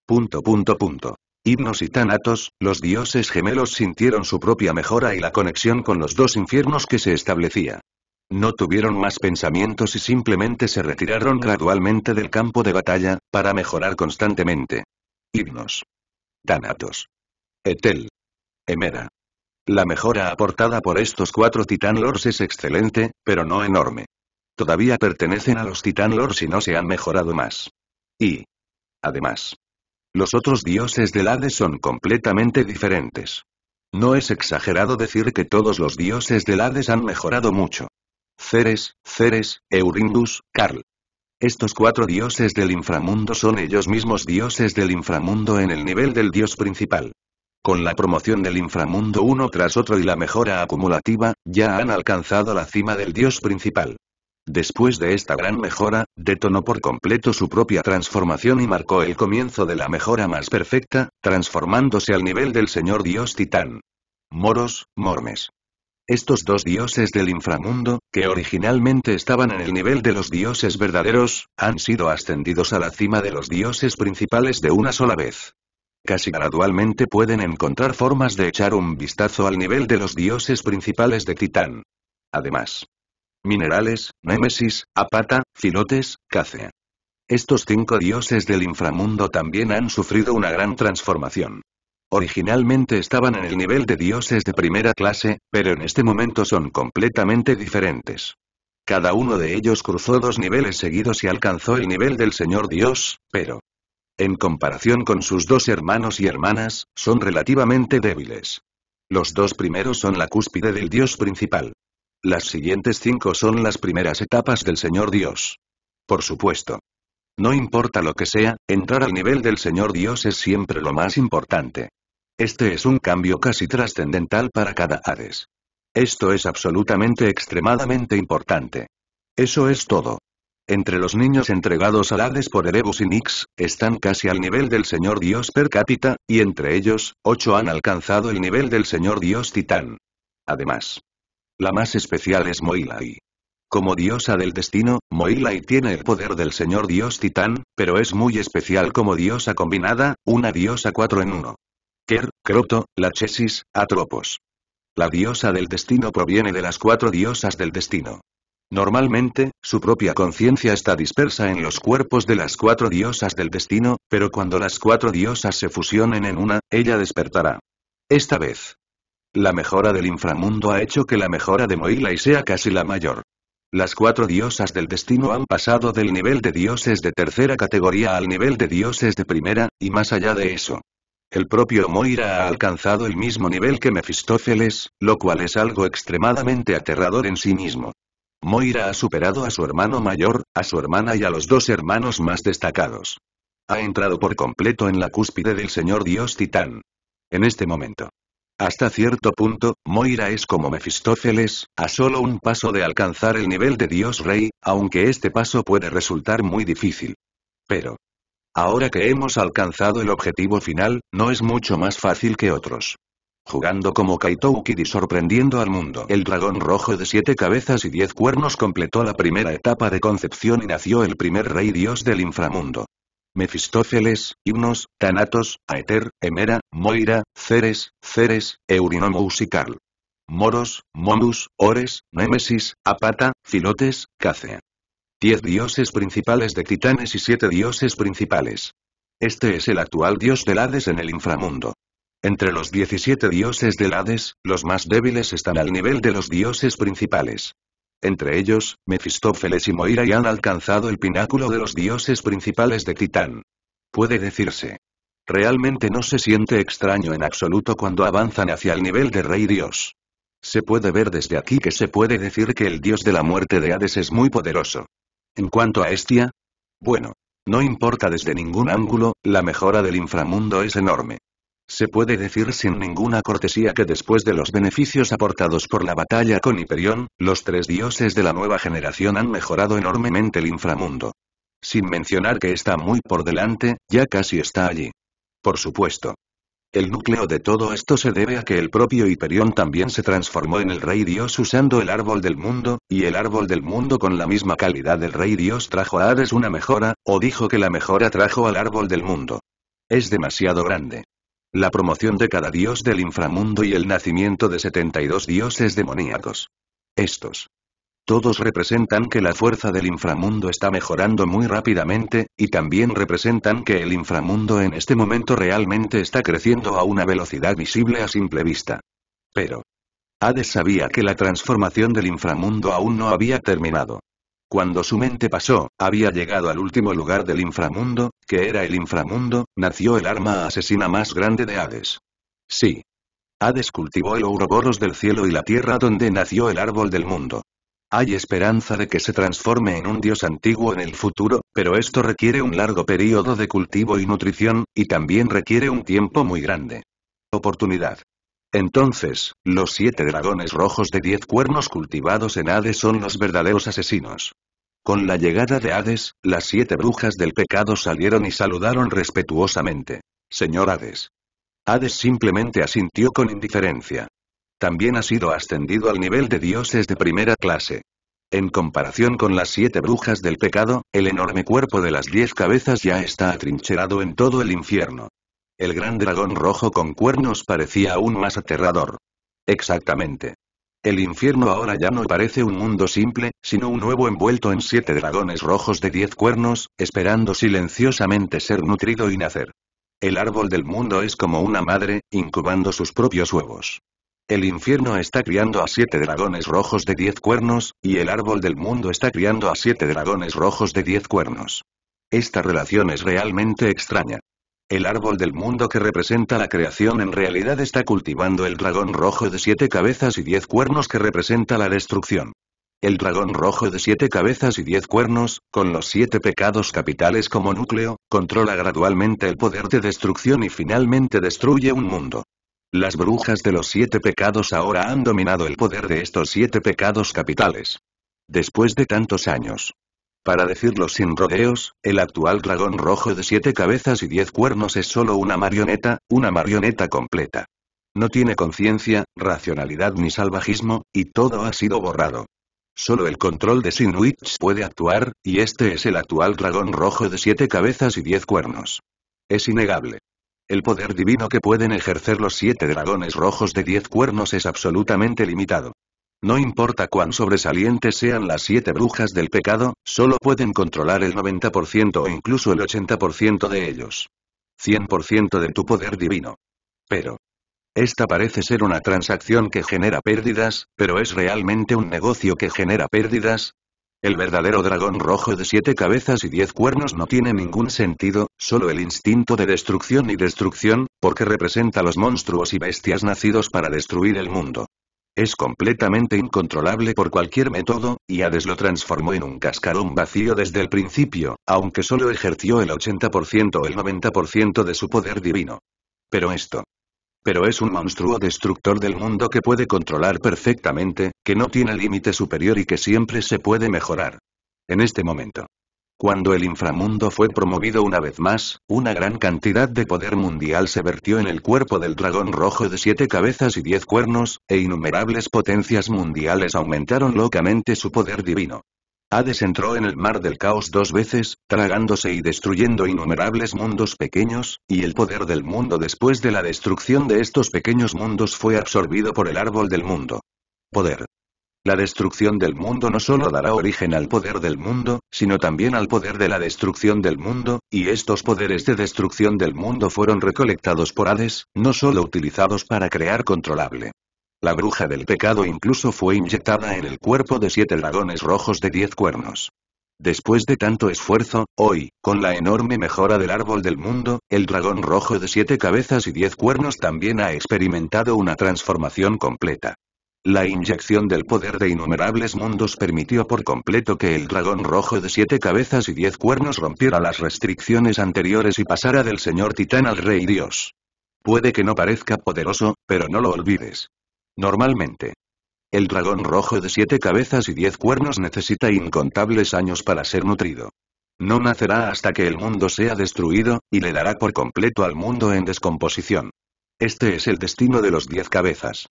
Punto punto punto. Himnos y Tanatos, los dioses gemelos sintieron su propia mejora y la conexión con los dos infiernos que se establecía. No tuvieron más pensamientos y simplemente se retiraron gradualmente del campo de batalla, para mejorar constantemente. Himnos. Tanatos. Etel. Emera. La mejora aportada por estos cuatro Titan Lords es excelente, pero no enorme. Todavía pertenecen a los Titan Lords y no se han mejorado más. Y. Además. Los otros dioses del Hades son completamente diferentes. No es exagerado decir que todos los dioses del Hades han mejorado mucho. Ceres, Ceres, Eurindus, Karl. Estos cuatro dioses del inframundo son ellos mismos dioses del inframundo en el nivel del dios principal. Con la promoción del inframundo uno tras otro y la mejora acumulativa, ya han alcanzado la cima del dios principal. Después de esta gran mejora, detonó por completo su propia transformación y marcó el comienzo de la mejora más perfecta, transformándose al nivel del señor dios titán. Moros, mormes. Estos dos dioses del inframundo, que originalmente estaban en el nivel de los dioses verdaderos, han sido ascendidos a la cima de los dioses principales de una sola vez casi gradualmente pueden encontrar formas de echar un vistazo al nivel de los dioses principales de Titán. Además, minerales, Némesis, Apata, Filotes, Cace. Estos cinco dioses del inframundo también han sufrido una gran transformación. Originalmente estaban en el nivel de dioses de primera clase, pero en este momento son completamente diferentes. Cada uno de ellos cruzó dos niveles seguidos y alcanzó el nivel del Señor Dios, pero en comparación con sus dos hermanos y hermanas, son relativamente débiles. Los dos primeros son la cúspide del Dios principal. Las siguientes cinco son las primeras etapas del Señor Dios. Por supuesto. No importa lo que sea, entrar al nivel del Señor Dios es siempre lo más importante. Este es un cambio casi trascendental para cada Hades. Esto es absolutamente extremadamente importante. Eso es todo. Entre los niños entregados a Hades por Erebus y Nix, están casi al nivel del Señor Dios per cápita, y entre ellos, ocho han alcanzado el nivel del Señor Dios Titán. Además, la más especial es Moilai. Como diosa del destino, Moilai tiene el poder del Señor Dios Titán, pero es muy especial como diosa combinada, una diosa cuatro en uno. Ker, Croto, Lachesis, Atropos. La diosa del destino proviene de las cuatro diosas del destino. Normalmente, su propia conciencia está dispersa en los cuerpos de las cuatro diosas del destino, pero cuando las cuatro diosas se fusionen en una, ella despertará. Esta vez. La mejora del inframundo ha hecho que la mejora de Moilai sea casi la mayor. Las cuatro diosas del destino han pasado del nivel de dioses de tercera categoría al nivel de dioses de primera, y más allá de eso. El propio Moira ha alcanzado el mismo nivel que Mefistófeles, lo cual es algo extremadamente aterrador en sí mismo. Moira ha superado a su hermano mayor, a su hermana y a los dos hermanos más destacados. Ha entrado por completo en la cúspide del señor dios titán. En este momento. Hasta cierto punto, Moira es como Mefistófeles, a solo un paso de alcanzar el nivel de Dios Rey, aunque este paso puede resultar muy difícil. Pero. Ahora que hemos alcanzado el objetivo final, no es mucho más fácil que otros jugando como Kaitoukid y sorprendiendo al mundo. El dragón rojo de siete cabezas y diez cuernos completó la primera etapa de concepción y nació el primer rey dios del inframundo. Mefistófeles, Himnos, Thanatos, Aether, Hemera, Moira, Ceres, Ceres, Eurinomus y Carl. Moros, Momus, Ores, Némesis, Apata, Filotes, cace Diez dioses principales de titanes y siete dioses principales. Este es el actual dios de Hades en el inframundo. Entre los 17 dioses del Hades, los más débiles están al nivel de los dioses principales. Entre ellos, Mefistófeles y Moira y han alcanzado el pináculo de los dioses principales de Titán. Puede decirse. Realmente no se siente extraño en absoluto cuando avanzan hacia el nivel de Rey Dios. Se puede ver desde aquí que se puede decir que el dios de la muerte de Hades es muy poderoso. En cuanto a Estia, bueno, no importa desde ningún ángulo, la mejora del inframundo es enorme. Se puede decir sin ninguna cortesía que después de los beneficios aportados por la batalla con Hiperión, los tres dioses de la nueva generación han mejorado enormemente el inframundo. Sin mencionar que está muy por delante, ya casi está allí. Por supuesto. El núcleo de todo esto se debe a que el propio Hiperión también se transformó en el Rey Dios usando el Árbol del Mundo, y el Árbol del Mundo con la misma calidad del Rey Dios trajo a Hades una mejora, o dijo que la mejora trajo al Árbol del Mundo. Es demasiado grande. La promoción de cada dios del inframundo y el nacimiento de 72 dioses demoníacos. Estos. Todos representan que la fuerza del inframundo está mejorando muy rápidamente, y también representan que el inframundo en este momento realmente está creciendo a una velocidad visible a simple vista. Pero. Hades sabía que la transformación del inframundo aún no había terminado. Cuando su mente pasó, había llegado al último lugar del inframundo, que era el inframundo, nació el arma asesina más grande de Hades. Sí. Hades cultivó el ouroboros del cielo y la tierra donde nació el árbol del mundo. Hay esperanza de que se transforme en un dios antiguo en el futuro, pero esto requiere un largo periodo de cultivo y nutrición, y también requiere un tiempo muy grande. Oportunidad. Entonces, los siete dragones rojos de diez cuernos cultivados en Hades son los verdaderos asesinos. Con la llegada de Hades, las siete brujas del pecado salieron y saludaron respetuosamente. Señor Hades. Hades simplemente asintió con indiferencia. También ha sido ascendido al nivel de dioses de primera clase. En comparación con las siete brujas del pecado, el enorme cuerpo de las diez cabezas ya está atrincherado en todo el infierno. El gran dragón rojo con cuernos parecía aún más aterrador. Exactamente. El infierno ahora ya no parece un mundo simple, sino un nuevo envuelto en siete dragones rojos de diez cuernos, esperando silenciosamente ser nutrido y nacer. El árbol del mundo es como una madre, incubando sus propios huevos. El infierno está criando a siete dragones rojos de diez cuernos, y el árbol del mundo está criando a siete dragones rojos de diez cuernos. Esta relación es realmente extraña. El árbol del mundo que representa la creación en realidad está cultivando el dragón rojo de siete cabezas y diez cuernos que representa la destrucción. El dragón rojo de siete cabezas y diez cuernos, con los siete pecados capitales como núcleo, controla gradualmente el poder de destrucción y finalmente destruye un mundo. Las brujas de los siete pecados ahora han dominado el poder de estos siete pecados capitales. Después de tantos años, para decirlo sin rodeos, el actual dragón rojo de siete cabezas y diez cuernos es solo una marioneta, una marioneta completa. No tiene conciencia, racionalidad ni salvajismo, y todo ha sido borrado. Solo el control de Sinwich puede actuar, y este es el actual dragón rojo de siete cabezas y diez cuernos. Es innegable. El poder divino que pueden ejercer los siete dragones rojos de diez cuernos es absolutamente limitado. No importa cuán sobresalientes sean las siete brujas del pecado, solo pueden controlar el 90% o incluso el 80% de ellos. 100% de tu poder divino. Pero. Esta parece ser una transacción que genera pérdidas, pero ¿es realmente un negocio que genera pérdidas? El verdadero dragón rojo de siete cabezas y diez cuernos no tiene ningún sentido, solo el instinto de destrucción y destrucción, porque representa los monstruos y bestias nacidos para destruir el mundo es completamente incontrolable por cualquier método, y Hades lo transformó en un cascarón vacío desde el principio, aunque solo ejerció el 80% o el 90% de su poder divino. Pero esto. Pero es un monstruo destructor del mundo que puede controlar perfectamente, que no tiene límite superior y que siempre se puede mejorar. En este momento. Cuando el inframundo fue promovido una vez más, una gran cantidad de poder mundial se vertió en el cuerpo del dragón rojo de siete cabezas y diez cuernos, e innumerables potencias mundiales aumentaron locamente su poder divino. Hades entró en el mar del caos dos veces, tragándose y destruyendo innumerables mundos pequeños, y el poder del mundo después de la destrucción de estos pequeños mundos fue absorbido por el árbol del mundo. Poder. La destrucción del mundo no solo dará origen al poder del mundo, sino también al poder de la destrucción del mundo, y estos poderes de destrucción del mundo fueron recolectados por Hades, no solo utilizados para crear controlable. La bruja del pecado incluso fue inyectada en el cuerpo de siete dragones rojos de diez cuernos. Después de tanto esfuerzo, hoy, con la enorme mejora del árbol del mundo, el dragón rojo de siete cabezas y diez cuernos también ha experimentado una transformación completa. La inyección del poder de innumerables mundos permitió por completo que el dragón rojo de siete cabezas y diez cuernos rompiera las restricciones anteriores y pasara del señor titán al rey dios. Puede que no parezca poderoso, pero no lo olvides. Normalmente. El dragón rojo de siete cabezas y diez cuernos necesita incontables años para ser nutrido. No nacerá hasta que el mundo sea destruido, y le dará por completo al mundo en descomposición. Este es el destino de los diez cabezas.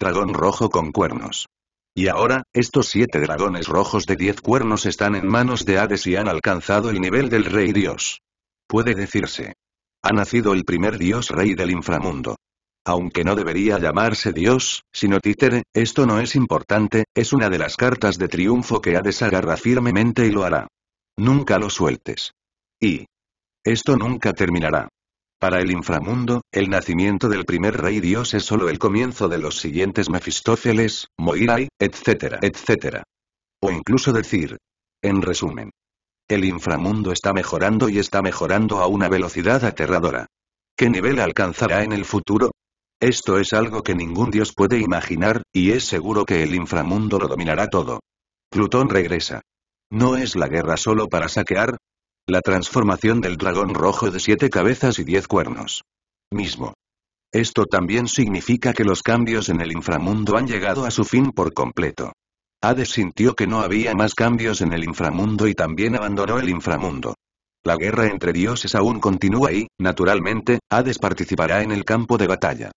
Dragón rojo con cuernos. Y ahora, estos siete dragones rojos de diez cuernos están en manos de Hades y han alcanzado el nivel del rey dios. Puede decirse. Ha nacido el primer dios rey del inframundo. Aunque no debería llamarse dios, sino títere, esto no es importante, es una de las cartas de triunfo que Hades agarra firmemente y lo hará. Nunca lo sueltes. Y. Esto nunca terminará. Para el inframundo, el nacimiento del primer rey dios es solo el comienzo de los siguientes Mefistófeles, Moirai, etcétera, etcétera. O incluso decir. En resumen. El inframundo está mejorando y está mejorando a una velocidad aterradora. ¿Qué nivel alcanzará en el futuro? Esto es algo que ningún dios puede imaginar, y es seguro que el inframundo lo dominará todo. Plutón regresa. No es la guerra solo para saquear, la transformación del dragón rojo de siete cabezas y diez cuernos. Mismo. Esto también significa que los cambios en el inframundo han llegado a su fin por completo. Hades sintió que no había más cambios en el inframundo y también abandonó el inframundo. La guerra entre dioses aún continúa y, naturalmente, Hades participará en el campo de batalla.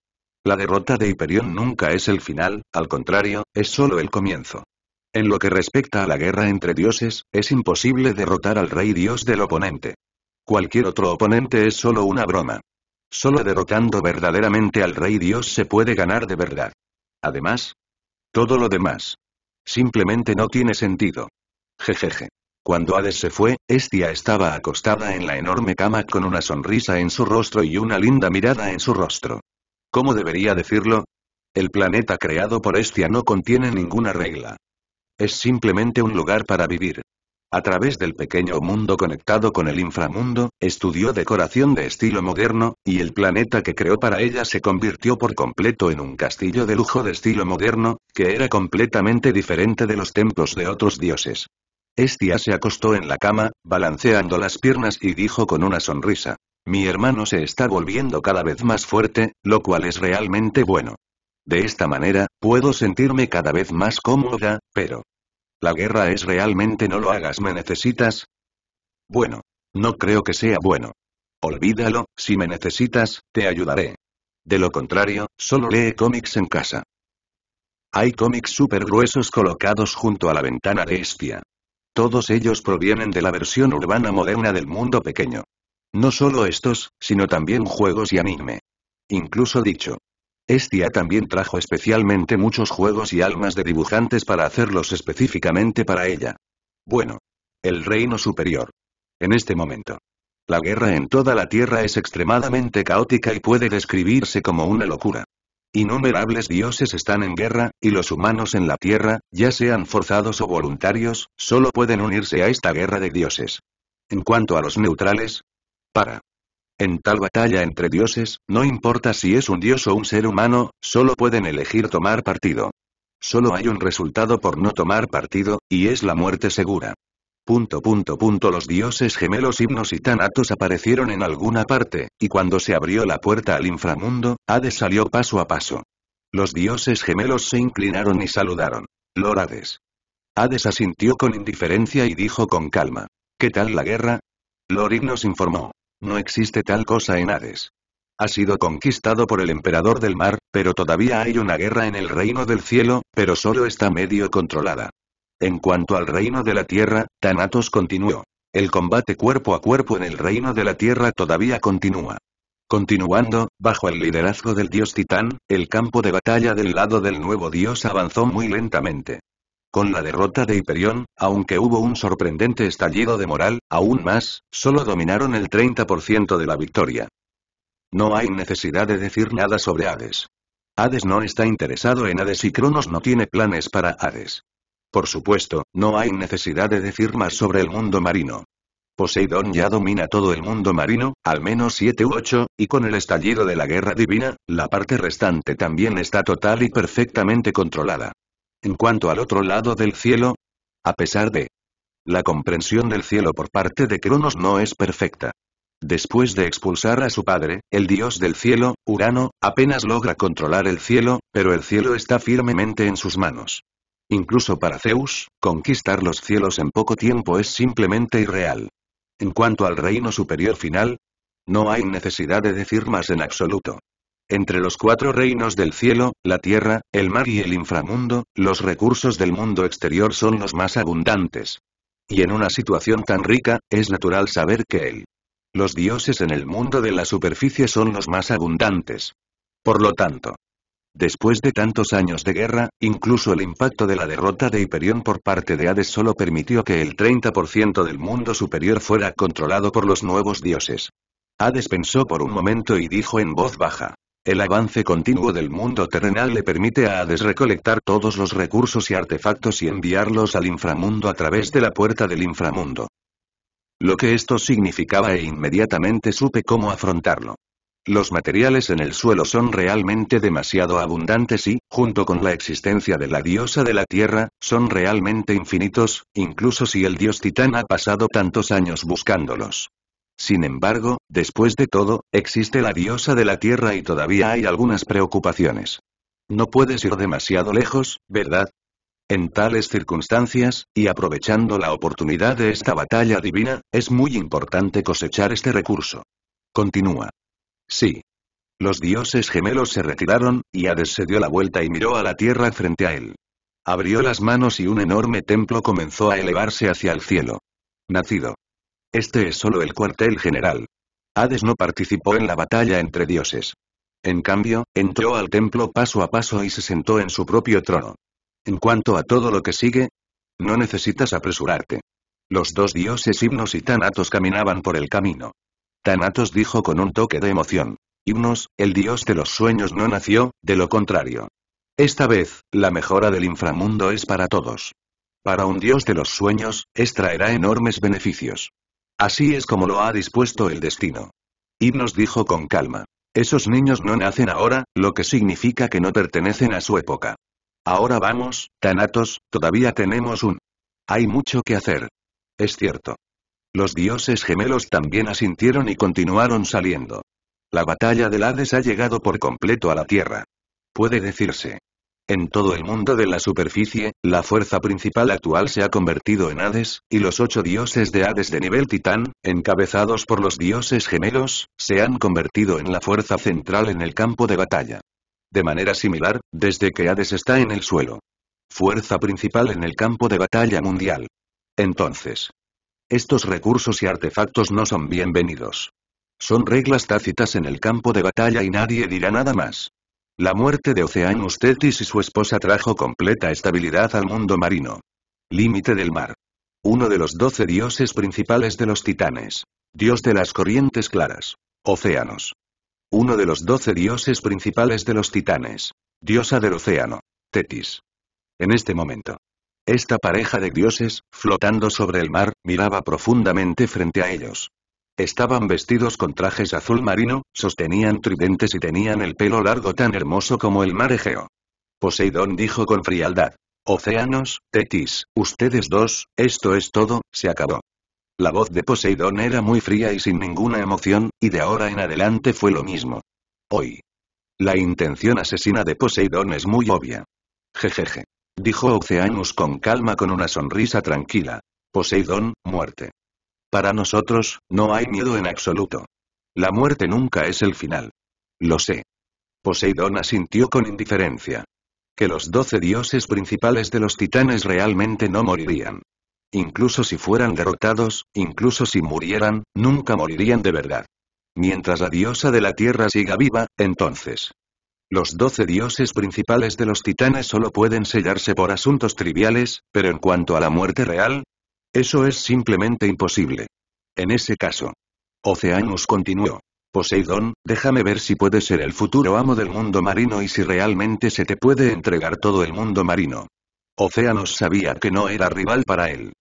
La derrota de Hiperión nunca es el final, al contrario, es solo el comienzo. En lo que respecta a la guerra entre dioses, es imposible derrotar al rey dios del oponente. Cualquier otro oponente es solo una broma. Solo derrotando verdaderamente al rey dios se puede ganar de verdad. Además, todo lo demás. Simplemente no tiene sentido. Jejeje. Cuando Hades se fue, Estia estaba acostada en la enorme cama con una sonrisa en su rostro y una linda mirada en su rostro. ¿Cómo debería decirlo? El planeta creado por Estia no contiene ninguna regla. Es simplemente un lugar para vivir. A través del pequeño mundo conectado con el inframundo, estudió decoración de estilo moderno, y el planeta que creó para ella se convirtió por completo en un castillo de lujo de estilo moderno, que era completamente diferente de los templos de otros dioses. Estia se acostó en la cama, balanceando las piernas y dijo con una sonrisa. Mi hermano se está volviendo cada vez más fuerte, lo cual es realmente bueno. De esta manera, puedo sentirme cada vez más cómoda, pero... La guerra es realmente no lo hagas, me necesitas. Bueno. No creo que sea bueno. Olvídalo, si me necesitas, te ayudaré. De lo contrario, solo lee cómics en casa. Hay cómics súper gruesos colocados junto a la ventana de Estia. Todos ellos provienen de la versión urbana moderna del mundo pequeño. No solo estos, sino también juegos y anime. Incluso dicho, Estia también trajo especialmente muchos juegos y almas de dibujantes para hacerlos específicamente para ella. Bueno. El reino superior. En este momento. La guerra en toda la Tierra es extremadamente caótica y puede describirse como una locura. Innumerables dioses están en guerra, y los humanos en la Tierra, ya sean forzados o voluntarios, solo pueden unirse a esta guerra de dioses. En cuanto a los neutrales, para. En tal batalla entre dioses, no importa si es un dios o un ser humano, solo pueden elegir tomar partido. Solo hay un resultado por no tomar partido, y es la muerte segura. Punto punto punto los dioses gemelos himnos y tanatos aparecieron en alguna parte, y cuando se abrió la puerta al inframundo, Hades salió paso a paso. Los dioses gemelos se inclinaron y saludaron. Lor Hades. Hades asintió con indiferencia y dijo con calma. ¿Qué tal la guerra? Lor informó. No existe tal cosa en Hades. Ha sido conquistado por el emperador del mar, pero todavía hay una guerra en el reino del cielo, pero solo está medio controlada. En cuanto al reino de la tierra, Thanatos continuó. El combate cuerpo a cuerpo en el reino de la tierra todavía continúa. Continuando, bajo el liderazgo del dios Titán, el campo de batalla del lado del nuevo dios avanzó muy lentamente. Con la derrota de Hiperión, aunque hubo un sorprendente estallido de moral, aún más, solo dominaron el 30% de la victoria. No hay necesidad de decir nada sobre Hades. Hades no está interesado en Hades y Cronos no tiene planes para Hades. Por supuesto, no hay necesidad de decir más sobre el mundo marino. Poseidón ya domina todo el mundo marino, al menos 7 u 8, y con el estallido de la guerra divina, la parte restante también está total y perfectamente controlada. En cuanto al otro lado del cielo, a pesar de la comprensión del cielo por parte de Cronos no es perfecta. Después de expulsar a su padre, el dios del cielo, Urano, apenas logra controlar el cielo, pero el cielo está firmemente en sus manos. Incluso para Zeus, conquistar los cielos en poco tiempo es simplemente irreal. En cuanto al reino superior final, no hay necesidad de decir más en absoluto entre los cuatro reinos del cielo, la tierra, el mar y el inframundo, los recursos del mundo exterior son los más abundantes. Y en una situación tan rica, es natural saber que él. Los dioses en el mundo de la superficie son los más abundantes. Por lo tanto, Después de tantos años de guerra, incluso el impacto de la derrota de Hiperión por parte de Hades solo permitió que el 30% del mundo superior fuera controlado por los nuevos dioses. Hades pensó por un momento y dijo en voz baja, el avance continuo del mundo terrenal le permite a Hades recolectar todos los recursos y artefactos y enviarlos al inframundo a través de la puerta del inframundo. Lo que esto significaba e inmediatamente supe cómo afrontarlo. Los materiales en el suelo son realmente demasiado abundantes y, junto con la existencia de la diosa de la tierra, son realmente infinitos, incluso si el dios titán ha pasado tantos años buscándolos. Sin embargo, después de todo, existe la diosa de la Tierra y todavía hay algunas preocupaciones. No puedes ir demasiado lejos, ¿verdad? En tales circunstancias, y aprovechando la oportunidad de esta batalla divina, es muy importante cosechar este recurso. Continúa. Sí. Los dioses gemelos se retiraron, y Hades se dio la vuelta y miró a la tierra frente a él. Abrió las manos y un enorme templo comenzó a elevarse hacia el cielo. Nacido. Este es solo el cuartel general. Hades no participó en la batalla entre dioses. En cambio, entró al templo paso a paso y se sentó en su propio trono. En cuanto a todo lo que sigue, no necesitas apresurarte. Los dos dioses Himnos y Thanatos caminaban por el camino. Thanatos dijo con un toque de emoción. Himnos, el dios de los sueños no nació, de lo contrario. Esta vez, la mejora del inframundo es para todos. Para un dios de los sueños, extraerá enormes beneficios. Así es como lo ha dispuesto el destino. nos dijo con calma. Esos niños no nacen ahora, lo que significa que no pertenecen a su época. Ahora vamos, Tanatos. todavía tenemos un... Hay mucho que hacer. Es cierto. Los dioses gemelos también asintieron y continuaron saliendo. La batalla del Hades ha llegado por completo a la Tierra. Puede decirse. En todo el mundo de la superficie, la fuerza principal actual se ha convertido en Hades, y los ocho dioses de Hades de nivel titán, encabezados por los dioses gemelos, se han convertido en la fuerza central en el campo de batalla. De manera similar, desde que Hades está en el suelo. Fuerza principal en el campo de batalla mundial. Entonces. Estos recursos y artefactos no son bienvenidos. Son reglas tácitas en el campo de batalla y nadie dirá nada más. La muerte de Oceanus Tetis y su esposa trajo completa estabilidad al mundo marino. Límite del mar. Uno de los doce dioses principales de los titanes. Dios de las corrientes claras. Océanos. Uno de los doce dioses principales de los titanes. Diosa del océano. Tetis. En este momento. Esta pareja de dioses, flotando sobre el mar, miraba profundamente frente a ellos. Estaban vestidos con trajes azul marino, sostenían tridentes y tenían el pelo largo tan hermoso como el mar Egeo. Poseidón dijo con frialdad. Océanos, Tetis, ustedes dos, esto es todo, se acabó. La voz de Poseidón era muy fría y sin ninguna emoción, y de ahora en adelante fue lo mismo. Hoy. La intención asesina de Poseidón es muy obvia. Jejeje. Dijo Oceanus con calma con una sonrisa tranquila. Poseidón, muerte. Para nosotros, no hay miedo en absoluto. La muerte nunca es el final. Lo sé. Poseidón asintió con indiferencia. Que los doce dioses principales de los titanes realmente no morirían. Incluso si fueran derrotados, incluso si murieran, nunca morirían de verdad. Mientras la diosa de la tierra siga viva, entonces. Los doce dioses principales de los titanes solo pueden sellarse por asuntos triviales, pero en cuanto a la muerte real, eso es simplemente imposible. En ese caso. Oceanus continuó. Poseidón, déjame ver si puedes ser el futuro amo del mundo marino y si realmente se te puede entregar todo el mundo marino. Oceanus sabía que no era rival para él.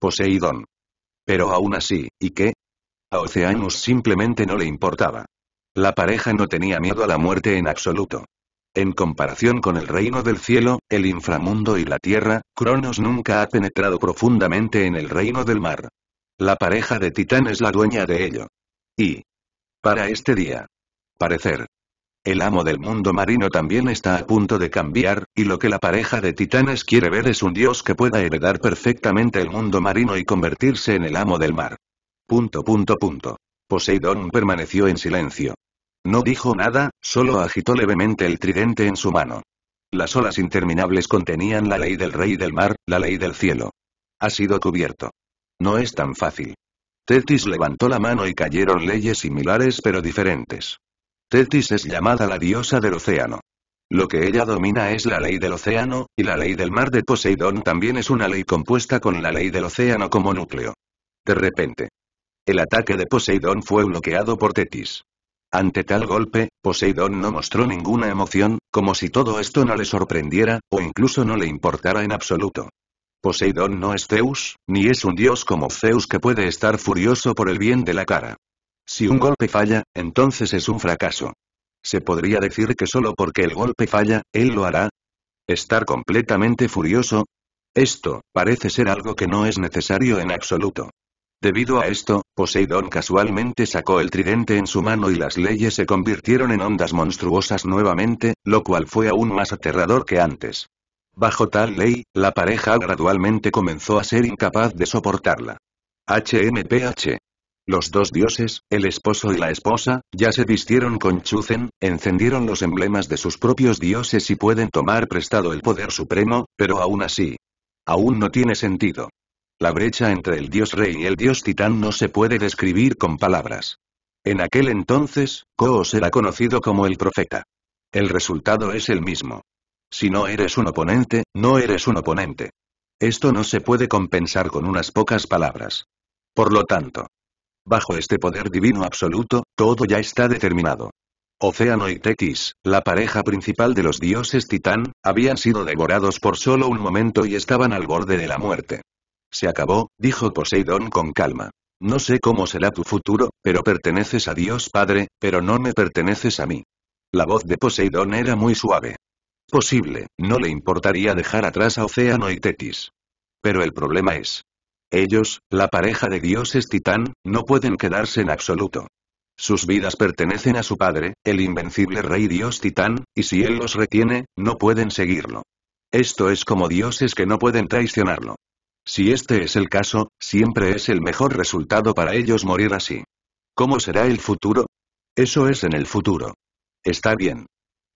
Poseidón. Pero aún así, ¿y qué? A Oceanus simplemente no le importaba. La pareja no tenía miedo a la muerte en absoluto. En comparación con el reino del cielo, el inframundo y la tierra, Cronos nunca ha penetrado profundamente en el reino del mar. La pareja de Titán es la dueña de ello. Y. Para este día. Parecer. El amo del mundo marino también está a punto de cambiar, y lo que la pareja de titanes quiere ver es un dios que pueda heredar perfectamente el mundo marino y convertirse en el amo del mar. Punto punto punto. Poseidón permaneció en silencio. No dijo nada, solo agitó levemente el tridente en su mano. Las olas interminables contenían la ley del rey del mar, la ley del cielo. Ha sido cubierto. No es tan fácil. Tetis levantó la mano y cayeron leyes similares pero diferentes. Tetis es llamada la diosa del océano. Lo que ella domina es la ley del océano, y la ley del mar de Poseidón también es una ley compuesta con la ley del océano como núcleo. De repente. El ataque de Poseidón fue bloqueado por Tetis. Ante tal golpe, Poseidón no mostró ninguna emoción, como si todo esto no le sorprendiera, o incluso no le importara en absoluto. Poseidón no es Zeus, ni es un dios como Zeus que puede estar furioso por el bien de la cara. Si un golpe falla, entonces es un fracaso. ¿Se podría decir que solo porque el golpe falla, él lo hará? ¿Estar completamente furioso? Esto, parece ser algo que no es necesario en absoluto. Debido a esto, Poseidón casualmente sacó el tridente en su mano y las leyes se convirtieron en ondas monstruosas nuevamente, lo cual fue aún más aterrador que antes. Bajo tal ley, la pareja gradualmente comenzó a ser incapaz de soportarla. HMPH. Los dos dioses, el esposo y la esposa, ya se vistieron con Chuzen, encendieron los emblemas de sus propios dioses y pueden tomar prestado el poder supremo, pero aún así. Aún no tiene sentido. La brecha entre el dios rey y el dios titán no se puede describir con palabras. En aquel entonces, Koos era conocido como el profeta. El resultado es el mismo. Si no eres un oponente, no eres un oponente. Esto no se puede compensar con unas pocas palabras. Por lo tanto, bajo este poder divino absoluto, todo ya está determinado. Océano y Tetis, la pareja principal de los dioses titán, habían sido devorados por solo un momento y estaban al borde de la muerte. Se acabó, dijo Poseidón con calma. No sé cómo será tu futuro, pero perteneces a Dios Padre, pero no me perteneces a mí. La voz de Poseidón era muy suave. Posible, no le importaría dejar atrás a Océano y Tetis. Pero el problema es. Ellos, la pareja de dioses titán, no pueden quedarse en absoluto. Sus vidas pertenecen a su padre, el invencible rey dios titán, y si él los retiene, no pueden seguirlo. Esto es como dioses que no pueden traicionarlo. Si este es el caso, siempre es el mejor resultado para ellos morir así. ¿Cómo será el futuro? Eso es en el futuro. Está bien.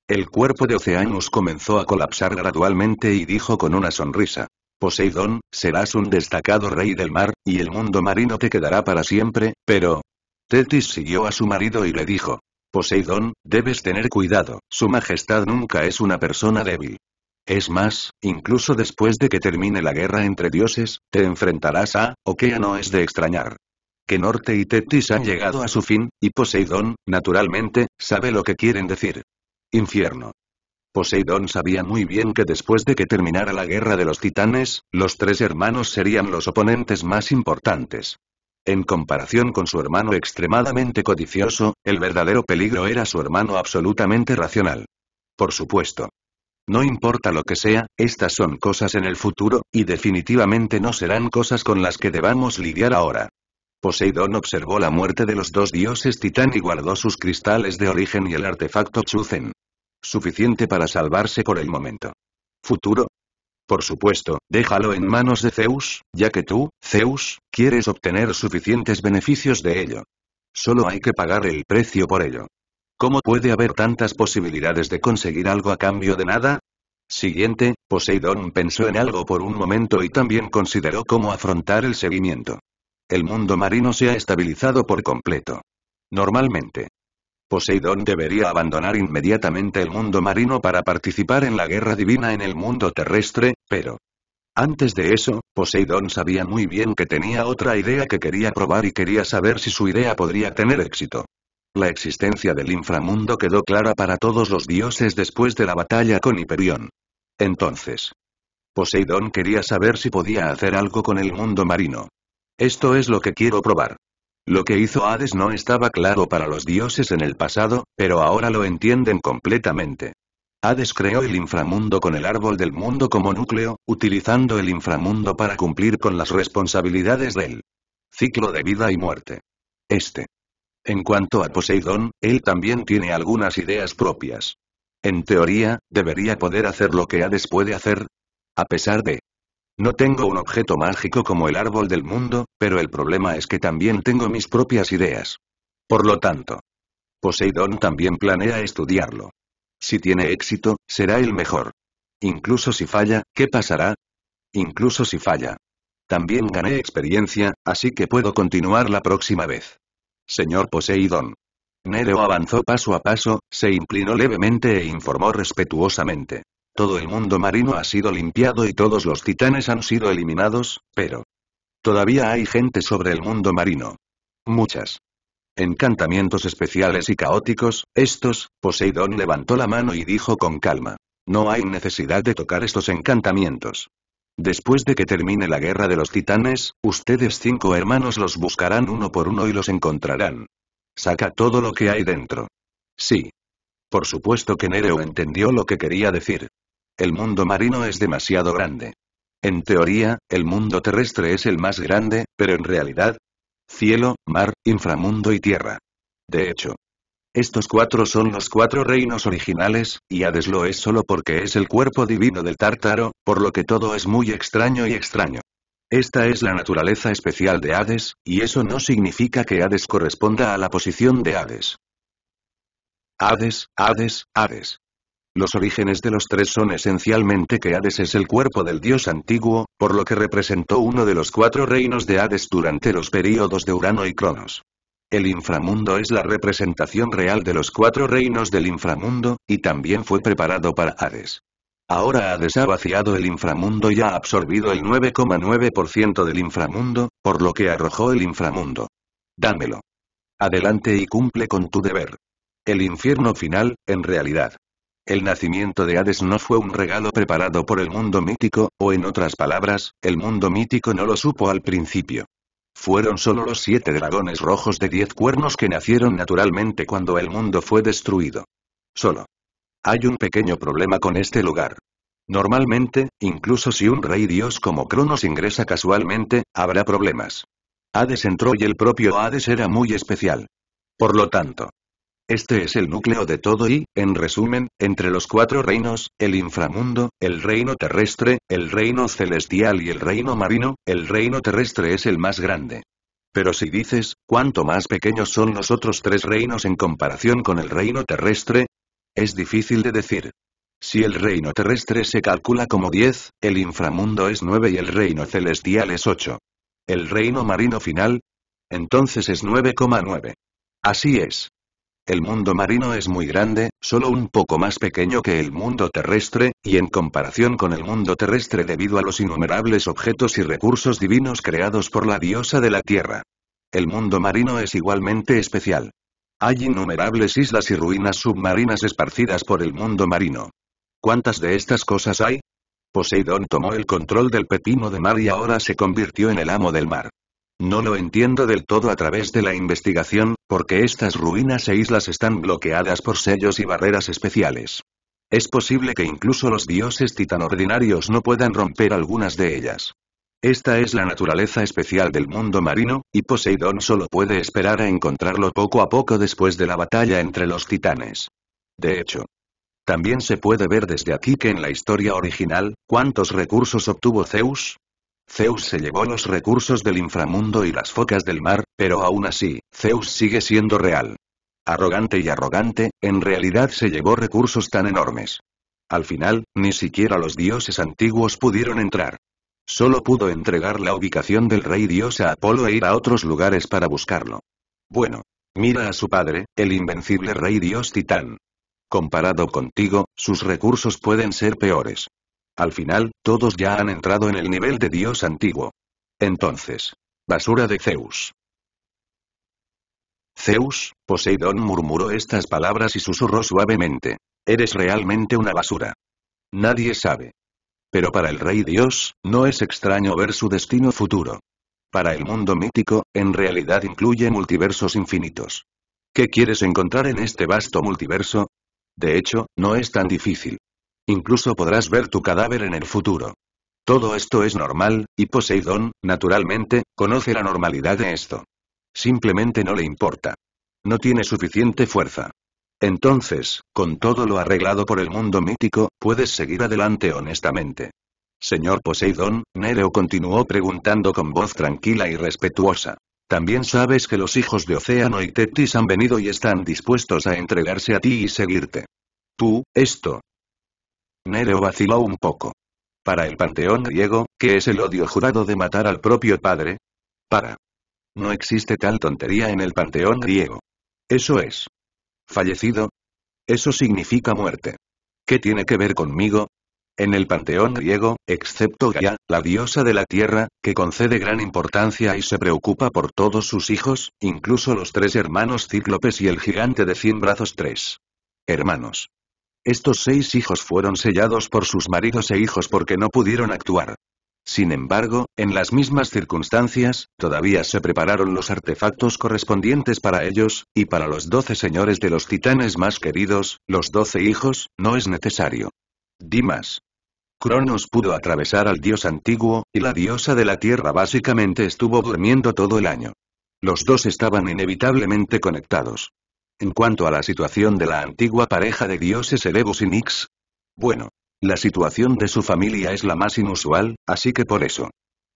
El cuerpo de Oceanus comenzó a colapsar gradualmente y dijo con una sonrisa. Poseidón, serás un destacado rey del mar, y el mundo marino te quedará para siempre, pero... Tetis siguió a su marido y le dijo. Poseidón, debes tener cuidado, su majestad nunca es una persona débil. Es más, incluso después de que termine la guerra entre dioses, te enfrentarás a, Okea no es de extrañar. Que Norte y Tetis han llegado a su fin, y Poseidón, naturalmente, sabe lo que quieren decir. Infierno. Poseidón sabía muy bien que después de que terminara la guerra de los titanes, los tres hermanos serían los oponentes más importantes. En comparación con su hermano extremadamente codicioso, el verdadero peligro era su hermano absolutamente racional. Por supuesto, no importa lo que sea, estas son cosas en el futuro, y definitivamente no serán cosas con las que debamos lidiar ahora. Poseidón observó la muerte de los dos dioses Titán y guardó sus cristales de origen y el artefacto Chuzen. Suficiente para salvarse por el momento. ¿Futuro? Por supuesto, déjalo en manos de Zeus, ya que tú, Zeus, quieres obtener suficientes beneficios de ello. Solo hay que pagar el precio por ello. ¿Cómo puede haber tantas posibilidades de conseguir algo a cambio de nada? Siguiente, Poseidón pensó en algo por un momento y también consideró cómo afrontar el seguimiento. El mundo marino se ha estabilizado por completo. Normalmente. Poseidón debería abandonar inmediatamente el mundo marino para participar en la guerra divina en el mundo terrestre, pero... Antes de eso, Poseidón sabía muy bien que tenía otra idea que quería probar y quería saber si su idea podría tener éxito. La existencia del inframundo quedó clara para todos los dioses después de la batalla con Hiperión. Entonces, Poseidón quería saber si podía hacer algo con el mundo marino. Esto es lo que quiero probar. Lo que hizo Hades no estaba claro para los dioses en el pasado, pero ahora lo entienden completamente. Hades creó el inframundo con el árbol del mundo como núcleo, utilizando el inframundo para cumplir con las responsabilidades del ciclo de vida y muerte. Este en cuanto a Poseidón, él también tiene algunas ideas propias. En teoría, debería poder hacer lo que Hades puede hacer. A pesar de... No tengo un objeto mágico como el árbol del mundo, pero el problema es que también tengo mis propias ideas. Por lo tanto, Poseidón también planea estudiarlo. Si tiene éxito, será el mejor. Incluso si falla, ¿qué pasará? Incluso si falla. También gané experiencia, así que puedo continuar la próxima vez. Señor Poseidón. Nereo avanzó paso a paso, se inclinó levemente e informó respetuosamente. Todo el mundo marino ha sido limpiado y todos los titanes han sido eliminados, pero... Todavía hay gente sobre el mundo marino. Muchas. Encantamientos especiales y caóticos, estos, Poseidón levantó la mano y dijo con calma. No hay necesidad de tocar estos encantamientos. Después de que termine la guerra de los titanes, ustedes cinco hermanos los buscarán uno por uno y los encontrarán. Saca todo lo que hay dentro. Sí. Por supuesto que Nereo entendió lo que quería decir. El mundo marino es demasiado grande. En teoría, el mundo terrestre es el más grande, pero en realidad... Cielo, mar, inframundo y tierra. De hecho, estos cuatro son los cuatro reinos originales, y Hades lo es solo porque es el cuerpo divino del tártaro, por lo que todo es muy extraño y extraño. Esta es la naturaleza especial de Hades, y eso no significa que Hades corresponda a la posición de Hades. Hades, Hades, Hades. Los orígenes de los tres son esencialmente que Hades es el cuerpo del dios antiguo, por lo que representó uno de los cuatro reinos de Hades durante los períodos de Urano y Cronos. El inframundo es la representación real de los cuatro reinos del inframundo, y también fue preparado para Hades. Ahora Hades ha vaciado el inframundo y ha absorbido el 9,9% del inframundo, por lo que arrojó el inframundo. Dámelo. Adelante y cumple con tu deber. El infierno final, en realidad. El nacimiento de Hades no fue un regalo preparado por el mundo mítico, o en otras palabras, el mundo mítico no lo supo al principio. Fueron solo los siete dragones rojos de diez cuernos que nacieron naturalmente cuando el mundo fue destruido. Solo. Hay un pequeño problema con este lugar. Normalmente, incluso si un rey dios como Cronos ingresa casualmente, habrá problemas. Hades entró y el propio Hades era muy especial. Por lo tanto, este es el núcleo de todo y, en resumen, entre los cuatro reinos, el inframundo, el reino terrestre, el reino celestial y el reino marino, el reino terrestre es el más grande. Pero si dices, ¿cuánto más pequeños son los otros tres reinos en comparación con el reino terrestre? Es difícil de decir. Si el reino terrestre se calcula como 10, el inframundo es 9 y el reino celestial es 8. El reino marino final, entonces es 9,9. Así es. El mundo marino es muy grande, solo un poco más pequeño que el mundo terrestre, y en comparación con el mundo terrestre debido a los innumerables objetos y recursos divinos creados por la diosa de la tierra. El mundo marino es igualmente especial. Hay innumerables islas y ruinas submarinas esparcidas por el mundo marino. ¿Cuántas de estas cosas hay? Poseidón tomó el control del pepino de mar y ahora se convirtió en el amo del mar. No lo entiendo del todo a través de la investigación, porque estas ruinas e islas están bloqueadas por sellos y barreras especiales. Es posible que incluso los dioses titanordinarios ordinarios no puedan romper algunas de ellas. Esta es la naturaleza especial del mundo marino, y Poseidón solo puede esperar a encontrarlo poco a poco después de la batalla entre los titanes. De hecho, también se puede ver desde aquí que en la historia original, ¿cuántos recursos obtuvo Zeus? Zeus se llevó los recursos del inframundo y las focas del mar, pero aún así, Zeus sigue siendo real. Arrogante y arrogante, en realidad se llevó recursos tan enormes. Al final, ni siquiera los dioses antiguos pudieron entrar. Solo pudo entregar la ubicación del rey dios a Apolo e ir a otros lugares para buscarlo. Bueno. Mira a su padre, el invencible rey dios titán. Comparado contigo, sus recursos pueden ser peores. Al final, todos ya han entrado en el nivel de Dios antiguo. Entonces. Basura de Zeus. Zeus, Poseidón murmuró estas palabras y susurró suavemente. Eres realmente una basura. Nadie sabe. Pero para el rey Dios, no es extraño ver su destino futuro. Para el mundo mítico, en realidad incluye multiversos infinitos. ¿Qué quieres encontrar en este vasto multiverso? De hecho, no es tan difícil. Incluso podrás ver tu cadáver en el futuro. Todo esto es normal, y Poseidón, naturalmente, conoce la normalidad de esto. Simplemente no le importa. No tiene suficiente fuerza. Entonces, con todo lo arreglado por el mundo mítico, puedes seguir adelante honestamente. Señor Poseidón, Nereo continuó preguntando con voz tranquila y respetuosa. También sabes que los hijos de Océano y Tetis han venido y están dispuestos a entregarse a ti y seguirte. Tú, esto, Nereo vaciló un poco. Para el panteón griego, ¿qué es el odio jurado de matar al propio padre? Para. No existe tal tontería en el panteón griego. Eso es. Fallecido. Eso significa muerte. ¿Qué tiene que ver conmigo? En el panteón griego, excepto Gaia, la diosa de la tierra, que concede gran importancia y se preocupa por todos sus hijos, incluso los tres hermanos cíclopes y el gigante de cien brazos tres. Hermanos. Estos seis hijos fueron sellados por sus maridos e hijos porque no pudieron actuar. Sin embargo, en las mismas circunstancias, todavía se prepararon los artefactos correspondientes para ellos, y para los doce señores de los titanes más queridos, los doce hijos, no es necesario. Dimas. Cronos pudo atravesar al dios antiguo, y la diosa de la tierra básicamente estuvo durmiendo todo el año. Los dos estaban inevitablemente conectados. En cuanto a la situación de la antigua pareja de dioses Erebus y Nix, bueno, la situación de su familia es la más inusual, así que por eso.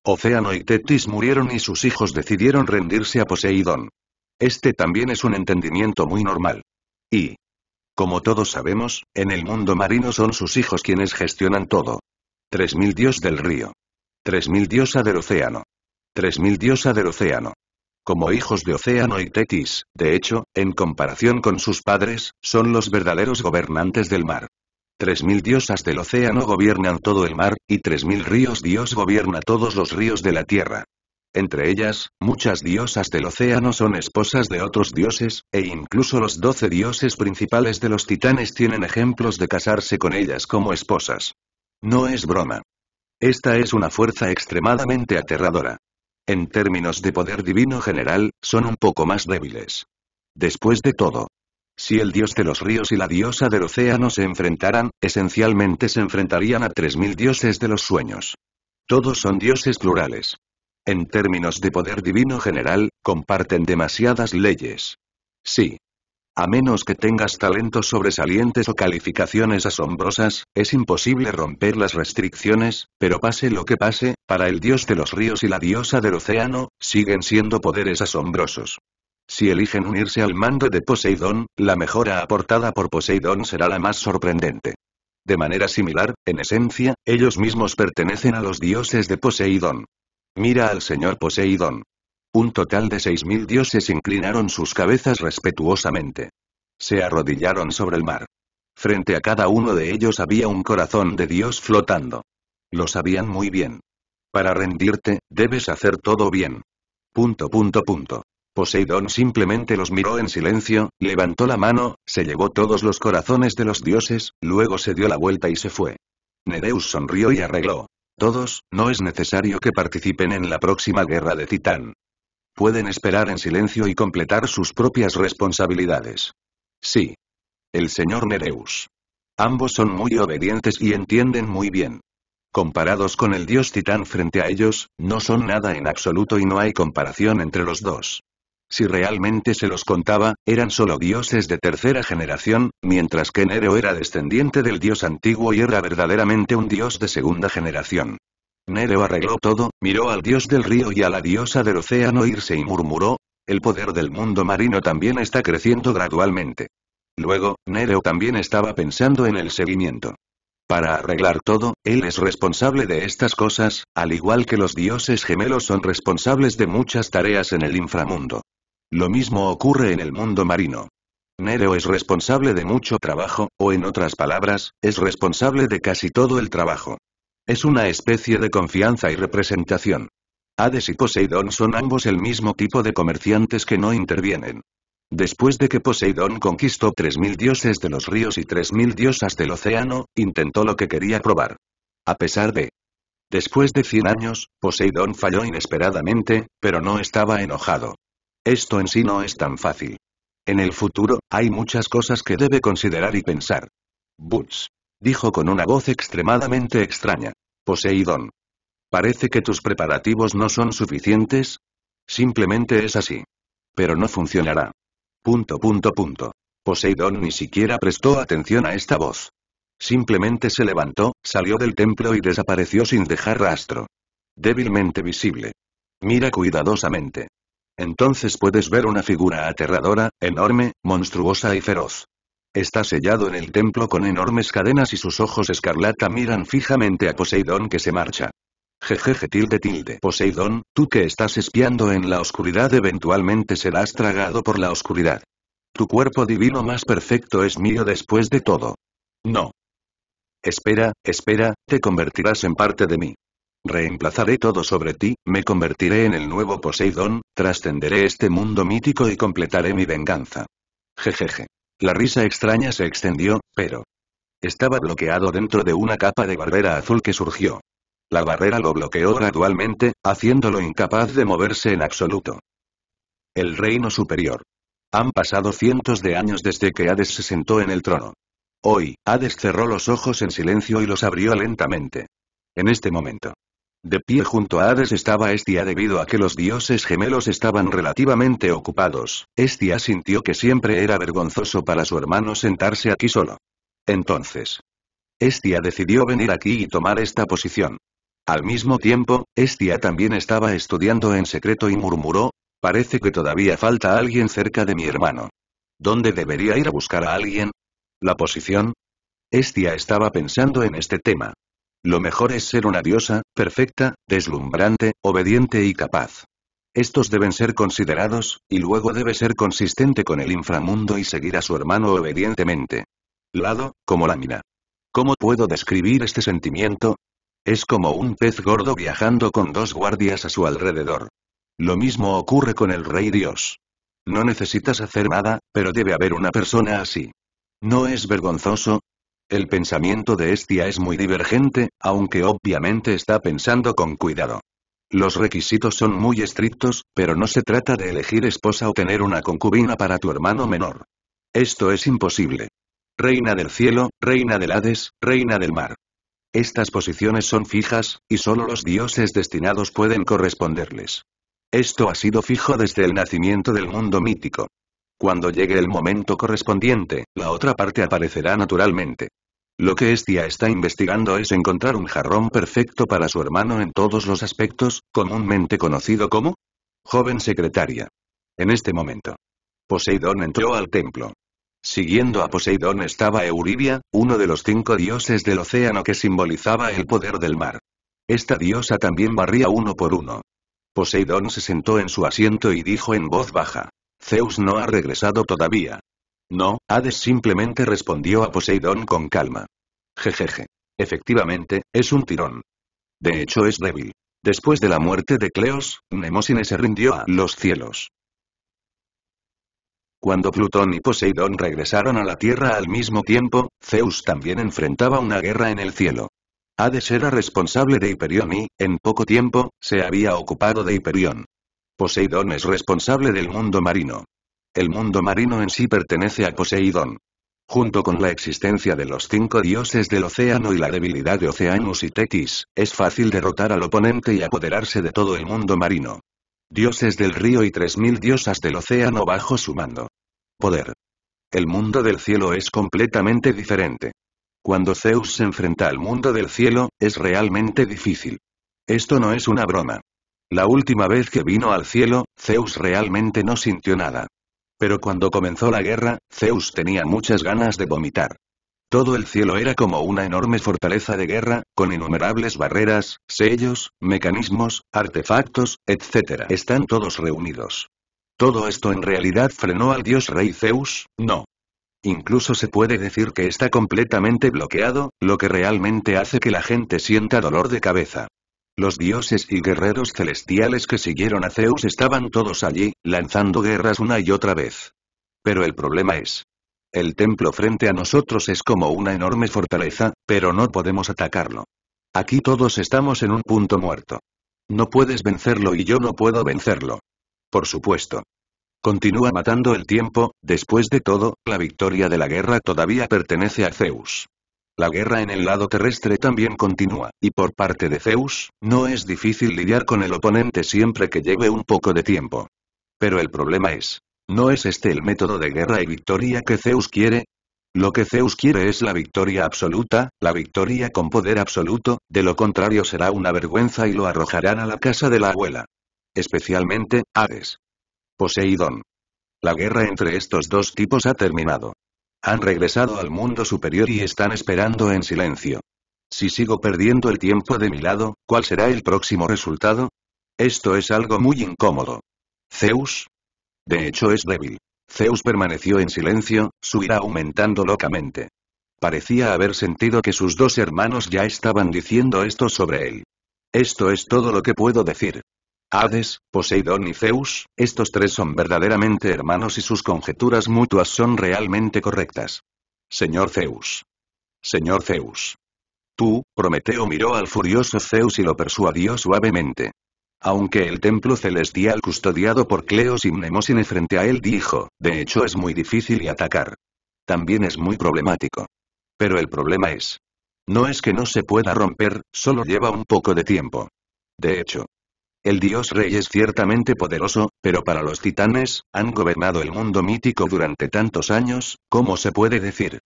Océano y Tetis murieron y sus hijos decidieron rendirse a Poseidón. Este también es un entendimiento muy normal. Y, como todos sabemos, en el mundo marino son sus hijos quienes gestionan todo. 3000 dios del río. 3000 diosa del océano. 3000 diosa del océano. Como hijos de Océano y Tetis, de hecho, en comparación con sus padres, son los verdaderos gobernantes del mar. Tres mil diosas del océano gobiernan todo el mar, y tres mil ríos Dios gobierna todos los ríos de la tierra. Entre ellas, muchas diosas del océano son esposas de otros dioses, e incluso los doce dioses principales de los titanes tienen ejemplos de casarse con ellas como esposas. No es broma. Esta es una fuerza extremadamente aterradora. En términos de poder divino general, son un poco más débiles. Después de todo, si el dios de los ríos y la diosa del océano se enfrentaran, esencialmente se enfrentarían a 3.000 dioses de los sueños. Todos son dioses plurales. En términos de poder divino general, comparten demasiadas leyes. Sí, a menos que tengas talentos sobresalientes o calificaciones asombrosas, es imposible romper las restricciones, pero pase lo que pase, para el dios de los ríos y la diosa del océano, siguen siendo poderes asombrosos. Si eligen unirse al mando de Poseidón, la mejora aportada por Poseidón será la más sorprendente. De manera similar, en esencia, ellos mismos pertenecen a los dioses de Poseidón. Mira al señor Poseidón. Un total de seis mil dioses inclinaron sus cabezas respetuosamente. Se arrodillaron sobre el mar. Frente a cada uno de ellos había un corazón de dios flotando. Lo sabían muy bien. Para rendirte, debes hacer todo bien. Punto punto punto. Poseidón simplemente los miró en silencio, levantó la mano, se llevó todos los corazones de los dioses, luego se dio la vuelta y se fue. Nereus sonrió y arregló. Todos, no es necesario que participen en la próxima guerra de Titán. Pueden esperar en silencio y completar sus propias responsabilidades. Sí. El señor Nereus. Ambos son muy obedientes y entienden muy bien. Comparados con el dios titán frente a ellos, no son nada en absoluto y no hay comparación entre los dos. Si realmente se los contaba, eran solo dioses de tercera generación, mientras que Nereo era descendiente del dios antiguo y era verdaderamente un dios de segunda generación. Nereo arregló todo, miró al dios del río y a la diosa del océano irse y murmuró, el poder del mundo marino también está creciendo gradualmente. Luego, Nereo también estaba pensando en el seguimiento. Para arreglar todo, él es responsable de estas cosas, al igual que los dioses gemelos son responsables de muchas tareas en el inframundo. Lo mismo ocurre en el mundo marino. Nero es responsable de mucho trabajo, o en otras palabras, es responsable de casi todo el trabajo. Es una especie de confianza y representación. Hades y Poseidón son ambos el mismo tipo de comerciantes que no intervienen. Después de que Poseidón conquistó 3.000 dioses de los ríos y 3.000 diosas del océano, intentó lo que quería probar. A pesar de... Después de 100 años, Poseidón falló inesperadamente, pero no estaba enojado. Esto en sí no es tan fácil. En el futuro, hay muchas cosas que debe considerar y pensar. Butch dijo con una voz extremadamente extraña. Poseidón. Parece que tus preparativos no son suficientes. Simplemente es así. Pero no funcionará. Punto punto punto. Poseidón ni siquiera prestó atención a esta voz. Simplemente se levantó, salió del templo y desapareció sin dejar rastro. Débilmente visible. Mira cuidadosamente. Entonces puedes ver una figura aterradora, enorme, monstruosa y feroz. Está sellado en el templo con enormes cadenas y sus ojos escarlata miran fijamente a Poseidón que se marcha. Jejeje tilde tilde. Poseidón, tú que estás espiando en la oscuridad eventualmente serás tragado por la oscuridad. Tu cuerpo divino más perfecto es mío después de todo. No. Espera, espera, te convertirás en parte de mí. Reemplazaré todo sobre ti, me convertiré en el nuevo Poseidón, trascenderé este mundo mítico y completaré mi venganza. Jejeje. La risa extraña se extendió, pero... Estaba bloqueado dentro de una capa de barrera azul que surgió. La barrera lo bloqueó gradualmente, haciéndolo incapaz de moverse en absoluto. El reino superior. Han pasado cientos de años desde que Hades se sentó en el trono. Hoy, Hades cerró los ojos en silencio y los abrió lentamente. En este momento. De pie junto a Hades estaba Estia debido a que los dioses gemelos estaban relativamente ocupados, Estia sintió que siempre era vergonzoso para su hermano sentarse aquí solo. Entonces. Estia decidió venir aquí y tomar esta posición. Al mismo tiempo, Estia también estaba estudiando en secreto y murmuró, parece que todavía falta alguien cerca de mi hermano. ¿Dónde debería ir a buscar a alguien? ¿La posición? Estia estaba pensando en este tema. Lo mejor es ser una diosa, perfecta, deslumbrante, obediente y capaz. Estos deben ser considerados, y luego debe ser consistente con el inframundo y seguir a su hermano obedientemente. Lado, como lámina. ¿Cómo puedo describir este sentimiento? Es como un pez gordo viajando con dos guardias a su alrededor. Lo mismo ocurre con el Rey Dios. No necesitas hacer nada, pero debe haber una persona así. ¿No es vergonzoso? El pensamiento de Estia es muy divergente, aunque obviamente está pensando con cuidado. Los requisitos son muy estrictos, pero no se trata de elegir esposa o tener una concubina para tu hermano menor. Esto es imposible. Reina del cielo, reina del Hades, reina del mar. Estas posiciones son fijas, y solo los dioses destinados pueden corresponderles. Esto ha sido fijo desde el nacimiento del mundo mítico. Cuando llegue el momento correspondiente, la otra parte aparecerá naturalmente. Lo que Estia está investigando es encontrar un jarrón perfecto para su hermano en todos los aspectos, comúnmente conocido como joven secretaria. En este momento, Poseidón entró al templo. Siguiendo a Poseidón estaba Euribia, uno de los cinco dioses del océano que simbolizaba el poder del mar. Esta diosa también barría uno por uno. Poseidón se sentó en su asiento y dijo en voz baja, Zeus no ha regresado todavía. No, Hades simplemente respondió a Poseidón con calma. Jejeje. Efectivamente, es un tirón. De hecho es débil. Después de la muerte de Cleos, Mnemosine se rindió a los cielos. Cuando Plutón y Poseidón regresaron a la Tierra al mismo tiempo, Zeus también enfrentaba una guerra en el cielo. Hades era responsable de Hiperión y, en poco tiempo, se había ocupado de Hiperión. Poseidón es responsable del mundo marino. El mundo marino en sí pertenece a Poseidón. Junto con la existencia de los cinco dioses del océano y la debilidad de Oceanus y Tetis, es fácil derrotar al oponente y apoderarse de todo el mundo marino. Dioses del río y tres mil diosas del océano bajo su mando. Poder. El mundo del cielo es completamente diferente. Cuando Zeus se enfrenta al mundo del cielo, es realmente difícil. Esto no es una broma. La última vez que vino al cielo, Zeus realmente no sintió nada. Pero cuando comenzó la guerra, Zeus tenía muchas ganas de vomitar. Todo el cielo era como una enorme fortaleza de guerra, con innumerables barreras, sellos, mecanismos, artefactos, etc. Están todos reunidos. Todo esto en realidad frenó al dios rey Zeus, no. Incluso se puede decir que está completamente bloqueado, lo que realmente hace que la gente sienta dolor de cabeza. Los dioses y guerreros celestiales que siguieron a Zeus estaban todos allí, lanzando guerras una y otra vez. Pero el problema es. El templo frente a nosotros es como una enorme fortaleza, pero no podemos atacarlo. Aquí todos estamos en un punto muerto. No puedes vencerlo y yo no puedo vencerlo. Por supuesto. Continúa matando el tiempo, después de todo, la victoria de la guerra todavía pertenece a Zeus. La guerra en el lado terrestre también continúa, y por parte de Zeus, no es difícil lidiar con el oponente siempre que lleve un poco de tiempo. Pero el problema es, ¿no es este el método de guerra y victoria que Zeus quiere? Lo que Zeus quiere es la victoria absoluta, la victoria con poder absoluto, de lo contrario será una vergüenza y lo arrojarán a la casa de la abuela. Especialmente, Hades. Poseidón. La guerra entre estos dos tipos ha terminado. Han regresado al mundo superior y están esperando en silencio. Si sigo perdiendo el tiempo de mi lado, ¿cuál será el próximo resultado? Esto es algo muy incómodo. Zeus. De hecho es débil. Zeus permaneció en silencio, su ira aumentando locamente. Parecía haber sentido que sus dos hermanos ya estaban diciendo esto sobre él. Esto es todo lo que puedo decir. Hades, Poseidón y Zeus, estos tres son verdaderamente hermanos y sus conjeturas mutuas son realmente correctas. Señor Zeus. Señor Zeus. Tú, Prometeo miró al furioso Zeus y lo persuadió suavemente. Aunque el templo celestial custodiado por Cleos y Mnemosine frente a él dijo, de hecho es muy difícil y atacar. También es muy problemático. Pero el problema es. No es que no se pueda romper, solo lleva un poco de tiempo. De hecho, el dios rey es ciertamente poderoso, pero para los titanes, han gobernado el mundo mítico durante tantos años, ¿cómo se puede decir?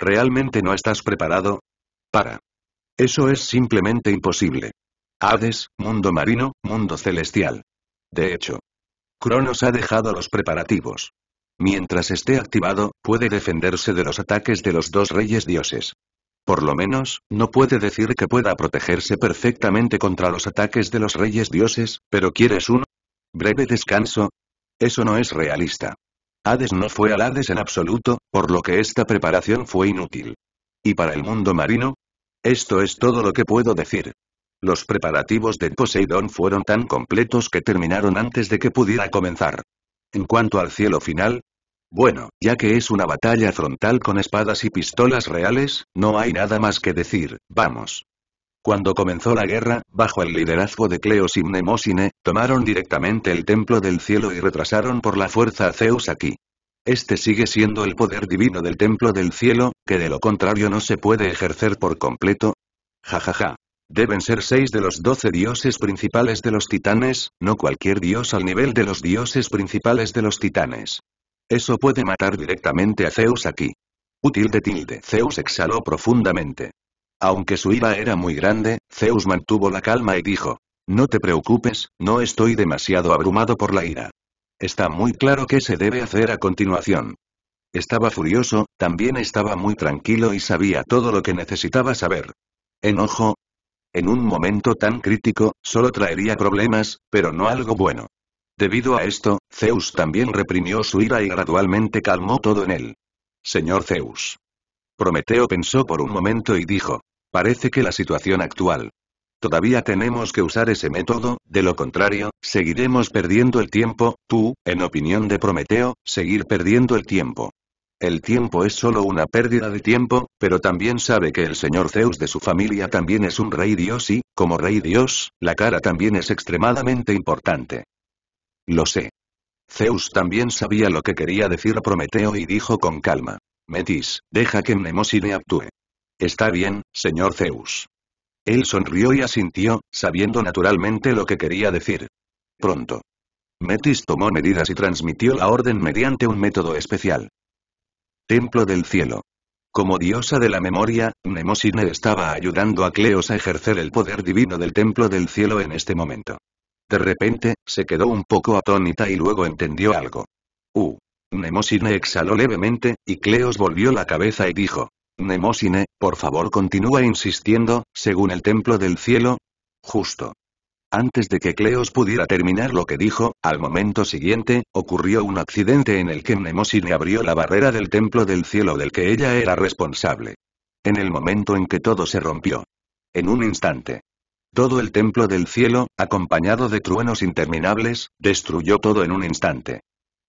¿Realmente no estás preparado? Para. Eso es simplemente imposible. Hades, mundo marino, mundo celestial. De hecho, Cronos ha dejado los preparativos. Mientras esté activado, puede defenderse de los ataques de los dos reyes dioses. Por lo menos, no puede decir que pueda protegerse perfectamente contra los ataques de los reyes dioses, pero ¿quieres uno? Breve descanso. Eso no es realista. Hades no fue al Hades en absoluto, por lo que esta preparación fue inútil. ¿Y para el mundo marino? Esto es todo lo que puedo decir. Los preparativos de Poseidón fueron tan completos que terminaron antes de que pudiera comenzar. En cuanto al cielo final, bueno, ya que es una batalla frontal con espadas y pistolas reales, no hay nada más que decir, vamos. Cuando comenzó la guerra, bajo el liderazgo de Cleos y Mnemosine, tomaron directamente el Templo del Cielo y retrasaron por la fuerza a Zeus aquí. Este sigue siendo el poder divino del Templo del Cielo, que de lo contrario no se puede ejercer por completo. Jajaja. Deben ser seis de los doce dioses principales de los titanes, no cualquier dios al nivel de los dioses principales de los titanes. Eso puede matar directamente a Zeus aquí. Útil de tilde. Zeus exhaló profundamente. Aunque su ira era muy grande, Zeus mantuvo la calma y dijo. No te preocupes, no estoy demasiado abrumado por la ira. Está muy claro qué se debe hacer a continuación. Estaba furioso, también estaba muy tranquilo y sabía todo lo que necesitaba saber. Enojo. En un momento tan crítico, solo traería problemas, pero no algo bueno. Debido a esto, Zeus también reprimió su ira y gradualmente calmó todo en él. Señor Zeus. Prometeo pensó por un momento y dijo. Parece que la situación actual. Todavía tenemos que usar ese método, de lo contrario, seguiremos perdiendo el tiempo, tú, en opinión de Prometeo, seguir perdiendo el tiempo. El tiempo es solo una pérdida de tiempo, pero también sabe que el señor Zeus de su familia también es un rey dios y, como rey dios, la cara también es extremadamente importante. Lo sé. Zeus también sabía lo que quería decir Prometeo y dijo con calma. Metis, deja que Mnemosine actúe. Está bien, señor Zeus. Él sonrió y asintió, sabiendo naturalmente lo que quería decir. Pronto. Metis tomó medidas y transmitió la orden mediante un método especial. Templo del Cielo. Como diosa de la memoria, Mnemosine estaba ayudando a Cleos a ejercer el poder divino del Templo del Cielo en este momento. De repente, se quedó un poco atónita y luego entendió algo. Uh. Nemosine exhaló levemente, y Cleos volvió la cabeza y dijo. Nemosine, por favor continúa insistiendo, según el templo del cielo. Justo. Antes de que Cleos pudiera terminar lo que dijo, al momento siguiente, ocurrió un accidente en el que Mnemosine abrió la barrera del templo del cielo del que ella era responsable. En el momento en que todo se rompió. En un instante. Todo el templo del cielo, acompañado de truenos interminables, destruyó todo en un instante.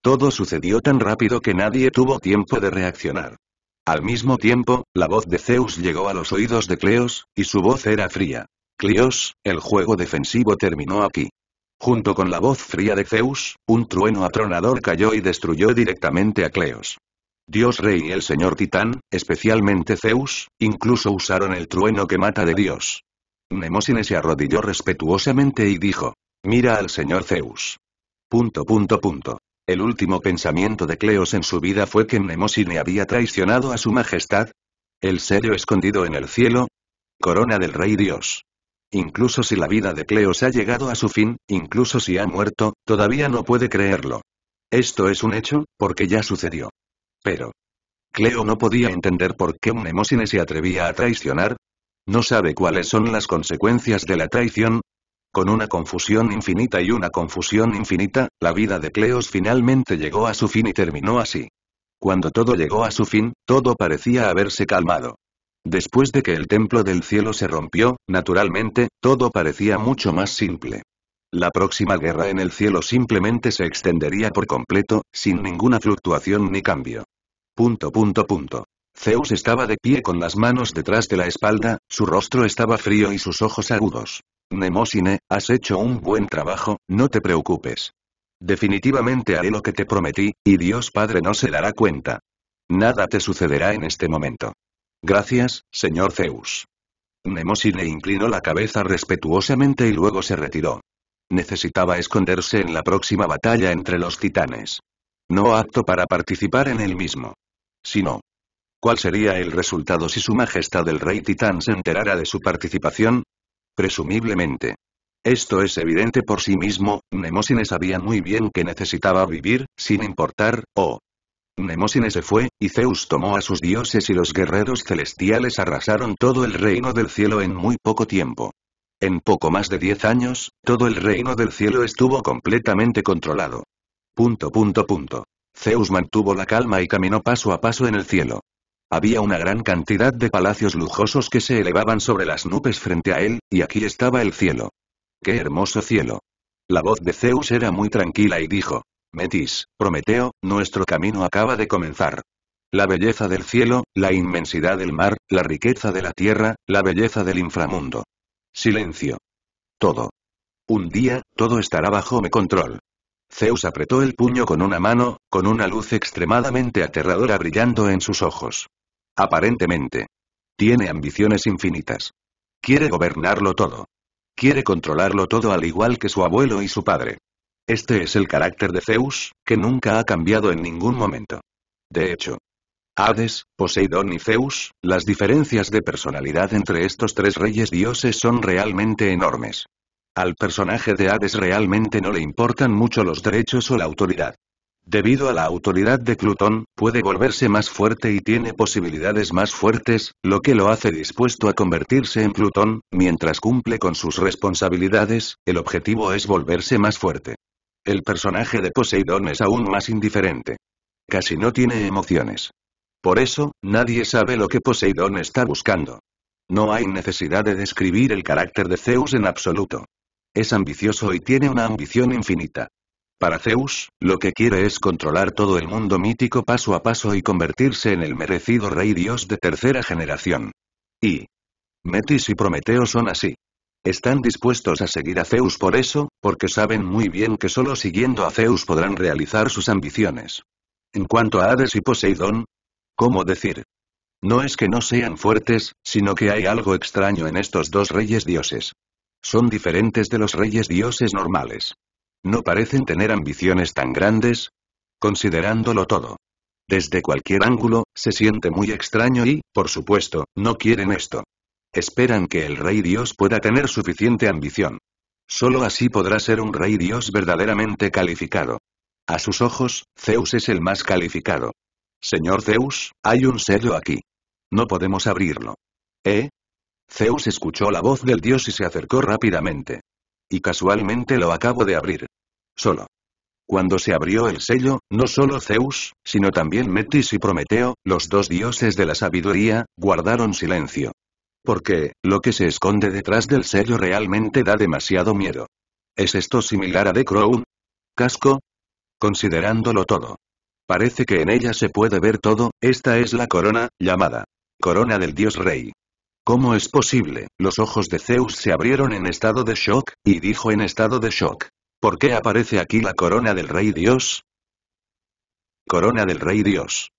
Todo sucedió tan rápido que nadie tuvo tiempo de reaccionar. Al mismo tiempo, la voz de Zeus llegó a los oídos de Cleos, y su voz era fría. Cleos, el juego defensivo terminó aquí. Junto con la voz fría de Zeus, un trueno atronador cayó y destruyó directamente a Cleos. Dios Rey y el Señor Titán, especialmente Zeus, incluso usaron el trueno que mata de Dios. Mnemosine se arrodilló respetuosamente y dijo. Mira al señor Zeus. Punto punto punto. El último pensamiento de Cleos en su vida fue que Mnemosine había traicionado a su majestad. El serio escondido en el cielo. Corona del rey Dios. Incluso si la vida de Cleos ha llegado a su fin, incluso si ha muerto, todavía no puede creerlo. Esto es un hecho, porque ya sucedió. Pero... Cleo no podía entender por qué Mnemosine se atrevía a traicionar, ¿No sabe cuáles son las consecuencias de la traición? Con una confusión infinita y una confusión infinita, la vida de Cleos finalmente llegó a su fin y terminó así. Cuando todo llegó a su fin, todo parecía haberse calmado. Después de que el templo del cielo se rompió, naturalmente, todo parecía mucho más simple. La próxima guerra en el cielo simplemente se extendería por completo, sin ninguna fluctuación ni cambio. Punto punto punto. Zeus estaba de pie con las manos detrás de la espalda, su rostro estaba frío y sus ojos agudos. Nemosine, has hecho un buen trabajo, no te preocupes. Definitivamente haré lo que te prometí, y Dios Padre no se dará cuenta. Nada te sucederá en este momento. Gracias, señor Zeus. Nemosine inclinó la cabeza respetuosamente y luego se retiró. Necesitaba esconderse en la próxima batalla entre los titanes. No apto para participar en el mismo. Si no, ¿Cuál sería el resultado si su majestad el rey titán se enterara de su participación? Presumiblemente. Esto es evidente por sí mismo, Nemósine sabía muy bien que necesitaba vivir, sin importar, o... Oh. se fue, y Zeus tomó a sus dioses y los guerreros celestiales arrasaron todo el reino del cielo en muy poco tiempo. En poco más de diez años, todo el reino del cielo estuvo completamente controlado. Punto punto punto. Zeus mantuvo la calma y caminó paso a paso en el cielo. Había una gran cantidad de palacios lujosos que se elevaban sobre las nubes frente a él, y aquí estaba el cielo. ¡Qué hermoso cielo! La voz de Zeus era muy tranquila y dijo, Metis, Prometeo, nuestro camino acaba de comenzar. La belleza del cielo, la inmensidad del mar, la riqueza de la tierra, la belleza del inframundo. Silencio. Todo. Un día, todo estará bajo mi control. Zeus apretó el puño con una mano, con una luz extremadamente aterradora brillando en sus ojos. Aparentemente. Tiene ambiciones infinitas. Quiere gobernarlo todo. Quiere controlarlo todo al igual que su abuelo y su padre. Este es el carácter de Zeus, que nunca ha cambiado en ningún momento. De hecho, Hades, Poseidón y Zeus, las diferencias de personalidad entre estos tres reyes dioses son realmente enormes. Al personaje de Hades realmente no le importan mucho los derechos o la autoridad. Debido a la autoridad de Plutón, puede volverse más fuerte y tiene posibilidades más fuertes, lo que lo hace dispuesto a convertirse en Plutón, mientras cumple con sus responsabilidades, el objetivo es volverse más fuerte. El personaje de Poseidón es aún más indiferente. Casi no tiene emociones. Por eso, nadie sabe lo que Poseidón está buscando. No hay necesidad de describir el carácter de Zeus en absoluto. Es ambicioso y tiene una ambición infinita. Para Zeus, lo que quiere es controlar todo el mundo mítico paso a paso y convertirse en el merecido rey dios de tercera generación. Y Metis y Prometeo son así. Están dispuestos a seguir a Zeus por eso, porque saben muy bien que solo siguiendo a Zeus podrán realizar sus ambiciones. En cuanto a Hades y Poseidón, ¿cómo decir? No es que no sean fuertes, sino que hay algo extraño en estos dos reyes dioses. Son diferentes de los reyes dioses normales. No parecen tener ambiciones tan grandes, considerándolo todo. Desde cualquier ángulo, se siente muy extraño y, por supuesto, no quieren esto. Esperan que el rey dios pueda tener suficiente ambición. Solo así podrá ser un rey dios verdaderamente calificado. A sus ojos, Zeus es el más calificado. Señor Zeus, hay un sello aquí. No podemos abrirlo. ¿Eh? Zeus escuchó la voz del dios y se acercó rápidamente. Y casualmente lo acabo de abrir. Solo. Cuando se abrió el sello, no solo Zeus, sino también Metis y Prometeo, los dos dioses de la sabiduría, guardaron silencio. Porque, lo que se esconde detrás del sello realmente da demasiado miedo. ¿Es esto similar a de Crown? ¿Casco? Considerándolo todo. Parece que en ella se puede ver todo, esta es la corona, llamada corona del dios rey. ¿Cómo es posible? Los ojos de Zeus se abrieron en estado de shock, y dijo en estado de shock. ¿Por qué aparece aquí la corona del rey Dios? Corona del rey Dios.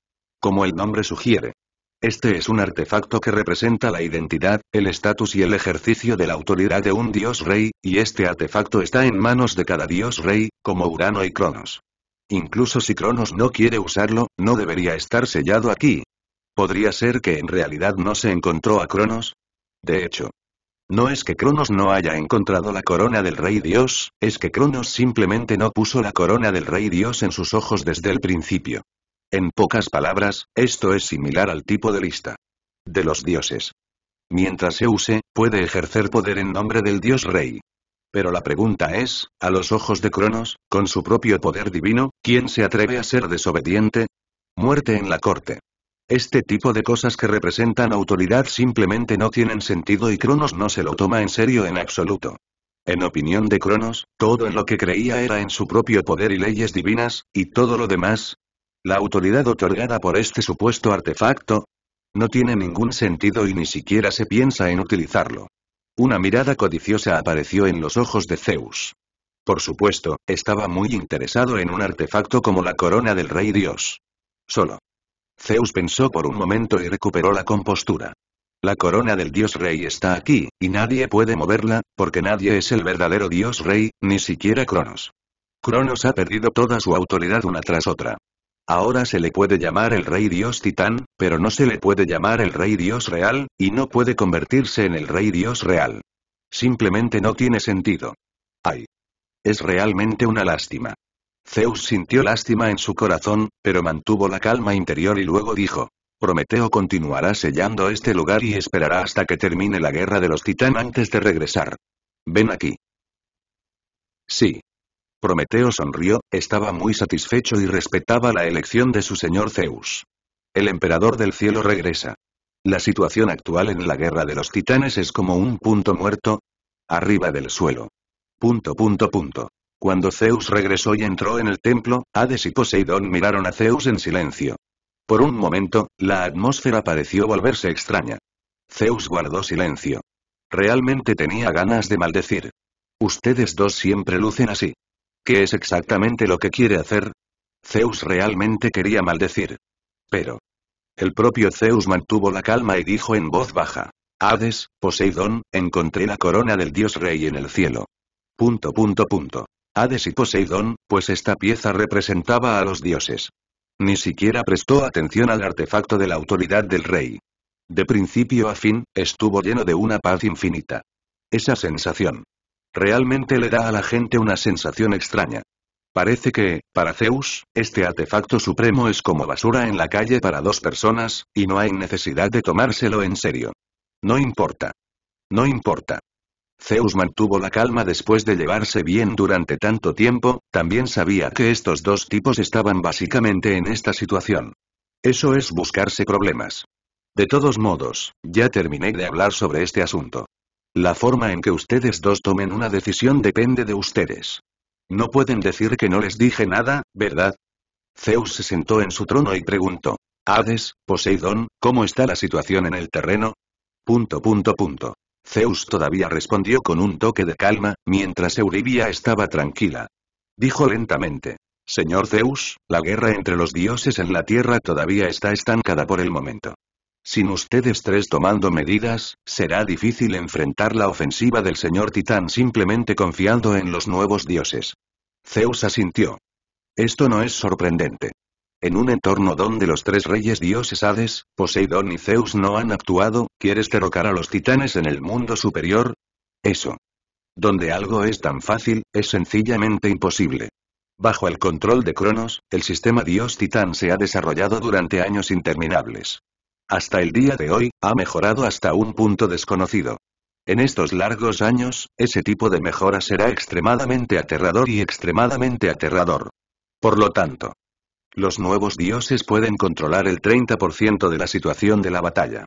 Como el nombre sugiere. Este es un artefacto que representa la identidad, el estatus y el ejercicio de la autoridad de un dios rey, y este artefacto está en manos de cada dios rey, como Urano y Cronos. Incluso si Cronos no quiere usarlo, no debería estar sellado aquí, ¿Podría ser que en realidad no se encontró a Cronos? De hecho, no es que Cronos no haya encontrado la corona del rey Dios, es que Cronos simplemente no puso la corona del rey Dios en sus ojos desde el principio. En pocas palabras, esto es similar al tipo de lista de los dioses. Mientras se use, puede ejercer poder en nombre del dios rey. Pero la pregunta es, a los ojos de Cronos, con su propio poder divino, ¿quién se atreve a ser desobediente? Muerte en la corte. Este tipo de cosas que representan autoridad simplemente no tienen sentido y Cronos no se lo toma en serio en absoluto. En opinión de Cronos, todo en lo que creía era en su propio poder y leyes divinas, y todo lo demás. La autoridad otorgada por este supuesto artefacto, no tiene ningún sentido y ni siquiera se piensa en utilizarlo. Una mirada codiciosa apareció en los ojos de Zeus. Por supuesto, estaba muy interesado en un artefacto como la corona del rey dios. Solo, Zeus pensó por un momento y recuperó la compostura. La corona del dios rey está aquí, y nadie puede moverla, porque nadie es el verdadero dios rey, ni siquiera Cronos. Cronos ha perdido toda su autoridad una tras otra. Ahora se le puede llamar el rey dios titán, pero no se le puede llamar el rey dios real, y no puede convertirse en el rey dios real. Simplemente no tiene sentido. Ay. Es realmente una lástima. Zeus sintió lástima en su corazón, pero mantuvo la calma interior y luego dijo. Prometeo continuará sellando este lugar y esperará hasta que termine la guerra de los titanes antes de regresar. Ven aquí. Sí. Prometeo sonrió, estaba muy satisfecho y respetaba la elección de su señor Zeus. El emperador del cielo regresa. La situación actual en la guerra de los titanes es como un punto muerto. Arriba del suelo. Punto punto punto. Cuando Zeus regresó y entró en el templo, Hades y Poseidón miraron a Zeus en silencio. Por un momento, la atmósfera pareció volverse extraña. Zeus guardó silencio. Realmente tenía ganas de maldecir. Ustedes dos siempre lucen así. ¿Qué es exactamente lo que quiere hacer? Zeus realmente quería maldecir. Pero. El propio Zeus mantuvo la calma y dijo en voz baja. Hades, Poseidón, encontré la corona del dios rey en el cielo. Punto punto punto. Hades y Poseidón, pues esta pieza representaba a los dioses. Ni siquiera prestó atención al artefacto de la autoridad del rey. De principio a fin, estuvo lleno de una paz infinita. Esa sensación. Realmente le da a la gente una sensación extraña. Parece que, para Zeus, este artefacto supremo es como basura en la calle para dos personas, y no hay necesidad de tomárselo en serio. No importa. No importa. Zeus mantuvo la calma después de llevarse bien durante tanto tiempo, también sabía que estos dos tipos estaban básicamente en esta situación. Eso es buscarse problemas. De todos modos, ya terminé de hablar sobre este asunto. La forma en que ustedes dos tomen una decisión depende de ustedes. No pueden decir que no les dije nada, ¿verdad? Zeus se sentó en su trono y preguntó. Hades, Poseidón, ¿cómo está la situación en el terreno? Punto punto punto. Zeus todavía respondió con un toque de calma, mientras Euribia estaba tranquila. Dijo lentamente. Señor Zeus, la guerra entre los dioses en la Tierra todavía está estancada por el momento. Sin ustedes tres tomando medidas, será difícil enfrentar la ofensiva del señor Titán simplemente confiando en los nuevos dioses. Zeus asintió. Esto no es sorprendente. En un entorno donde los tres reyes dioses Hades, Poseidón y Zeus no han actuado, ¿quieres derrocar a los titanes en el mundo superior? Eso. Donde algo es tan fácil, es sencillamente imposible. Bajo el control de Cronos, el sistema dios-titán se ha desarrollado durante años interminables. Hasta el día de hoy, ha mejorado hasta un punto desconocido. En estos largos años, ese tipo de mejora será extremadamente aterrador y extremadamente aterrador. Por lo tanto, los nuevos dioses pueden controlar el 30% de la situación de la batalla.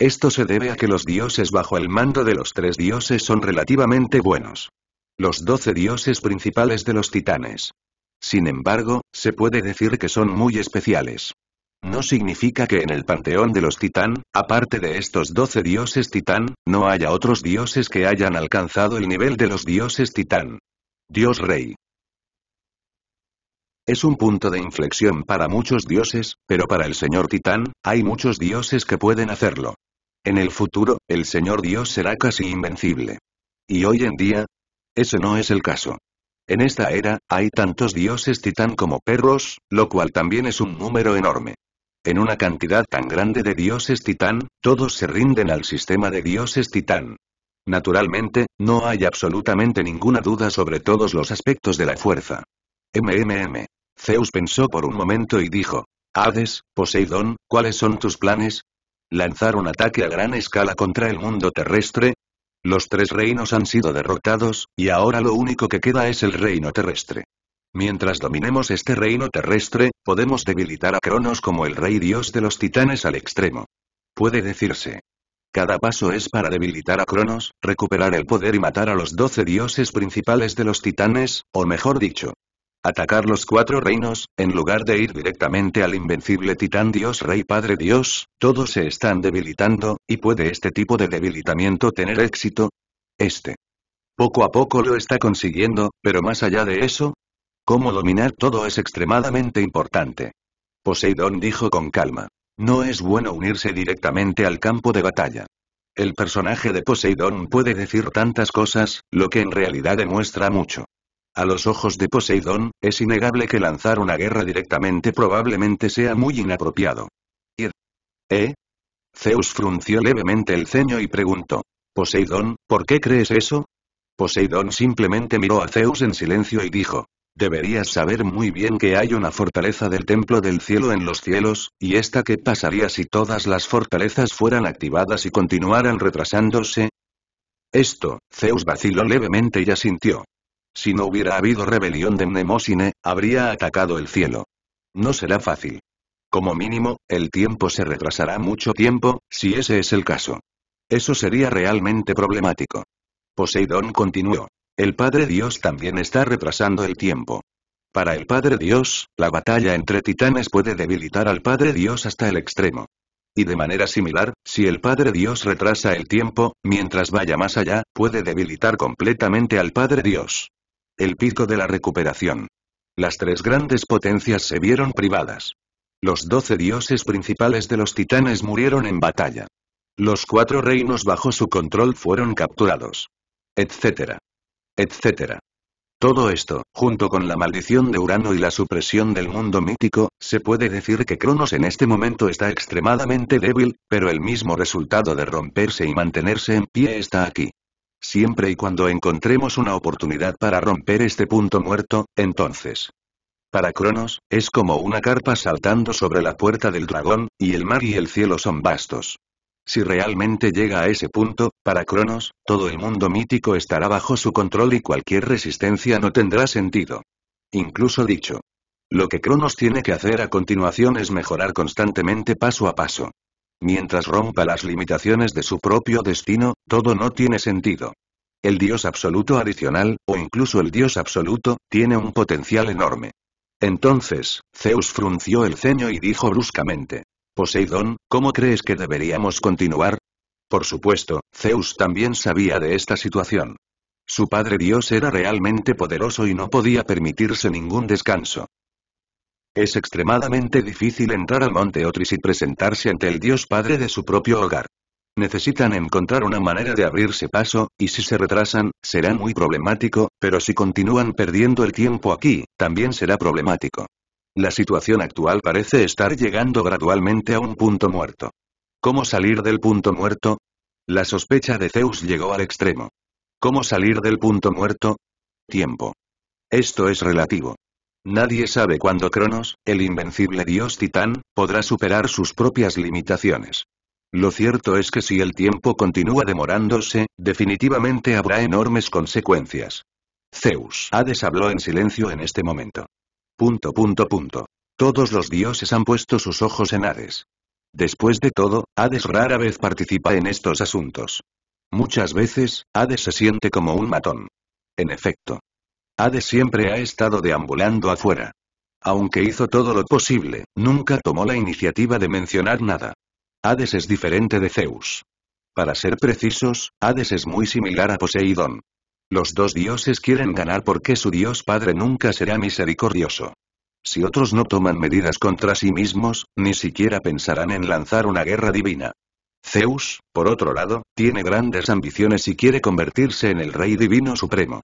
Esto se debe a que los dioses bajo el mando de los tres dioses son relativamente buenos. Los doce dioses principales de los titanes. Sin embargo, se puede decir que son muy especiales. No significa que en el panteón de los titán, aparte de estos doce dioses titán, no haya otros dioses que hayan alcanzado el nivel de los dioses titán. Dios Rey. Es un punto de inflexión para muchos dioses, pero para el señor Titán, hay muchos dioses que pueden hacerlo. En el futuro, el señor dios será casi invencible. ¿Y hoy en día? Ese no es el caso. En esta era, hay tantos dioses titán como perros, lo cual también es un número enorme. En una cantidad tan grande de dioses titán, todos se rinden al sistema de dioses titán. Naturalmente, no hay absolutamente ninguna duda sobre todos los aspectos de la fuerza. MMM. Zeus pensó por un momento y dijo. Hades, Poseidón, ¿cuáles son tus planes? ¿Lanzar un ataque a gran escala contra el mundo terrestre? Los tres reinos han sido derrotados, y ahora lo único que queda es el reino terrestre. Mientras dominemos este reino terrestre, podemos debilitar a Cronos como el rey dios de los titanes al extremo. Puede decirse. Cada paso es para debilitar a Cronos, recuperar el poder y matar a los doce dioses principales de los titanes, o mejor dicho, Atacar los cuatro reinos, en lugar de ir directamente al invencible titán dios rey padre dios, todos se están debilitando, y puede este tipo de debilitamiento tener éxito. Este. Poco a poco lo está consiguiendo, pero más allá de eso, cómo dominar todo es extremadamente importante. Poseidón dijo con calma. No es bueno unirse directamente al campo de batalla. El personaje de Poseidón puede decir tantas cosas, lo que en realidad demuestra mucho. A los ojos de Poseidón, es innegable que lanzar una guerra directamente probablemente sea muy inapropiado. ¿Eh? Zeus frunció levemente el ceño y preguntó. Poseidón, ¿por qué crees eso? Poseidón simplemente miró a Zeus en silencio y dijo. Deberías saber muy bien que hay una fortaleza del templo del cielo en los cielos, y esta qué pasaría si todas las fortalezas fueran activadas y continuaran retrasándose. Esto, Zeus vaciló levemente y asintió. Si no hubiera habido rebelión de Mnemosine, habría atacado el cielo. No será fácil. Como mínimo, el tiempo se retrasará mucho tiempo, si ese es el caso. Eso sería realmente problemático. Poseidón continuó. El Padre Dios también está retrasando el tiempo. Para el Padre Dios, la batalla entre titanes puede debilitar al Padre Dios hasta el extremo. Y de manera similar, si el Padre Dios retrasa el tiempo, mientras vaya más allá, puede debilitar completamente al Padre Dios el pico de la recuperación. Las tres grandes potencias se vieron privadas. Los doce dioses principales de los titanes murieron en batalla. Los cuatro reinos bajo su control fueron capturados. Etcétera. Etcétera. Todo esto, junto con la maldición de Urano y la supresión del mundo mítico, se puede decir que Cronos en este momento está extremadamente débil, pero el mismo resultado de romperse y mantenerse en pie está aquí. Siempre y cuando encontremos una oportunidad para romper este punto muerto, entonces. Para Cronos, es como una carpa saltando sobre la puerta del dragón, y el mar y el cielo son vastos. Si realmente llega a ese punto, para Cronos, todo el mundo mítico estará bajo su control y cualquier resistencia no tendrá sentido. Incluso dicho. Lo que Cronos tiene que hacer a continuación es mejorar constantemente paso a paso. Mientras rompa las limitaciones de su propio destino, todo no tiene sentido. El Dios absoluto adicional, o incluso el Dios absoluto, tiene un potencial enorme. Entonces, Zeus frunció el ceño y dijo bruscamente, Poseidón, ¿cómo crees que deberíamos continuar? Por supuesto, Zeus también sabía de esta situación. Su padre Dios era realmente poderoso y no podía permitirse ningún descanso. Es extremadamente difícil entrar al monte Otris y presentarse ante el dios padre de su propio hogar. Necesitan encontrar una manera de abrirse paso, y si se retrasan, será muy problemático, pero si continúan perdiendo el tiempo aquí, también será problemático. La situación actual parece estar llegando gradualmente a un punto muerto. ¿Cómo salir del punto muerto? La sospecha de Zeus llegó al extremo. ¿Cómo salir del punto muerto? Tiempo. Esto es relativo. Nadie sabe cuándo Cronos, el invencible dios titán, podrá superar sus propias limitaciones. Lo cierto es que si el tiempo continúa demorándose, definitivamente habrá enormes consecuencias. Zeus Hades habló en silencio en este momento. Punto punto punto. Todos los dioses han puesto sus ojos en Hades. Después de todo, Hades rara vez participa en estos asuntos. Muchas veces, Hades se siente como un matón. En efecto, Hades siempre ha estado deambulando afuera. Aunque hizo todo lo posible, nunca tomó la iniciativa de mencionar nada. Hades es diferente de Zeus. Para ser precisos, Hades es muy similar a Poseidón. Los dos dioses quieren ganar porque su dios padre nunca será misericordioso. Si otros no toman medidas contra sí mismos, ni siquiera pensarán en lanzar una guerra divina. Zeus, por otro lado, tiene grandes ambiciones y quiere convertirse en el rey divino supremo.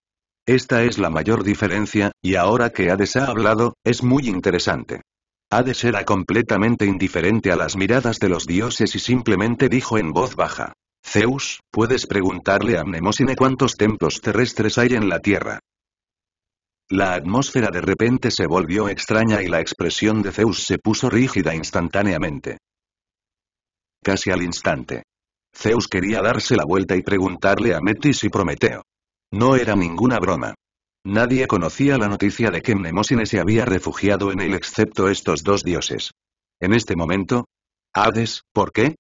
Esta es la mayor diferencia, y ahora que Hades ha hablado, es muy interesante. Hades era completamente indiferente a las miradas de los dioses y simplemente dijo en voz baja. Zeus, puedes preguntarle a Mnemosine cuántos templos terrestres hay en la Tierra. La atmósfera de repente se volvió extraña y la expresión de Zeus se puso rígida instantáneamente. Casi al instante. Zeus quería darse la vuelta y preguntarle a Metis y Prometeo. No era ninguna broma. Nadie conocía la noticia de que Mnemosine se había refugiado en él excepto estos dos dioses. En este momento, Hades, ¿por qué?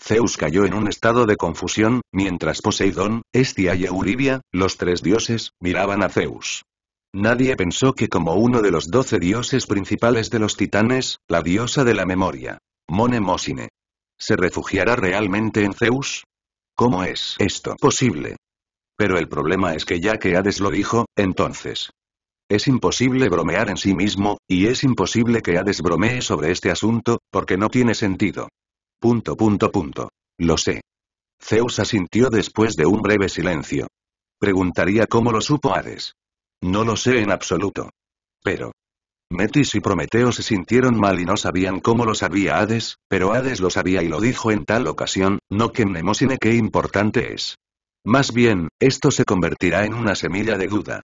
Zeus cayó en un estado de confusión, mientras Poseidón, Estia y Euribia, los tres dioses, miraban a Zeus. Nadie pensó que como uno de los doce dioses principales de los titanes, la diosa de la memoria, Mnemosine, se refugiará realmente en Zeus. ¿Cómo es esto posible? Pero el problema es que ya que Hades lo dijo, entonces... Es imposible bromear en sí mismo, y es imposible que Hades bromee sobre este asunto, porque no tiene sentido. Punto punto punto. Lo sé. Zeus asintió después de un breve silencio. Preguntaría cómo lo supo Hades. No lo sé en absoluto. Pero... Metis y Prometeo se sintieron mal y no sabían cómo lo sabía Hades, pero Hades lo sabía y lo dijo en tal ocasión, no que mnemosine qué importante es. Más bien, esto se convertirá en una semilla de duda.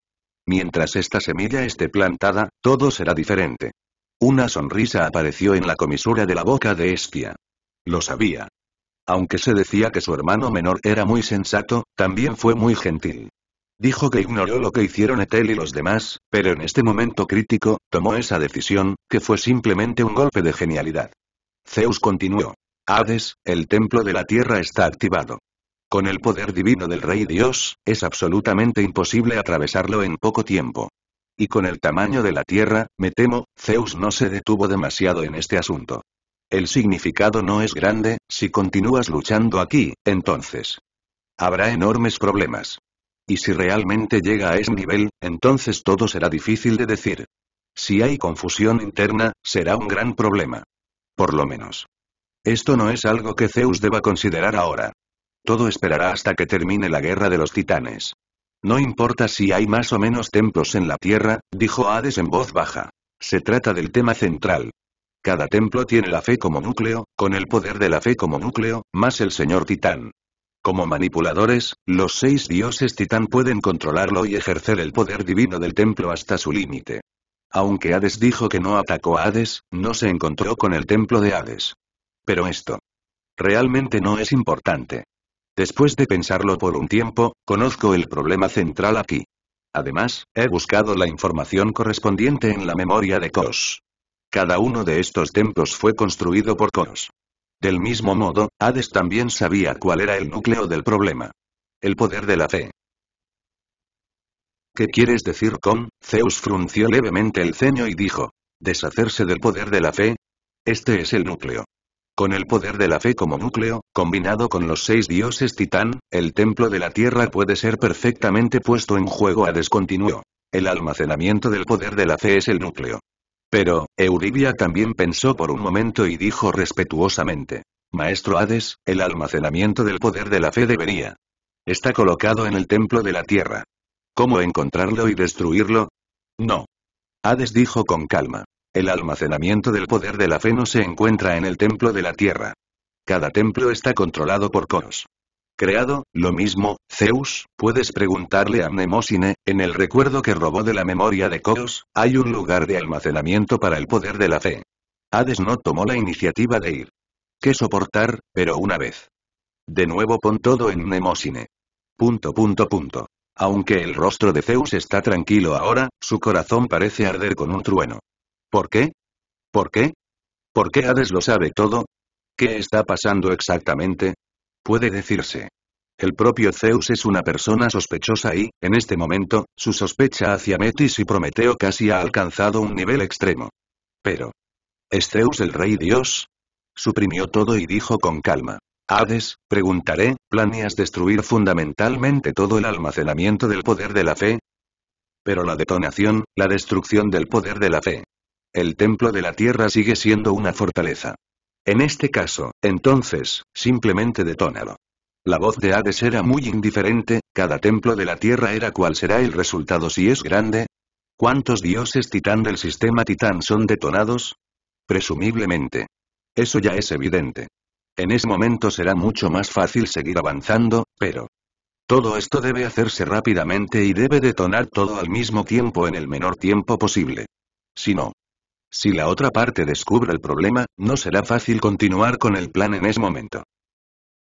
Mientras esta semilla esté plantada, todo será diferente. Una sonrisa apareció en la comisura de la boca de Estia. Lo sabía. Aunque se decía que su hermano menor era muy sensato, también fue muy gentil. Dijo que ignoró lo que hicieron Etel y los demás, pero en este momento crítico, tomó esa decisión, que fue simplemente un golpe de genialidad. Zeus continuó. Hades, el templo de la tierra está activado. Con el poder divino del Rey Dios, es absolutamente imposible atravesarlo en poco tiempo. Y con el tamaño de la Tierra, me temo, Zeus no se detuvo demasiado en este asunto. El significado no es grande, si continúas luchando aquí, entonces. Habrá enormes problemas. Y si realmente llega a ese nivel, entonces todo será difícil de decir. Si hay confusión interna, será un gran problema. Por lo menos. Esto no es algo que Zeus deba considerar ahora. Todo esperará hasta que termine la guerra de los titanes. No importa si hay más o menos templos en la Tierra, dijo Hades en voz baja. Se trata del tema central. Cada templo tiene la fe como núcleo, con el poder de la fe como núcleo, más el señor titán. Como manipuladores, los seis dioses titán pueden controlarlo y ejercer el poder divino del templo hasta su límite. Aunque Hades dijo que no atacó a Hades, no se encontró con el templo de Hades. Pero esto realmente no es importante. Después de pensarlo por un tiempo, conozco el problema central aquí. Además, he buscado la información correspondiente en la memoria de Kos. Cada uno de estos templos fue construido por Kos. Del mismo modo, Hades también sabía cuál era el núcleo del problema. El poder de la fe. ¿Qué quieres decir con? Zeus frunció levemente el ceño y dijo. ¿Deshacerse del poder de la fe? Este es el núcleo. Con el poder de la fe como núcleo, combinado con los seis dioses titán, el templo de la tierra puede ser perfectamente puesto en juego a descontinuo. El almacenamiento del poder de la fe es el núcleo. Pero, Euribia también pensó por un momento y dijo respetuosamente. Maestro Hades, el almacenamiento del poder de la fe debería. Está colocado en el templo de la tierra. ¿Cómo encontrarlo y destruirlo? No. Hades dijo con calma. El almacenamiento del poder de la fe no se encuentra en el templo de la tierra. Cada templo está controlado por Coros. Creado, lo mismo, Zeus, puedes preguntarle a Mnemosine, en el recuerdo que robó de la memoria de Coros, hay un lugar de almacenamiento para el poder de la fe. Hades no tomó la iniciativa de ir. Que soportar, pero una vez. De nuevo pon todo en Mnemosine. Punto punto punto. Aunque el rostro de Zeus está tranquilo ahora, su corazón parece arder con un trueno. ¿Por qué? ¿Por qué? ¿Por qué Hades lo sabe todo? ¿Qué está pasando exactamente? Puede decirse. El propio Zeus es una persona sospechosa y, en este momento, su sospecha hacia Metis y Prometeo casi ha alcanzado un nivel extremo. Pero, ¿Es Zeus el rey dios? Suprimió todo y dijo con calma. Hades, preguntaré, ¿planeas destruir fundamentalmente todo el almacenamiento del poder de la fe? Pero la detonación, la destrucción del poder de la fe, el templo de la tierra sigue siendo una fortaleza. En este caso, entonces, simplemente detónalo. La voz de Hades era muy indiferente, cada templo de la tierra era cuál será el resultado si es grande. ¿Cuántos dioses titán del sistema titán son detonados? Presumiblemente. Eso ya es evidente. En ese momento será mucho más fácil seguir avanzando, pero... Todo esto debe hacerse rápidamente y debe detonar todo al mismo tiempo en el menor tiempo posible. Si no, si la otra parte descubre el problema, no será fácil continuar con el plan en ese momento.